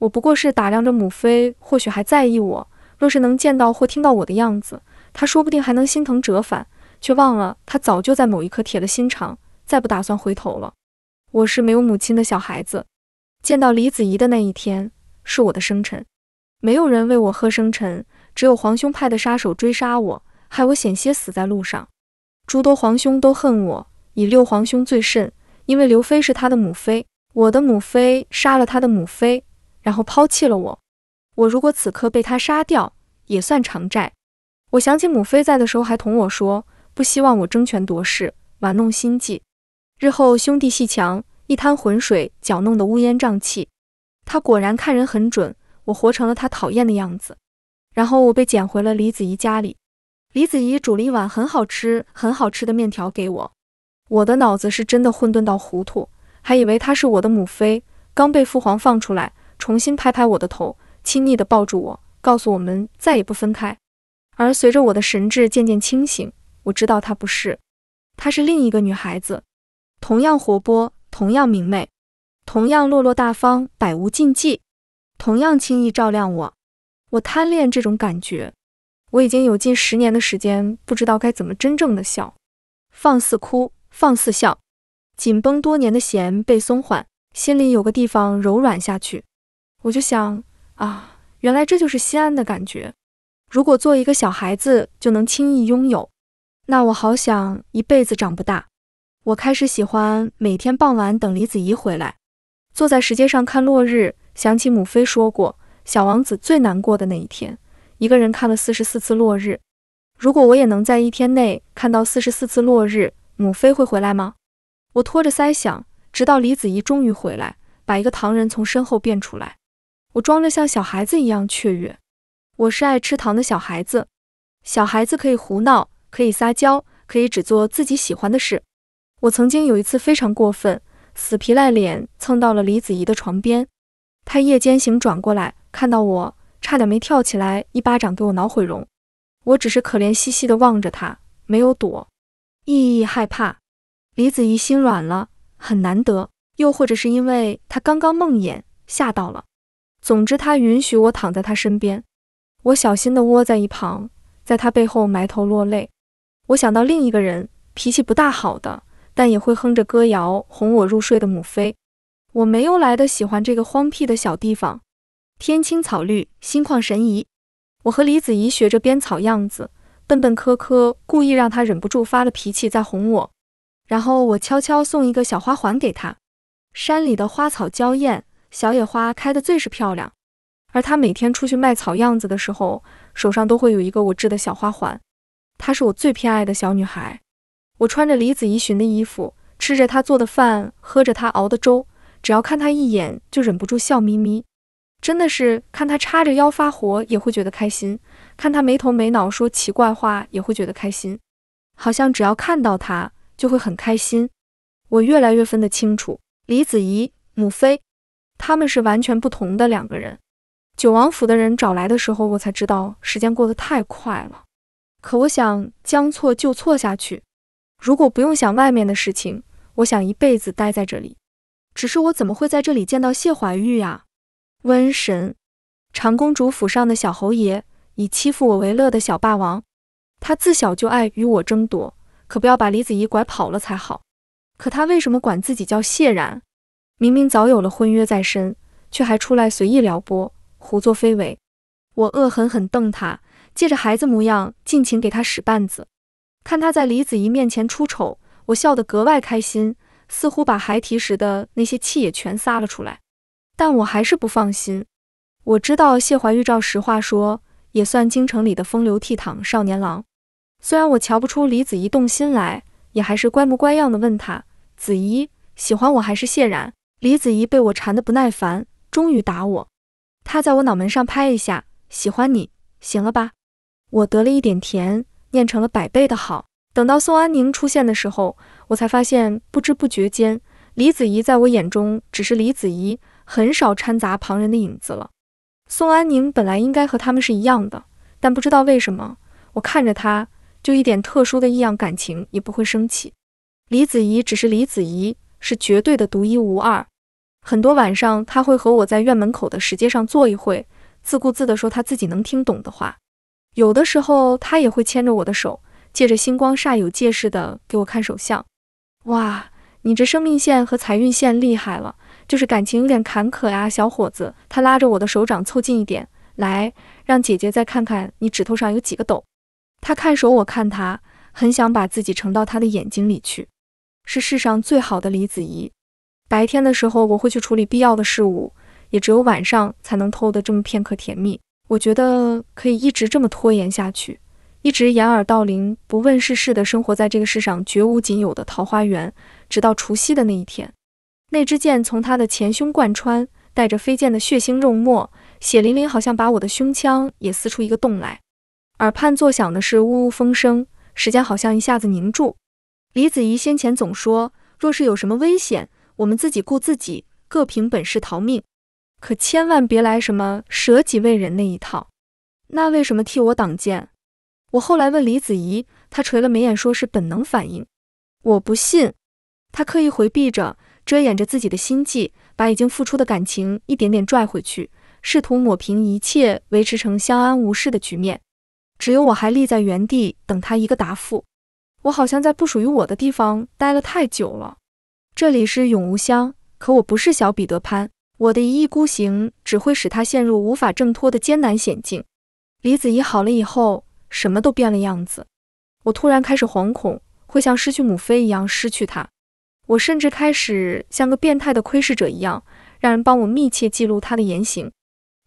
我不过是打量着母妃，或许还在意我。若是能见到或听到我的样子，他说不定还能心疼折返，却忘了他早就在某一刻铁了心肠，再不打算回头了。我是没有母亲的小孩子。见到李子怡的那一天是我的生辰，没有人为我贺生辰，只有皇兄派的杀手追杀我，害我险些死在路上。诸多皇兄都恨我，以六皇兄最甚，因为刘妃是他的母妃，我的母妃杀了他的母妃，然后抛弃了我。我如果此刻被他杀掉，也算偿债。我想起母妃在的时候还同我说，不希望我争权夺势，玩弄心计，日后兄弟戏强，一滩浑水搅弄得乌烟瘴气，他果然看人很准，我活成了他讨厌的样子。然后我被捡回了李子怡家里，李子怡煮了一碗很好吃、很好吃的面条给我。我的脑子是真的混沌到糊涂，还以为她是我的母妃。刚被父皇放出来，重新拍拍我的头，亲昵地抱住我，告诉我们再也不分开。而随着我的神智渐渐清醒，我知道她不是，她是另一个女孩子，同样活泼。同样明媚，同样落落大方，百无禁忌，同样轻易照亮我。我贪恋这种感觉。我已经有近十年的时间，不知道该怎么真正的笑，放肆哭，放肆笑。紧绷多年的弦被松缓，心里有个地方柔软下去。我就想啊，原来这就是心安的感觉。如果做一个小孩子就能轻易拥有，那我好想一辈子长不大。我开始喜欢每天傍晚等李子怡回来，坐在石阶上看落日，想起母妃说过，小王子最难过的那一天，一个人看了四十四次落日。如果我也能在一天内看到四十四次落日，母妃会回来吗？我拖着腮想，直到李子怡终于回来，把一个糖人从身后变出来，我装着像小孩子一样雀跃。我是爱吃糖的小孩子，小孩子可以胡闹，可以撒娇，可以只做自己喜欢的事。我曾经有一次非常过分，死皮赖脸蹭到了李子怡的床边。她夜间醒，转过来看到我，差点没跳起来，一巴掌给我挠毁容。我只是可怜兮兮的望着她，没有躲。意义害怕，李子怡心软了，很难得。又或者是因为她刚刚梦魇吓到了。总之，她允许我躺在她身边。我小心的窝在一旁，在她背后埋头落泪。我想到另一个人，脾气不大好的。但也会哼着歌谣哄我入睡的母妃，我没有来得喜欢这个荒僻的小地方，天青草绿，心旷神怡。我和李子怡学着编草样子，笨笨磕磕，故意让她忍不住发了脾气再哄我，然后我悄悄送一个小花环给她。山里的花草娇艳，小野花开得最是漂亮。而她每天出去卖草样子的时候，手上都会有一个我织的小花环，她是我最偏爱的小女孩。我穿着李子怡寻的衣服，吃着她做的饭，喝着她熬的粥，只要看她一眼就忍不住笑眯眯。真的是看她叉着腰发火也会觉得开心，看她没头没脑说奇怪话也会觉得开心。好像只要看到她就会很开心。我越来越分得清楚，李子怡母妃，他们是完全不同的两个人。九王府的人找来的时候，我才知道时间过得太快了。可我想将错就错下去。如果不用想外面的事情，我想一辈子待在这里。只是我怎么会在这里见到谢怀玉呀？瘟神！长公主府上的小侯爷，以欺负我为乐的小霸王，他自小就爱与我争夺，可不要把李子怡拐跑了才好。可他为什么管自己叫谢然？明明早有了婚约在身，却还出来随意撩拨，胡作非为。我恶狠狠瞪他，借着孩子模样，尽情给他使绊子。看他在李子怡面前出丑，我笑得格外开心，似乎把孩提时的那些气也全撒了出来。但我还是不放心，我知道谢怀玉照实话说也算京城里的风流倜傥少年郎，虽然我瞧不出李子怡动心来，也还是乖模乖样的问他：“子怡喜欢我还是谢然？”李子怡被我缠得不耐烦，终于打我，他在我脑门上拍一下：“喜欢你，行了吧？”我得了一点甜。念成了百倍的好。等到宋安宁出现的时候，我才发现，不知不觉间，李子怡在我眼中只是李子怡，很少掺杂旁人的影子了。宋安宁本来应该和他们是一样的，但不知道为什么，我看着他，就一点特殊的异样感情也不会升起。李子怡只是李子怡，是绝对的独一无二。很多晚上，他会和我在院门口的石阶上坐一会，自顾自地说他自己能听懂的话。有的时候，他也会牵着我的手，借着星光煞有介事的给我看手相。哇，你这生命线和财运线厉害了，就是感情有点坎坷呀，小伙子。他拉着我的手掌凑近一点，来，让姐姐再看看你指头上有几个斗。他看手，我看他，很想把自己盛到他的眼睛里去。是世上最好的李子怡。白天的时候，我会去处理必要的事物，也只有晚上才能偷得这么片刻甜蜜。我觉得可以一直这么拖延下去，一直掩耳盗铃、不问世事的生活在这个世上绝无仅有的桃花源，直到除夕的那一天，那支箭从他的前胸贯穿，带着飞溅的血腥肉沫，血淋淋，好像把我的胸腔也撕出一个洞来。耳畔作响的是呜呜风声，时间好像一下子凝住。李子怡先前总说，若是有什么危险，我们自己顾自己，各凭本事逃命。可千万别来什么舍己为人那一套。那为什么替我挡箭？我后来问李子怡，她垂了眉眼，说是本能反应。我不信，她刻意回避着，遮掩着自己的心计，把已经付出的感情一点点拽回去，试图抹平一切，维持成相安无事的局面。只有我还立在原地，等他一个答复。我好像在不属于我的地方待了太久了。这里是永无乡，可我不是小彼得潘。我的一意孤行只会使他陷入无法挣脱的艰难险境。李子怡好了以后，什么都变了样子。我突然开始惶恐，会像失去母妃一样失去他。我甚至开始像个变态的窥视者一样，让人帮我密切记录他的言行。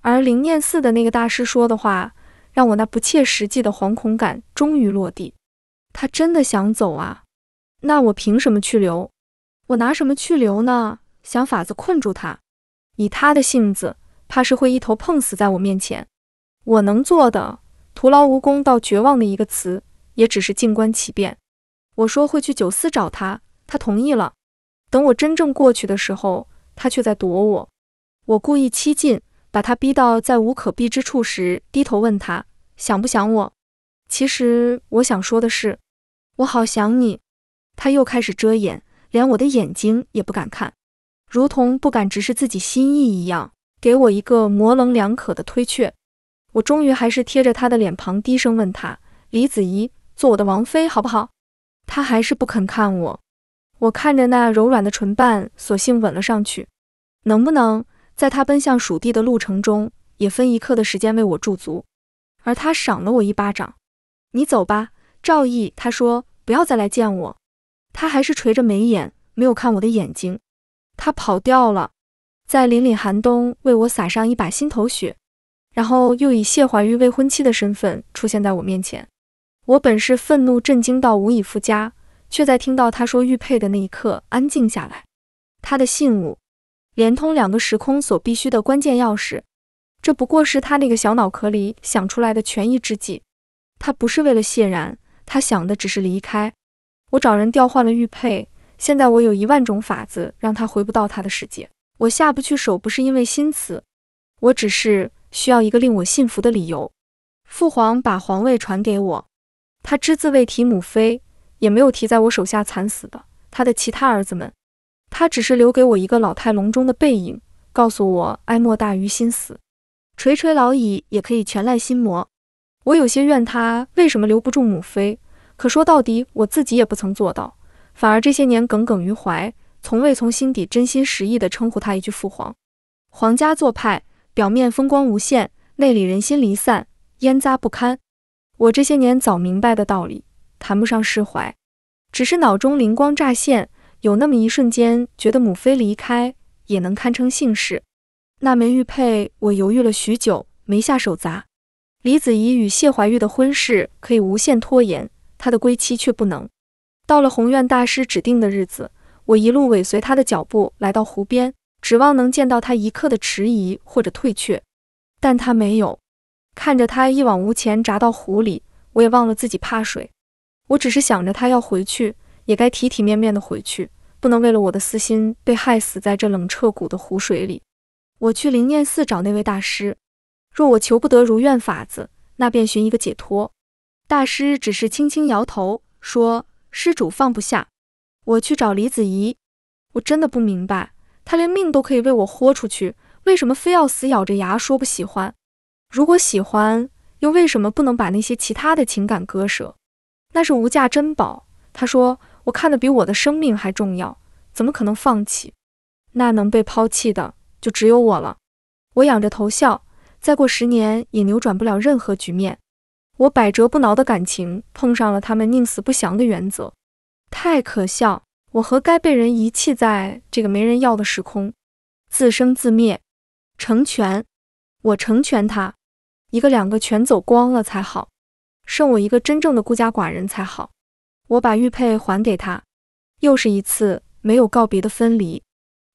而灵念寺的那个大师说的话，让我那不切实际的惶恐感终于落地。他真的想走啊？那我凭什么去留？我拿什么去留呢？想法子困住他。以他的性子，怕是会一头碰死在我面前。我能做的，徒劳无功到绝望的一个词，也只是静观其变。我说会去九思找他，他同意了。等我真正过去的时候，他却在躲我。我故意欺近，把他逼到在无可避之处时，低头问他想不想我。其实我想说的是，我好想你。他又开始遮掩，连我的眼睛也不敢看。如同不敢直视自己心意一样，给我一个模棱两可的推却。我终于还是贴着他的脸庞，低声问他：“李子怡，做我的王妃好不好？”他还是不肯看我。我看着那柔软的唇瓣，索性吻了上去。能不能在他奔向蜀地的路程中，也分一刻的时间为我驻足？而他赏了我一巴掌：“你走吧，赵毅。”他说：“不要再来见我。”他还是垂着眉眼，没有看我的眼睛。他跑掉了，在凛凛寒冬为我洒上一把心头血，然后又以谢怀玉未婚妻的身份出现在我面前。我本是愤怒震惊到无以复加，却在听到他说玉佩的那一刻安静下来。他的信物，连通两个时空所必须的关键钥匙，这不过是他那个小脑壳里想出来的权宜之计。他不是为了谢然，他想的只是离开。我找人调换了玉佩。现在我有一万种法子让他回不到他的世界，我下不去手不是因为心慈，我只是需要一个令我信服的理由。父皇把皇位传给我，他只字未提母妃，也没有提在我手下惨死的他的其他儿子们，他只是留给我一个老态龙钟的背影，告诉我哀莫大于心死，垂垂老矣也可以全赖心魔。我有些怨他为什么留不住母妃，可说到底我自己也不曾做到。反而这些年耿耿于怀，从未从心底真心实意地称呼他一句父皇。皇家做派，表面风光无限，内里人心离散，烟杂不堪。我这些年早明白的道理，谈不上释怀，只是脑中灵光乍现，有那么一瞬间觉得母妃离开也能堪称幸事。那枚玉佩，我犹豫了许久，没下手砸。李子怡与谢怀玉的婚事可以无限拖延，他的归期却不能。到了宏愿大师指定的日子，我一路尾随他的脚步来到湖边，指望能见到他一刻的迟疑或者退却，但他没有。看着他一往无前扎到湖里，我也忘了自己怕水，我只是想着他要回去也该体体面面的回去，不能为了我的私心被害死在这冷彻骨的湖水里。我去灵念寺找那位大师，若我求不得如愿法子，那便寻一个解脱。大师只是轻轻摇头说。施主放不下，我去找李子怡。我真的不明白，她连命都可以为我豁出去，为什么非要死咬着牙说不喜欢？如果喜欢，又为什么不能把那些其他的情感割舍？那是无价珍宝。他说，我看的比我的生命还重要，怎么可能放弃？那能被抛弃的就只有我了。我仰着头笑，再过十年也扭转不了任何局面。我百折不挠的感情碰上了他们宁死不降的原则，太可笑！我何该被人遗弃在这个没人要的时空，自生自灭？成全我，成全他，一个两个全走光了才好，剩我一个真正的孤家寡人才好。我把玉佩还给他，又是一次没有告别的分离。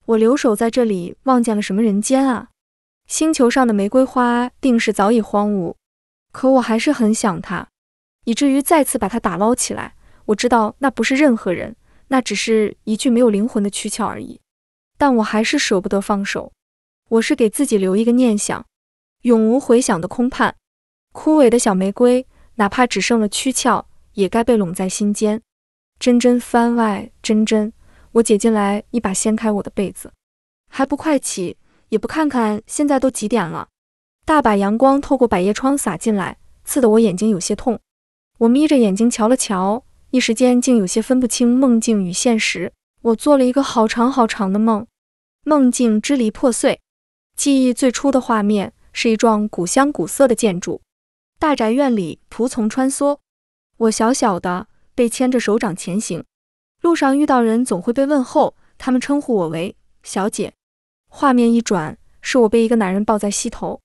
我留守在这里，望见了什么人间啊？星球上的玫瑰花定是早已荒芜。可我还是很想他，以至于再次把他打捞起来。我知道那不是任何人，那只是一具没有灵魂的躯壳而已。但我还是舍不得放手。我是给自己留一个念想，永无回响的空盼。枯萎的小玫瑰，哪怕只剩了躯壳，也该被拢在心间。真真番外，真真，我姐进来，一把掀开我的被子，还不快起？也不看看现在都几点了？大把阳光透过百叶窗洒进来，刺得我眼睛有些痛。我眯着眼睛瞧了瞧，一时间竟有些分不清梦境与现实。我做了一个好长好长的梦，梦境支离破碎。记忆最初的画面是一幢古香古色的建筑，大宅院里仆从穿梭，我小小的被牵着手掌前行。路上遇到人总会被问候，他们称呼我为小姐。画面一转，是我被一个男人抱在膝头。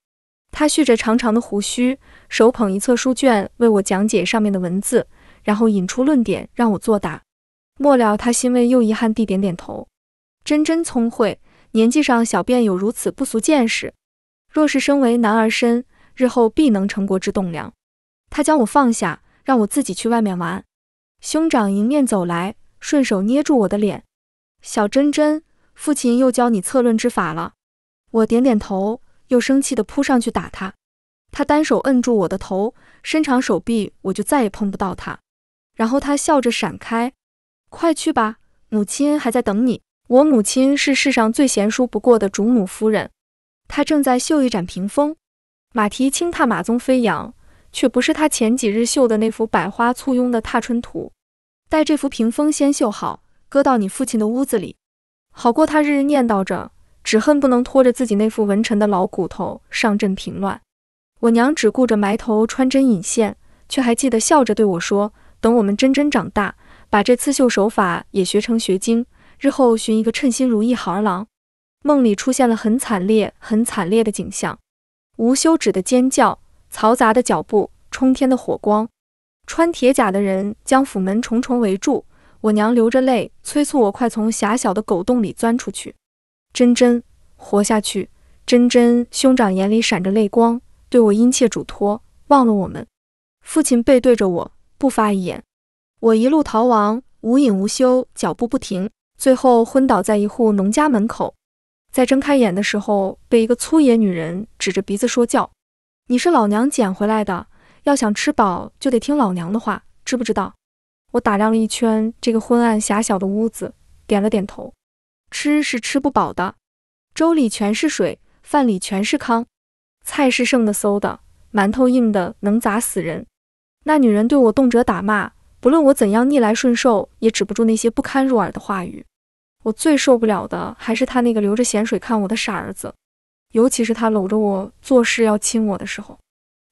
他蓄着长长的胡须，手捧一册书卷，为我讲解上面的文字，然后引出论点，让我作答。末了，他欣慰又遗憾地点点头：“真真聪慧，年纪上小便有如此不俗见识，若是身为男儿身，日后必能成国之栋梁。”他将我放下，让我自己去外面玩。兄长迎面走来，顺手捏住我的脸：“小真真，父亲又教你策论之法了。”我点点头。又生气地扑上去打他，他单手摁住我的头，伸长手臂，我就再也碰不到他。然后他笑着闪开：“快去吧，母亲还在等你。”我母亲是世上最贤淑不过的主母夫人，她正在绣一盏屏风。马蹄轻踏，马鬃飞扬，却不是她前几日绣的那幅百花簇拥的踏春图。待这幅屏风先绣好，搁到你父亲的屋子里，好过他日日念叨着。只恨不能拖着自己那副文臣的老骨头上阵平乱。我娘只顾着埋头穿针引线，却还记得笑着对我说：“等我们真真长大，把这刺绣手法也学成学精，日后寻一个称心如意好儿郎。”梦里出现了很惨烈、很惨烈的景象：无休止的尖叫，嘈杂的脚步，冲天的火光，穿铁甲的人将府门重重围住。我娘流着泪催促我快从狭小的狗洞里钻出去。真真，活下去！真真，兄长眼里闪着泪光，对我殷切嘱托。忘了我们，父亲背对着我，不发一言。我一路逃亡，无影无休，脚步不停，最后昏倒在一户农家门口。在睁开眼的时候，被一个粗野女人指着鼻子说教：“你是老娘捡回来的，要想吃饱，就得听老娘的话，知不知道？”我打量了一圈这个昏暗狭小的屋子，点了点头。吃是吃不饱的，粥里全是水，饭里全是糠，菜是剩的馊的，馒头硬的能砸死人。那女人对我动辄打骂，不论我怎样逆来顺受，也止不住那些不堪入耳的话语。我最受不了的还是她那个流着咸水看我的傻儿子，尤其是他搂着我做事要亲我的时候，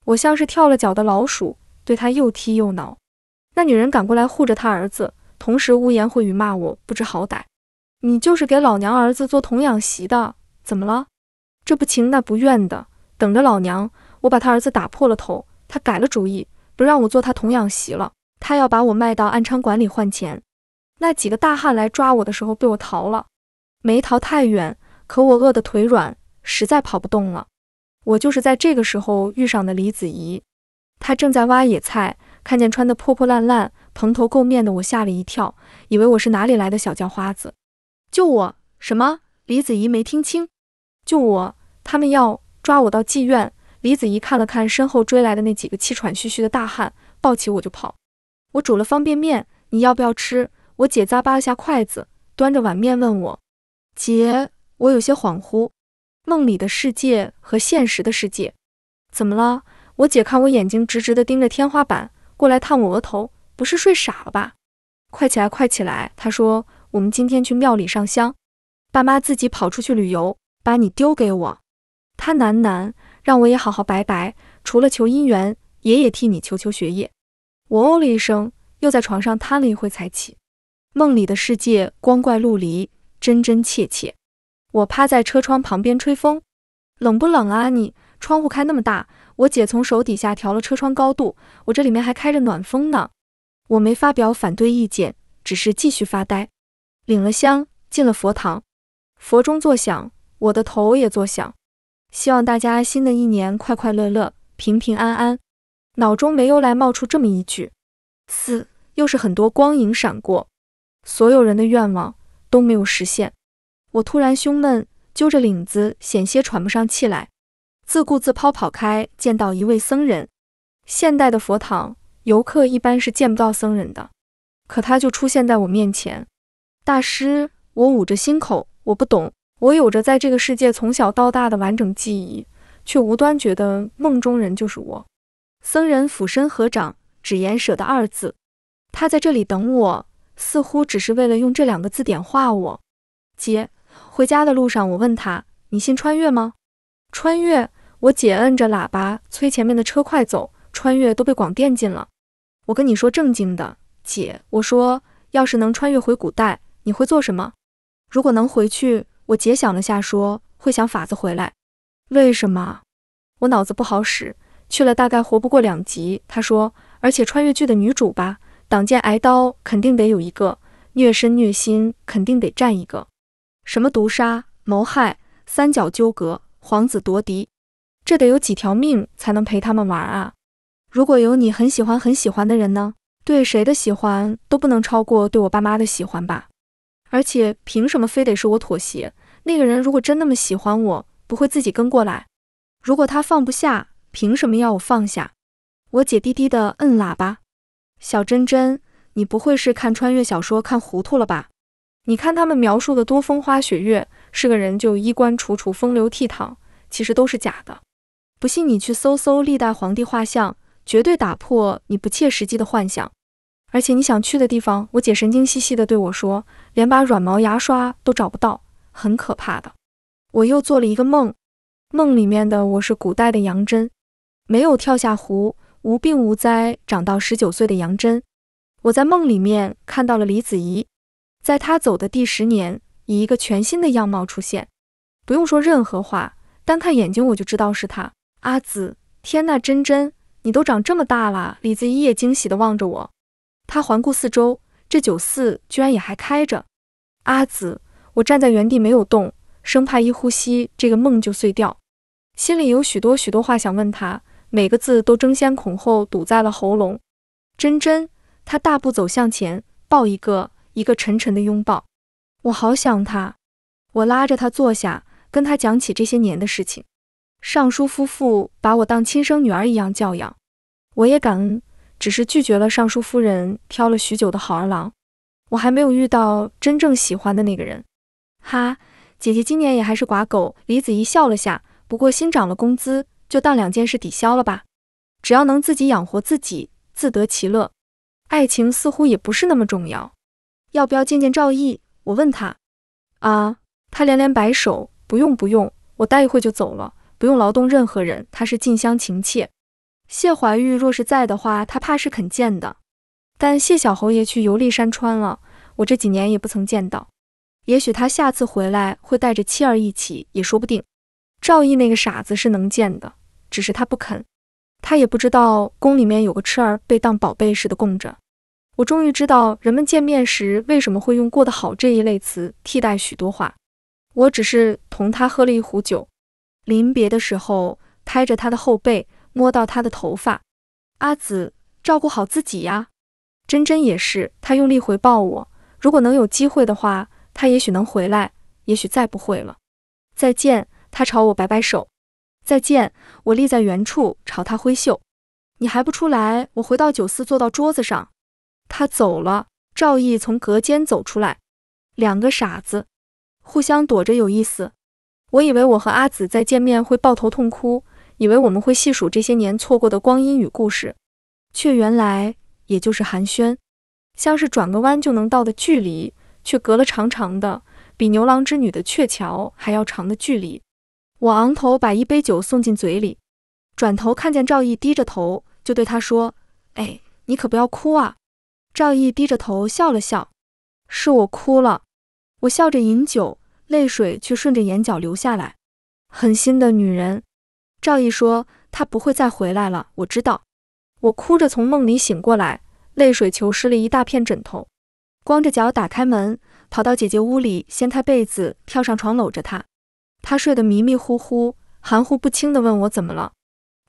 我像是跳了脚的老鼠，对他又踢又挠。那女人赶过来护着她儿子，同时污言秽语骂我不知好歹。你就是给老娘儿子做童养媳的，怎么了？这不情那不愿的，等着老娘。我把他儿子打破了头，他改了主意，不让我做他童养媳了，他要把我卖到暗娼馆里换钱。那几个大汉来抓我的时候，被我逃了。没逃太远，可我饿得腿软，实在跑不动了。我就是在这个时候遇上的李子怡，她正在挖野菜，看见穿得破破烂烂、蓬头垢面的我，吓了一跳，以为我是哪里来的小叫花子。救我！什么？李子怡没听清。救我！他们要抓我到妓院。李子怡看了看身后追来的那几个气喘吁吁的大汉，抱起我就跑。我煮了方便面，你要不要吃？我姐咂巴了下筷子，端着碗面问我：“姐，我有些恍惚，梦里的世界和现实的世界怎么了？”我姐看我眼睛直直地盯着天花板，过来探我额头：“不是睡傻了吧？快起来，快起来！”她说。我们今天去庙里上香，爸妈自己跑出去旅游，把你丢给我。他喃喃，让我也好好拜拜，除了求姻缘，爷爷替你求求学业。我哦了一声，又在床上瘫了一会才起。梦里的世界光怪陆离，真真切切。我趴在车窗旁边吹风，冷不冷啊你？窗户开那么大，我姐从手底下调了车窗高度，我这里面还开着暖风呢。我没发表反对意见，只是继续发呆。领了香，进了佛堂，佛钟作响，我的头也作响。希望大家新的一年快快乐乐，平平安安。脑中没由来冒出这么一句。四，又是很多光影闪过，所有人的愿望都没有实现。我突然胸闷，揪着领子，险些喘不上气来。自顾自跑跑开，见到一位僧人。现代的佛堂，游客一般是见不到僧人的，可他就出现在我面前。大师，我捂着心口，我不懂。我有着在这个世界从小到大的完整记忆，却无端觉得梦中人就是我。僧人俯身合掌，只言“舍得”二字。他在这里等我，似乎只是为了用这两个字点化我。姐，回家的路上，我问他：“你信穿越吗？”穿越。我姐摁着喇叭催前面的车快走。穿越都被广电禁了。我跟你说正经的，姐，我说要是能穿越回古代。你会做什么？如果能回去，我姐想了下，说会想法子回来。为什么？我脑子不好使，去了大概活不过两集。她说，而且穿越剧的女主吧，挡箭挨刀肯定得有一个，虐身虐心肯定得占一个。什么毒杀、谋害、三角纠葛、皇子夺嫡，这得有几条命才能陪他们玩啊？如果有你很喜欢很喜欢的人呢？对谁的喜欢都不能超过对我爸妈的喜欢吧？而且凭什么非得是我妥协？那个人如果真那么喜欢我，不会自己跟过来？如果他放不下，凭什么要我放下？我姐低低的摁喇叭，小珍珍，你不会是看穿越小说看糊涂了吧？你看他们描述的多风花雪月，是个人就衣冠楚楚、风流倜傥，其实都是假的。不信你去搜搜历代皇帝画像，绝对打破你不切实际的幻想。而且你想去的地方，我姐神经兮兮的对我说：“连把软毛牙刷都找不到，很可怕的。”我又做了一个梦，梦里面的我是古代的杨真，没有跳下湖，无病无灾，长到十九岁的杨真。我在梦里面看到了李子怡，在她走的第十年，以一个全新的样貌出现，不用说任何话，单看眼睛我就知道是她。阿紫，天呐，真真，你都长这么大了！李子怡也惊喜的望着我。他环顾四周，这酒肆居然也还开着。阿紫，我站在原地没有动，生怕一呼吸这个梦就碎掉。心里有许多许多话想问他，每个字都争先恐后堵在了喉咙。真真，他大步走向前，抱一个一个沉沉的拥抱。我好想他。我拉着他坐下，跟他讲起这些年的事情。尚书夫妇把我当亲生女儿一样教养，我也感恩。只是拒绝了尚书夫人挑了许久的好儿郎，我还没有遇到真正喜欢的那个人。哈，姐姐今年也还是寡狗。李子怡笑了下，不过新涨了工资，就当两件事抵消了吧。只要能自己养活自己，自得其乐，爱情似乎也不是那么重要。要不要见见赵毅？我问他。啊，他连连摆手，不用不用，我待一会就走了，不用劳动任何人。他是近乡情怯。谢怀玉若是在的话，他怕是肯见的。但谢小侯爷去游历山川了，我这几年也不曾见到。也许他下次回来会带着妻儿一起，也说不定。赵毅那个傻子是能见的，只是他不肯。他也不知道宫里面有个痴儿被当宝贝似的供着。我终于知道人们见面时为什么会用过得好这一类词替代许多话。我只是同他喝了一壶酒，临别的时候拍着他的后背。摸到他的头发，阿紫，照顾好自己呀。真真也是，她用力回抱我。如果能有机会的话，她也许能回来，也许再不会了。再见，她朝我摆摆手。再见，我立在原处朝她挥袖。你还不出来？我回到酒肆坐到桌子上。他走了。赵毅从隔间走出来。两个傻子，互相躲着有意思。我以为我和阿紫再见面会抱头痛哭。以为我们会细数这些年错过的光阴与故事，却原来也就是寒暄，像是转个弯就能到的距离，却隔了长长的，比牛郎织女的鹊桥还要长的距离。我昂头把一杯酒送进嘴里，转头看见赵毅低着头，就对他说：“哎，你可不要哭啊。”赵毅低着头笑了笑：“是我哭了。”我笑着饮酒，泪水却顺着眼角流下来。狠心的女人。赵毅说：“他不会再回来了。”我知道，我哭着从梦里醒过来，泪水求湿了一大片枕头。光着脚打开门，跑到姐姐屋里，掀开被子，跳上床，搂着她。她睡得迷迷糊糊，含糊不清地问我怎么了。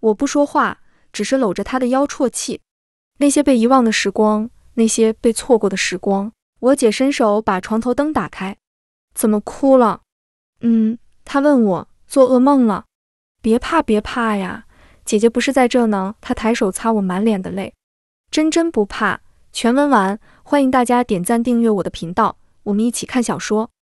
我不说话，只是搂着她的腰啜泣。那些被遗忘的时光，那些被错过的时光。我姐伸手把床头灯打开：“怎么哭了？”“嗯。”她问我：“做噩梦了？”别怕，别怕呀，姐姐不是在这呢。她抬手擦我满脸的泪，真真不怕。全文完，欢迎大家点赞、订阅我的频道，我们一起看小说。